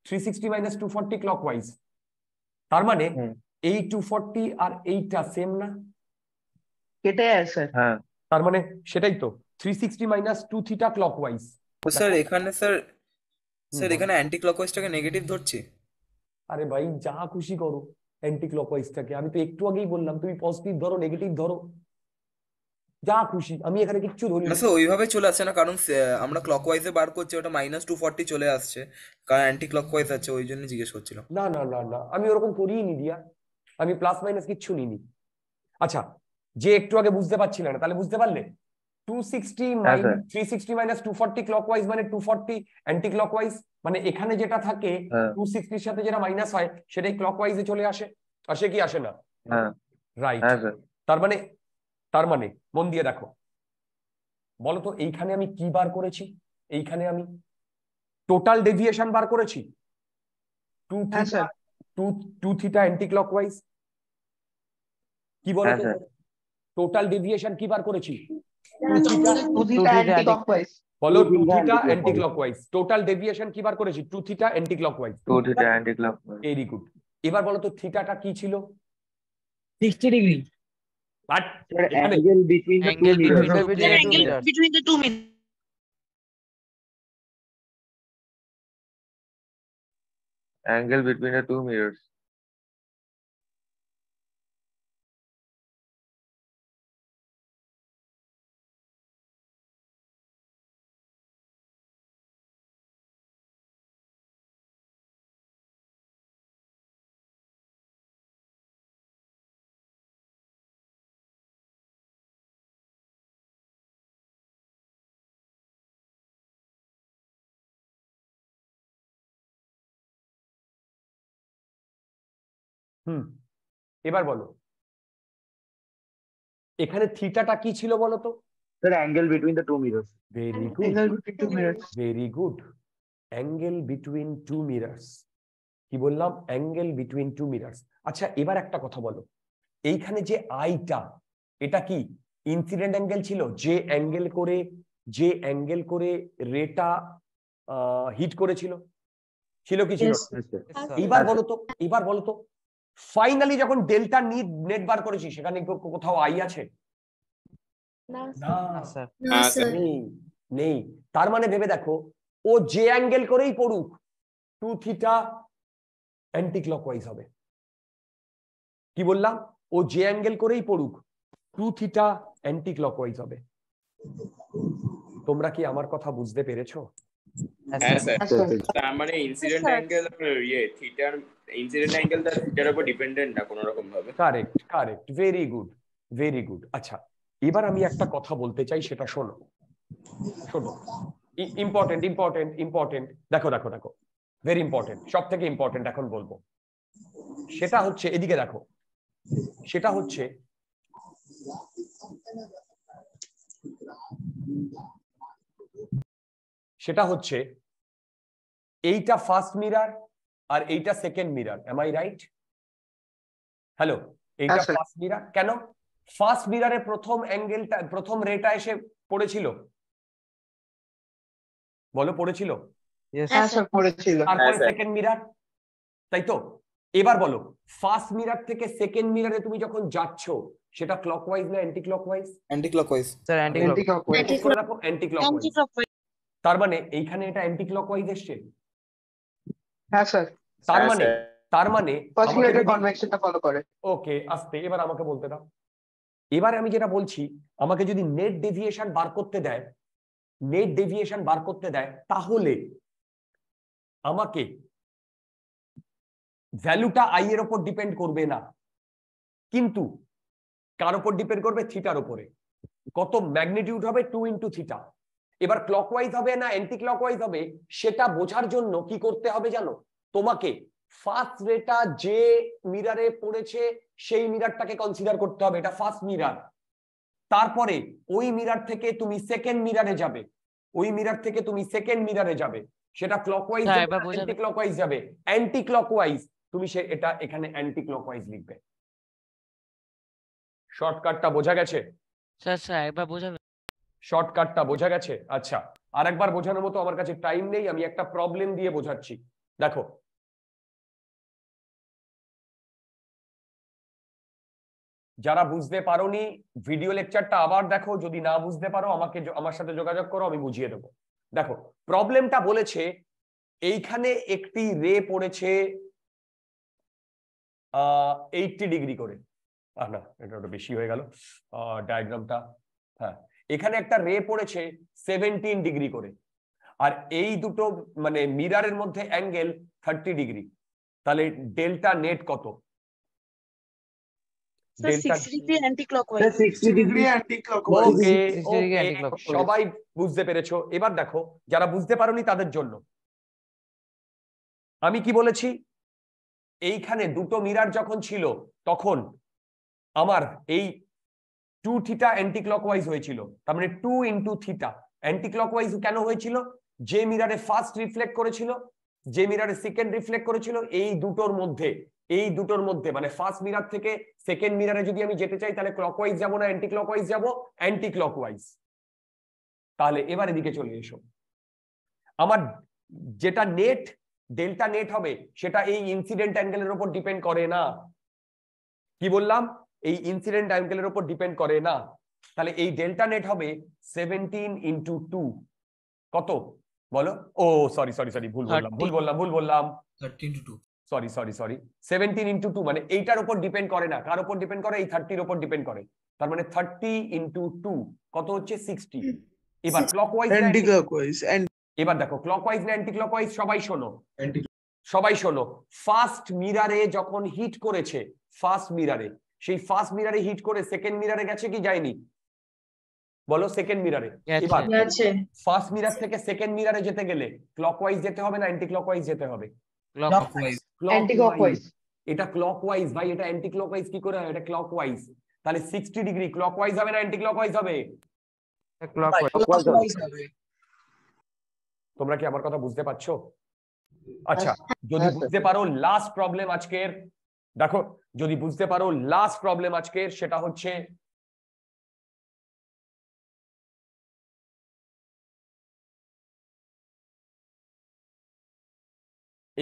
three sixty minus two forty clockwise তার মানে এই টু ফর্টি আর এইটা সেম না এটাই আছে হ্যাঁ তার মানে সেটাই তো three sixty minus two theta clockwise sir এখানে স্যার স্যার এখানে অ্যান্টি
ক্লকওয়াইজটাকে নেগেটিভ ধরছি
আরে ভাই যা খুশি করো অ্যান্টি ক্লকওয়াইজটাকে আমি তো একটু আগেই বললাম তুমি পজিটিভ ধরো নেগেটিভ ধরো যা খুশি আমি এখানে কিচ্ছু ধরি না স্যার
ওইভাবে চলে আসছে না কারণ আমরা ক্লকওয়াইজে বার করছি ওটা মাইনাস টু ফর্টি চলে আসছে কারণ অ্যান্টি ক্লকওয়াইজ আছে ওই জন্য জিজ্ঞেস করছিলাম
না না না না আমি ওরকম করিই নি দিয়া আমি প্লাস মাইনাস কিচ্ছু নিইনি আচ্ছা যে একটু আগে বুঝতে পারছিল না তাহলে বুঝতে পারলে two sixty three sixty minus two forty clockwise মানে টু ফর্টি অ্যান্টি ক্লকওয়াইজ মানে এখানে যেটা থাকে টু হ্যাঁ। সিক্সটির সাথে যেটা মাইনাস হয় সেটাই ক্লক ওয়াইজে চলে আসে আসে কি আসে না রাইট হ্যাঁ। হ্যাঁ, তার মানে তার মানে মন দিয়ে দেখো বলতো এইখানে আমি কি বার করেছি এইখানে আমি টোটাল ডেভিয়েশন বার করেছি two two two theta anti clock wise কি বলো টোটাল ডেভিয়েশন কি বার করেছি follow 2 theta anticlockwise total deviation কিবার করেছি 2 theta anticlockwise 2 theta anticlockwise very good এবার বলো তো থিটাটা কি ছিল 60 degree but angle between
the two mirror angle between the two mirror angle between the two mirrors
এবার বলো এখানে থিটাটা কি ছিল বলো তো sir angle between the two mirrors very good two very good angle between two mirrors কি বললাম angle between two mirrors আচ্ছা এবার একটা কথা বলো এইখানে যে আইটা এটা কি ইনসিডেন্ট অ্যাঙ্গেল ছিল যে অ্যাঙ্গেল করে যে অ্যাঙ্গেল করে রেটা হিট করেছিল ছিল কি ছিল এবার বলো তো এবার বলো তো ফাইনালি যখন ডেল্টা নি নেট বার করেছি সেখানে কোথাও আই আছে নেই তার মানে ভেবে দেখো ও যে অ্যাঙ্গেল করেই পড়ুক টু থিটা অ্যান্টি ক্লকওয়াইজ হবে কি বললাম ও যে অ্যাঙ্গেল করেই পড়ুক টু থিটা অ্যান্টি ক্লকওয়াইজ হবে তোমরা কি আমার কথা বুঝতে পেরেছো হ্যাঁ স্যার ইয়ে, তার মানে ইনসিডেন্ট অ্যাঙ্গেল ইয়ে থিটার ইনসিডেন্ট অ্যাঙ্গেল তার থিটার উপর ডিপেন্ডেন্ট না ভাবে correct correct very good very good আচ্ছা এবার আমি একটা কথা বলতে চাই সেটা শোনো শোনো ইম্পর্টেন্ট ইম্পর্টেন্ট ইম্পর্টেন্ট দেখো দেখো দেখো ভেরি ইম্পর্টেন্ট সব থেকে ইম্পর্টেন্ট এখন বলবো সেটা হচ্ছে এদিকে দেখো সেটা হচ্ছে সেটা হচ্ছে এইটা ফার্স্ট মিরার আর এইটা second mirror am I right hello এইটা ফার্স্ট মিরার কেন ফার্স্ট মিরারে প্রথম অ্যাঙ্গেলটা প্রথম রেটা এসে পড়েছিল বলো পড়েছিল সেকেন্ড মিরার তাই তো এবার বলো ফার্স্ট মিরার থেকে সেকেন্ড মিরারে তুমি যখন যাচ্ছ সেটা ক্লকওয়াইজ না anti clockwise anti
clockwise sir anti wise
anti তার মানে এইখানে এটা অ্যান্টি ক্লকওয়াইজ এসছে হ্যাঁ স্যার মানে, তার মানে তার মানে কনভেনশনটা ফলো করে ওকে আস্তে এবার আমাকে বলতে দাও এবারে আমি যেটা বলছি আমাকে যদি নেট ডেভিয়েশন বার করতে দেয় নেট ডেভিয়েশন বার করতে দেয় তাহলে আমাকে ভ্যালুটা আই এর ওপর ডিপেন্ড করবে না কিন্তু কার ওপর ডিপেন্ড করবে থিটার ওপরে কত ম্যাগনিটিউড হবে টু ইন্টু থিটা এবার ক্লকওয়াইজ হবে না অ্যান্টি ক্লকওয়াইজ হবে সেটা বোঝার জন্য কি করতে হবে জানো তোমাকে ফার্স্ট রেটা যে মিরারে পড়েছে সেই মিরারটাকে কনসিডার করতে হবে এটা ফার্স্ট মিরার তারপরে ওই মিরার থেকে তুমি সেকেন্ড মিরারে যাবে ওই মিরার থেকে তুমি সেকেন্ড মিরারে যাবে সেটা ক্লকওয়াইজ অ্যান্টি ক্লকওয়াইজ যাবে অ্যান্টি ক্লকওয়াইজ তুমি সে এটা এখানে অ্যান্টি ক্লকওয়াইজ লিখবে শর্টকাটটা বোঝা গেছে স্যার স্যার একবার বোঝাবেন শর্টকাটটা বোঝা গেছে আচ্ছা আর একবার বোঝানোর মতো আমার কাছে টাইম নেই আমি একটা প্রবলেম দিয়ে বোঝাচ্ছি দেখো যারা বুঝতে পারোনি ভিডিও লেকচারটা আবার দেখো যদি না বুঝতে পারো আমাকে আমার সাথে যোগাযোগ করো আমি বুঝিয়ে দেবো দেখো প্রবলেমটা বলেছে এইখানে একটি রে পড়েছে এইটটি ডিগ্রি করে না এটা বেশি হয়ে গেল ডায়াগ্রামটা হ্যাঁ এখানে একটা রে পড়েছে সেভেন্টিন ডিগ্রি করে আর এই দুটো মানে মিরারের মধ্যে অ্যাঙ্গেল থার্টি ডিগ্রি তাহলে ডেল্টা নেট কত সবাই বুঝতে পেরেছো এবার দেখো যারা বুঝতে পারোনি তাদের জন্য আমি কি বলেছি এইখানে দুটো মিরার যখন ছিল তখন আমার এই টু থিটা অ্যান্টি ক্লকওয়াইজ হয়েছিল তার মানে two into theta anti clockwise কেন হয়েছিল যে মিরারে ফার্স্ট রিফ্লেক্ট করেছিল যে মিরারে সেকেন্ড রিফ্লেক্ট করেছিল এই দুটোর মধ্যে এই দুটোর মধ্যে মানে ফার্স্ট মিরার থেকে সেকেন্ড মিরারে যদি আমি যেতে চাই তাহলে ক্লকওয়াইজ যাবো না অ্যান্টি ক্লকওয়াইজ যাবো অ্যান্টি ক্লকওয়াইজ তাহলে এবার এদিকে চলে এসো আমার যেটা নেট ডেল্টা নেট হবে সেটা এই ইনসিডেন্ট অ্যাঙ্গেলের উপর ডিপেন্ড করে না কি বললাম এই ইনসিডেন্ট টাইমকেলের উপর ডিপেন্ড করে না তাহলে এই ডেল্টা নেট হবে সেভেন্টিন ইন্টু টু কত বলো ও সরি সরি সরি ভুল বললাম ভুল বললাম ভুল বললাম sorry sorry sorry seventeen into two মানে এইটার উপর ডিপেন্ড করে না কার উপর ডিপেন্ড করে এই থার্টির উপর ডিপেন্ড করে তার মানে থার্টি ইন্টু টু কত হচ্ছে সিক্সটি এবার ক্লক ওয়াইজ এবার দেখো ক্লক ওয়াইজ না অ্যান্টি ক্লক ওয়াইজ সবাই শোনো সবাই শোনো ফার্স্ট মিরারে যখন হিট করেছে ফার্স্ট মিরারে সেই ফার্স্ট মিরারে হিট করে সেকেন্ড মিরারে গেছে কি যায়নি বলো সেকেন্ড মিরারে এবার ফার্স্ট মিরার থেকে সেকেন্ড মিরারে যেতে গেলে ক্লকওয়াইজ যেতে হবে না অ্যান্টি ক্লকওয়াইজ যেতে হবে ক্লকওয়াইজ এটা ক্লকওয়াইজ ভাই এটা অ্যান্টি ক্লকওয়াইজ কি করে হয় এটা ক্লকওয়াইজ তাহলে 60 ডিগ্রি ক্লকওয়াইজ হবে না অ্যান্টি ক্লকওয়াইজ হবে ক্লকওয়াইজ হবে তোমরা কি আমার কথা বুঝতে পারছো আচ্ছা হ্যাঁ, হ্যাঁ। যদি বুঝতে পারো লাস্ট প্রবলেম আজকের দেখো যদি বুঝতে পারো লাস্ট প্রবলেম আজকে সেটা হচ্ছে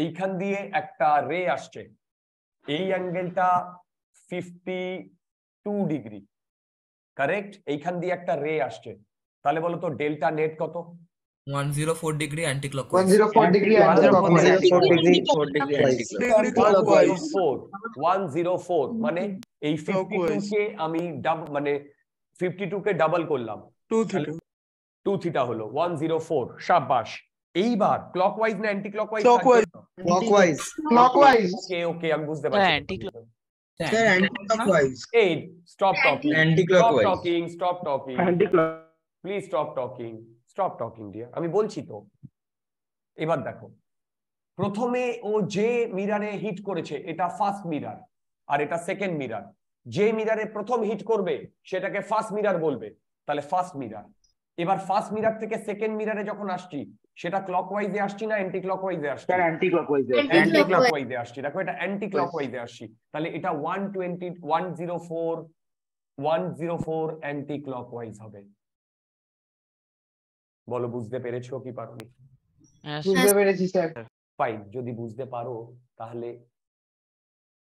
এইখান দিয়ে একটা রে আসছে এই
অ্যাঙ্গেলটা ফিফটি টু ডিগ্রি কারেক্ট এইখান দিয়ে একটা রে আসছে তাহলে বলো তো ডেল্টা নেট কত 104 degree anticlockwise. 104 degree anticlockwise. 104 মানে এই 52 কে আমি মানে 52 কে ডাবল করলাম 2 থিটা 2 থিটা হলো 104 শাবাশ এইবার ক্লকওয়াইজ না anti wise clockwise wise okay okay আমি বুঝতে পারছি অ্যান্টি ক্লকওয়াইজ এই stop talking anti clock stop talking stop talking anti clock please stop talking stop talking dear আমি বলছি তো এবার দেখো প্রথমে ও যে মিরারে হিট করেছে এটা ফার্স্ট মিরার আর এটা সেকেন্ড মিরার যে মিরারে প্রথম হিট করবে সেটাকে ফার্স্ট মিরার বলবে তাহলে ফার্স্ট মিরার এবার ফার্স্ট মিরার থেকে সেকেন্ড মিরারে যখন আসছি সেটা ক্লকওয়াইজে আসছি না অ্যান্টি ক্লকওয়াইজে আসছি অ্যান্টি ক্লকওয়াইজে অ্যান্টি ক্লকওয়াইজে আসছি দেখো এটা অ্যান্টি ক্লকওয়াইজে আসছি তাহলে এটা 120 104 104 অ্যান্টি ক্লকওয়াইজ হবে বলো বুঝতে পেরেছো কি পারোনি
হ্যাঁ, বুঝতে পেরেছি
স্যার ফাইন যদি বুঝতে পারো তাহলে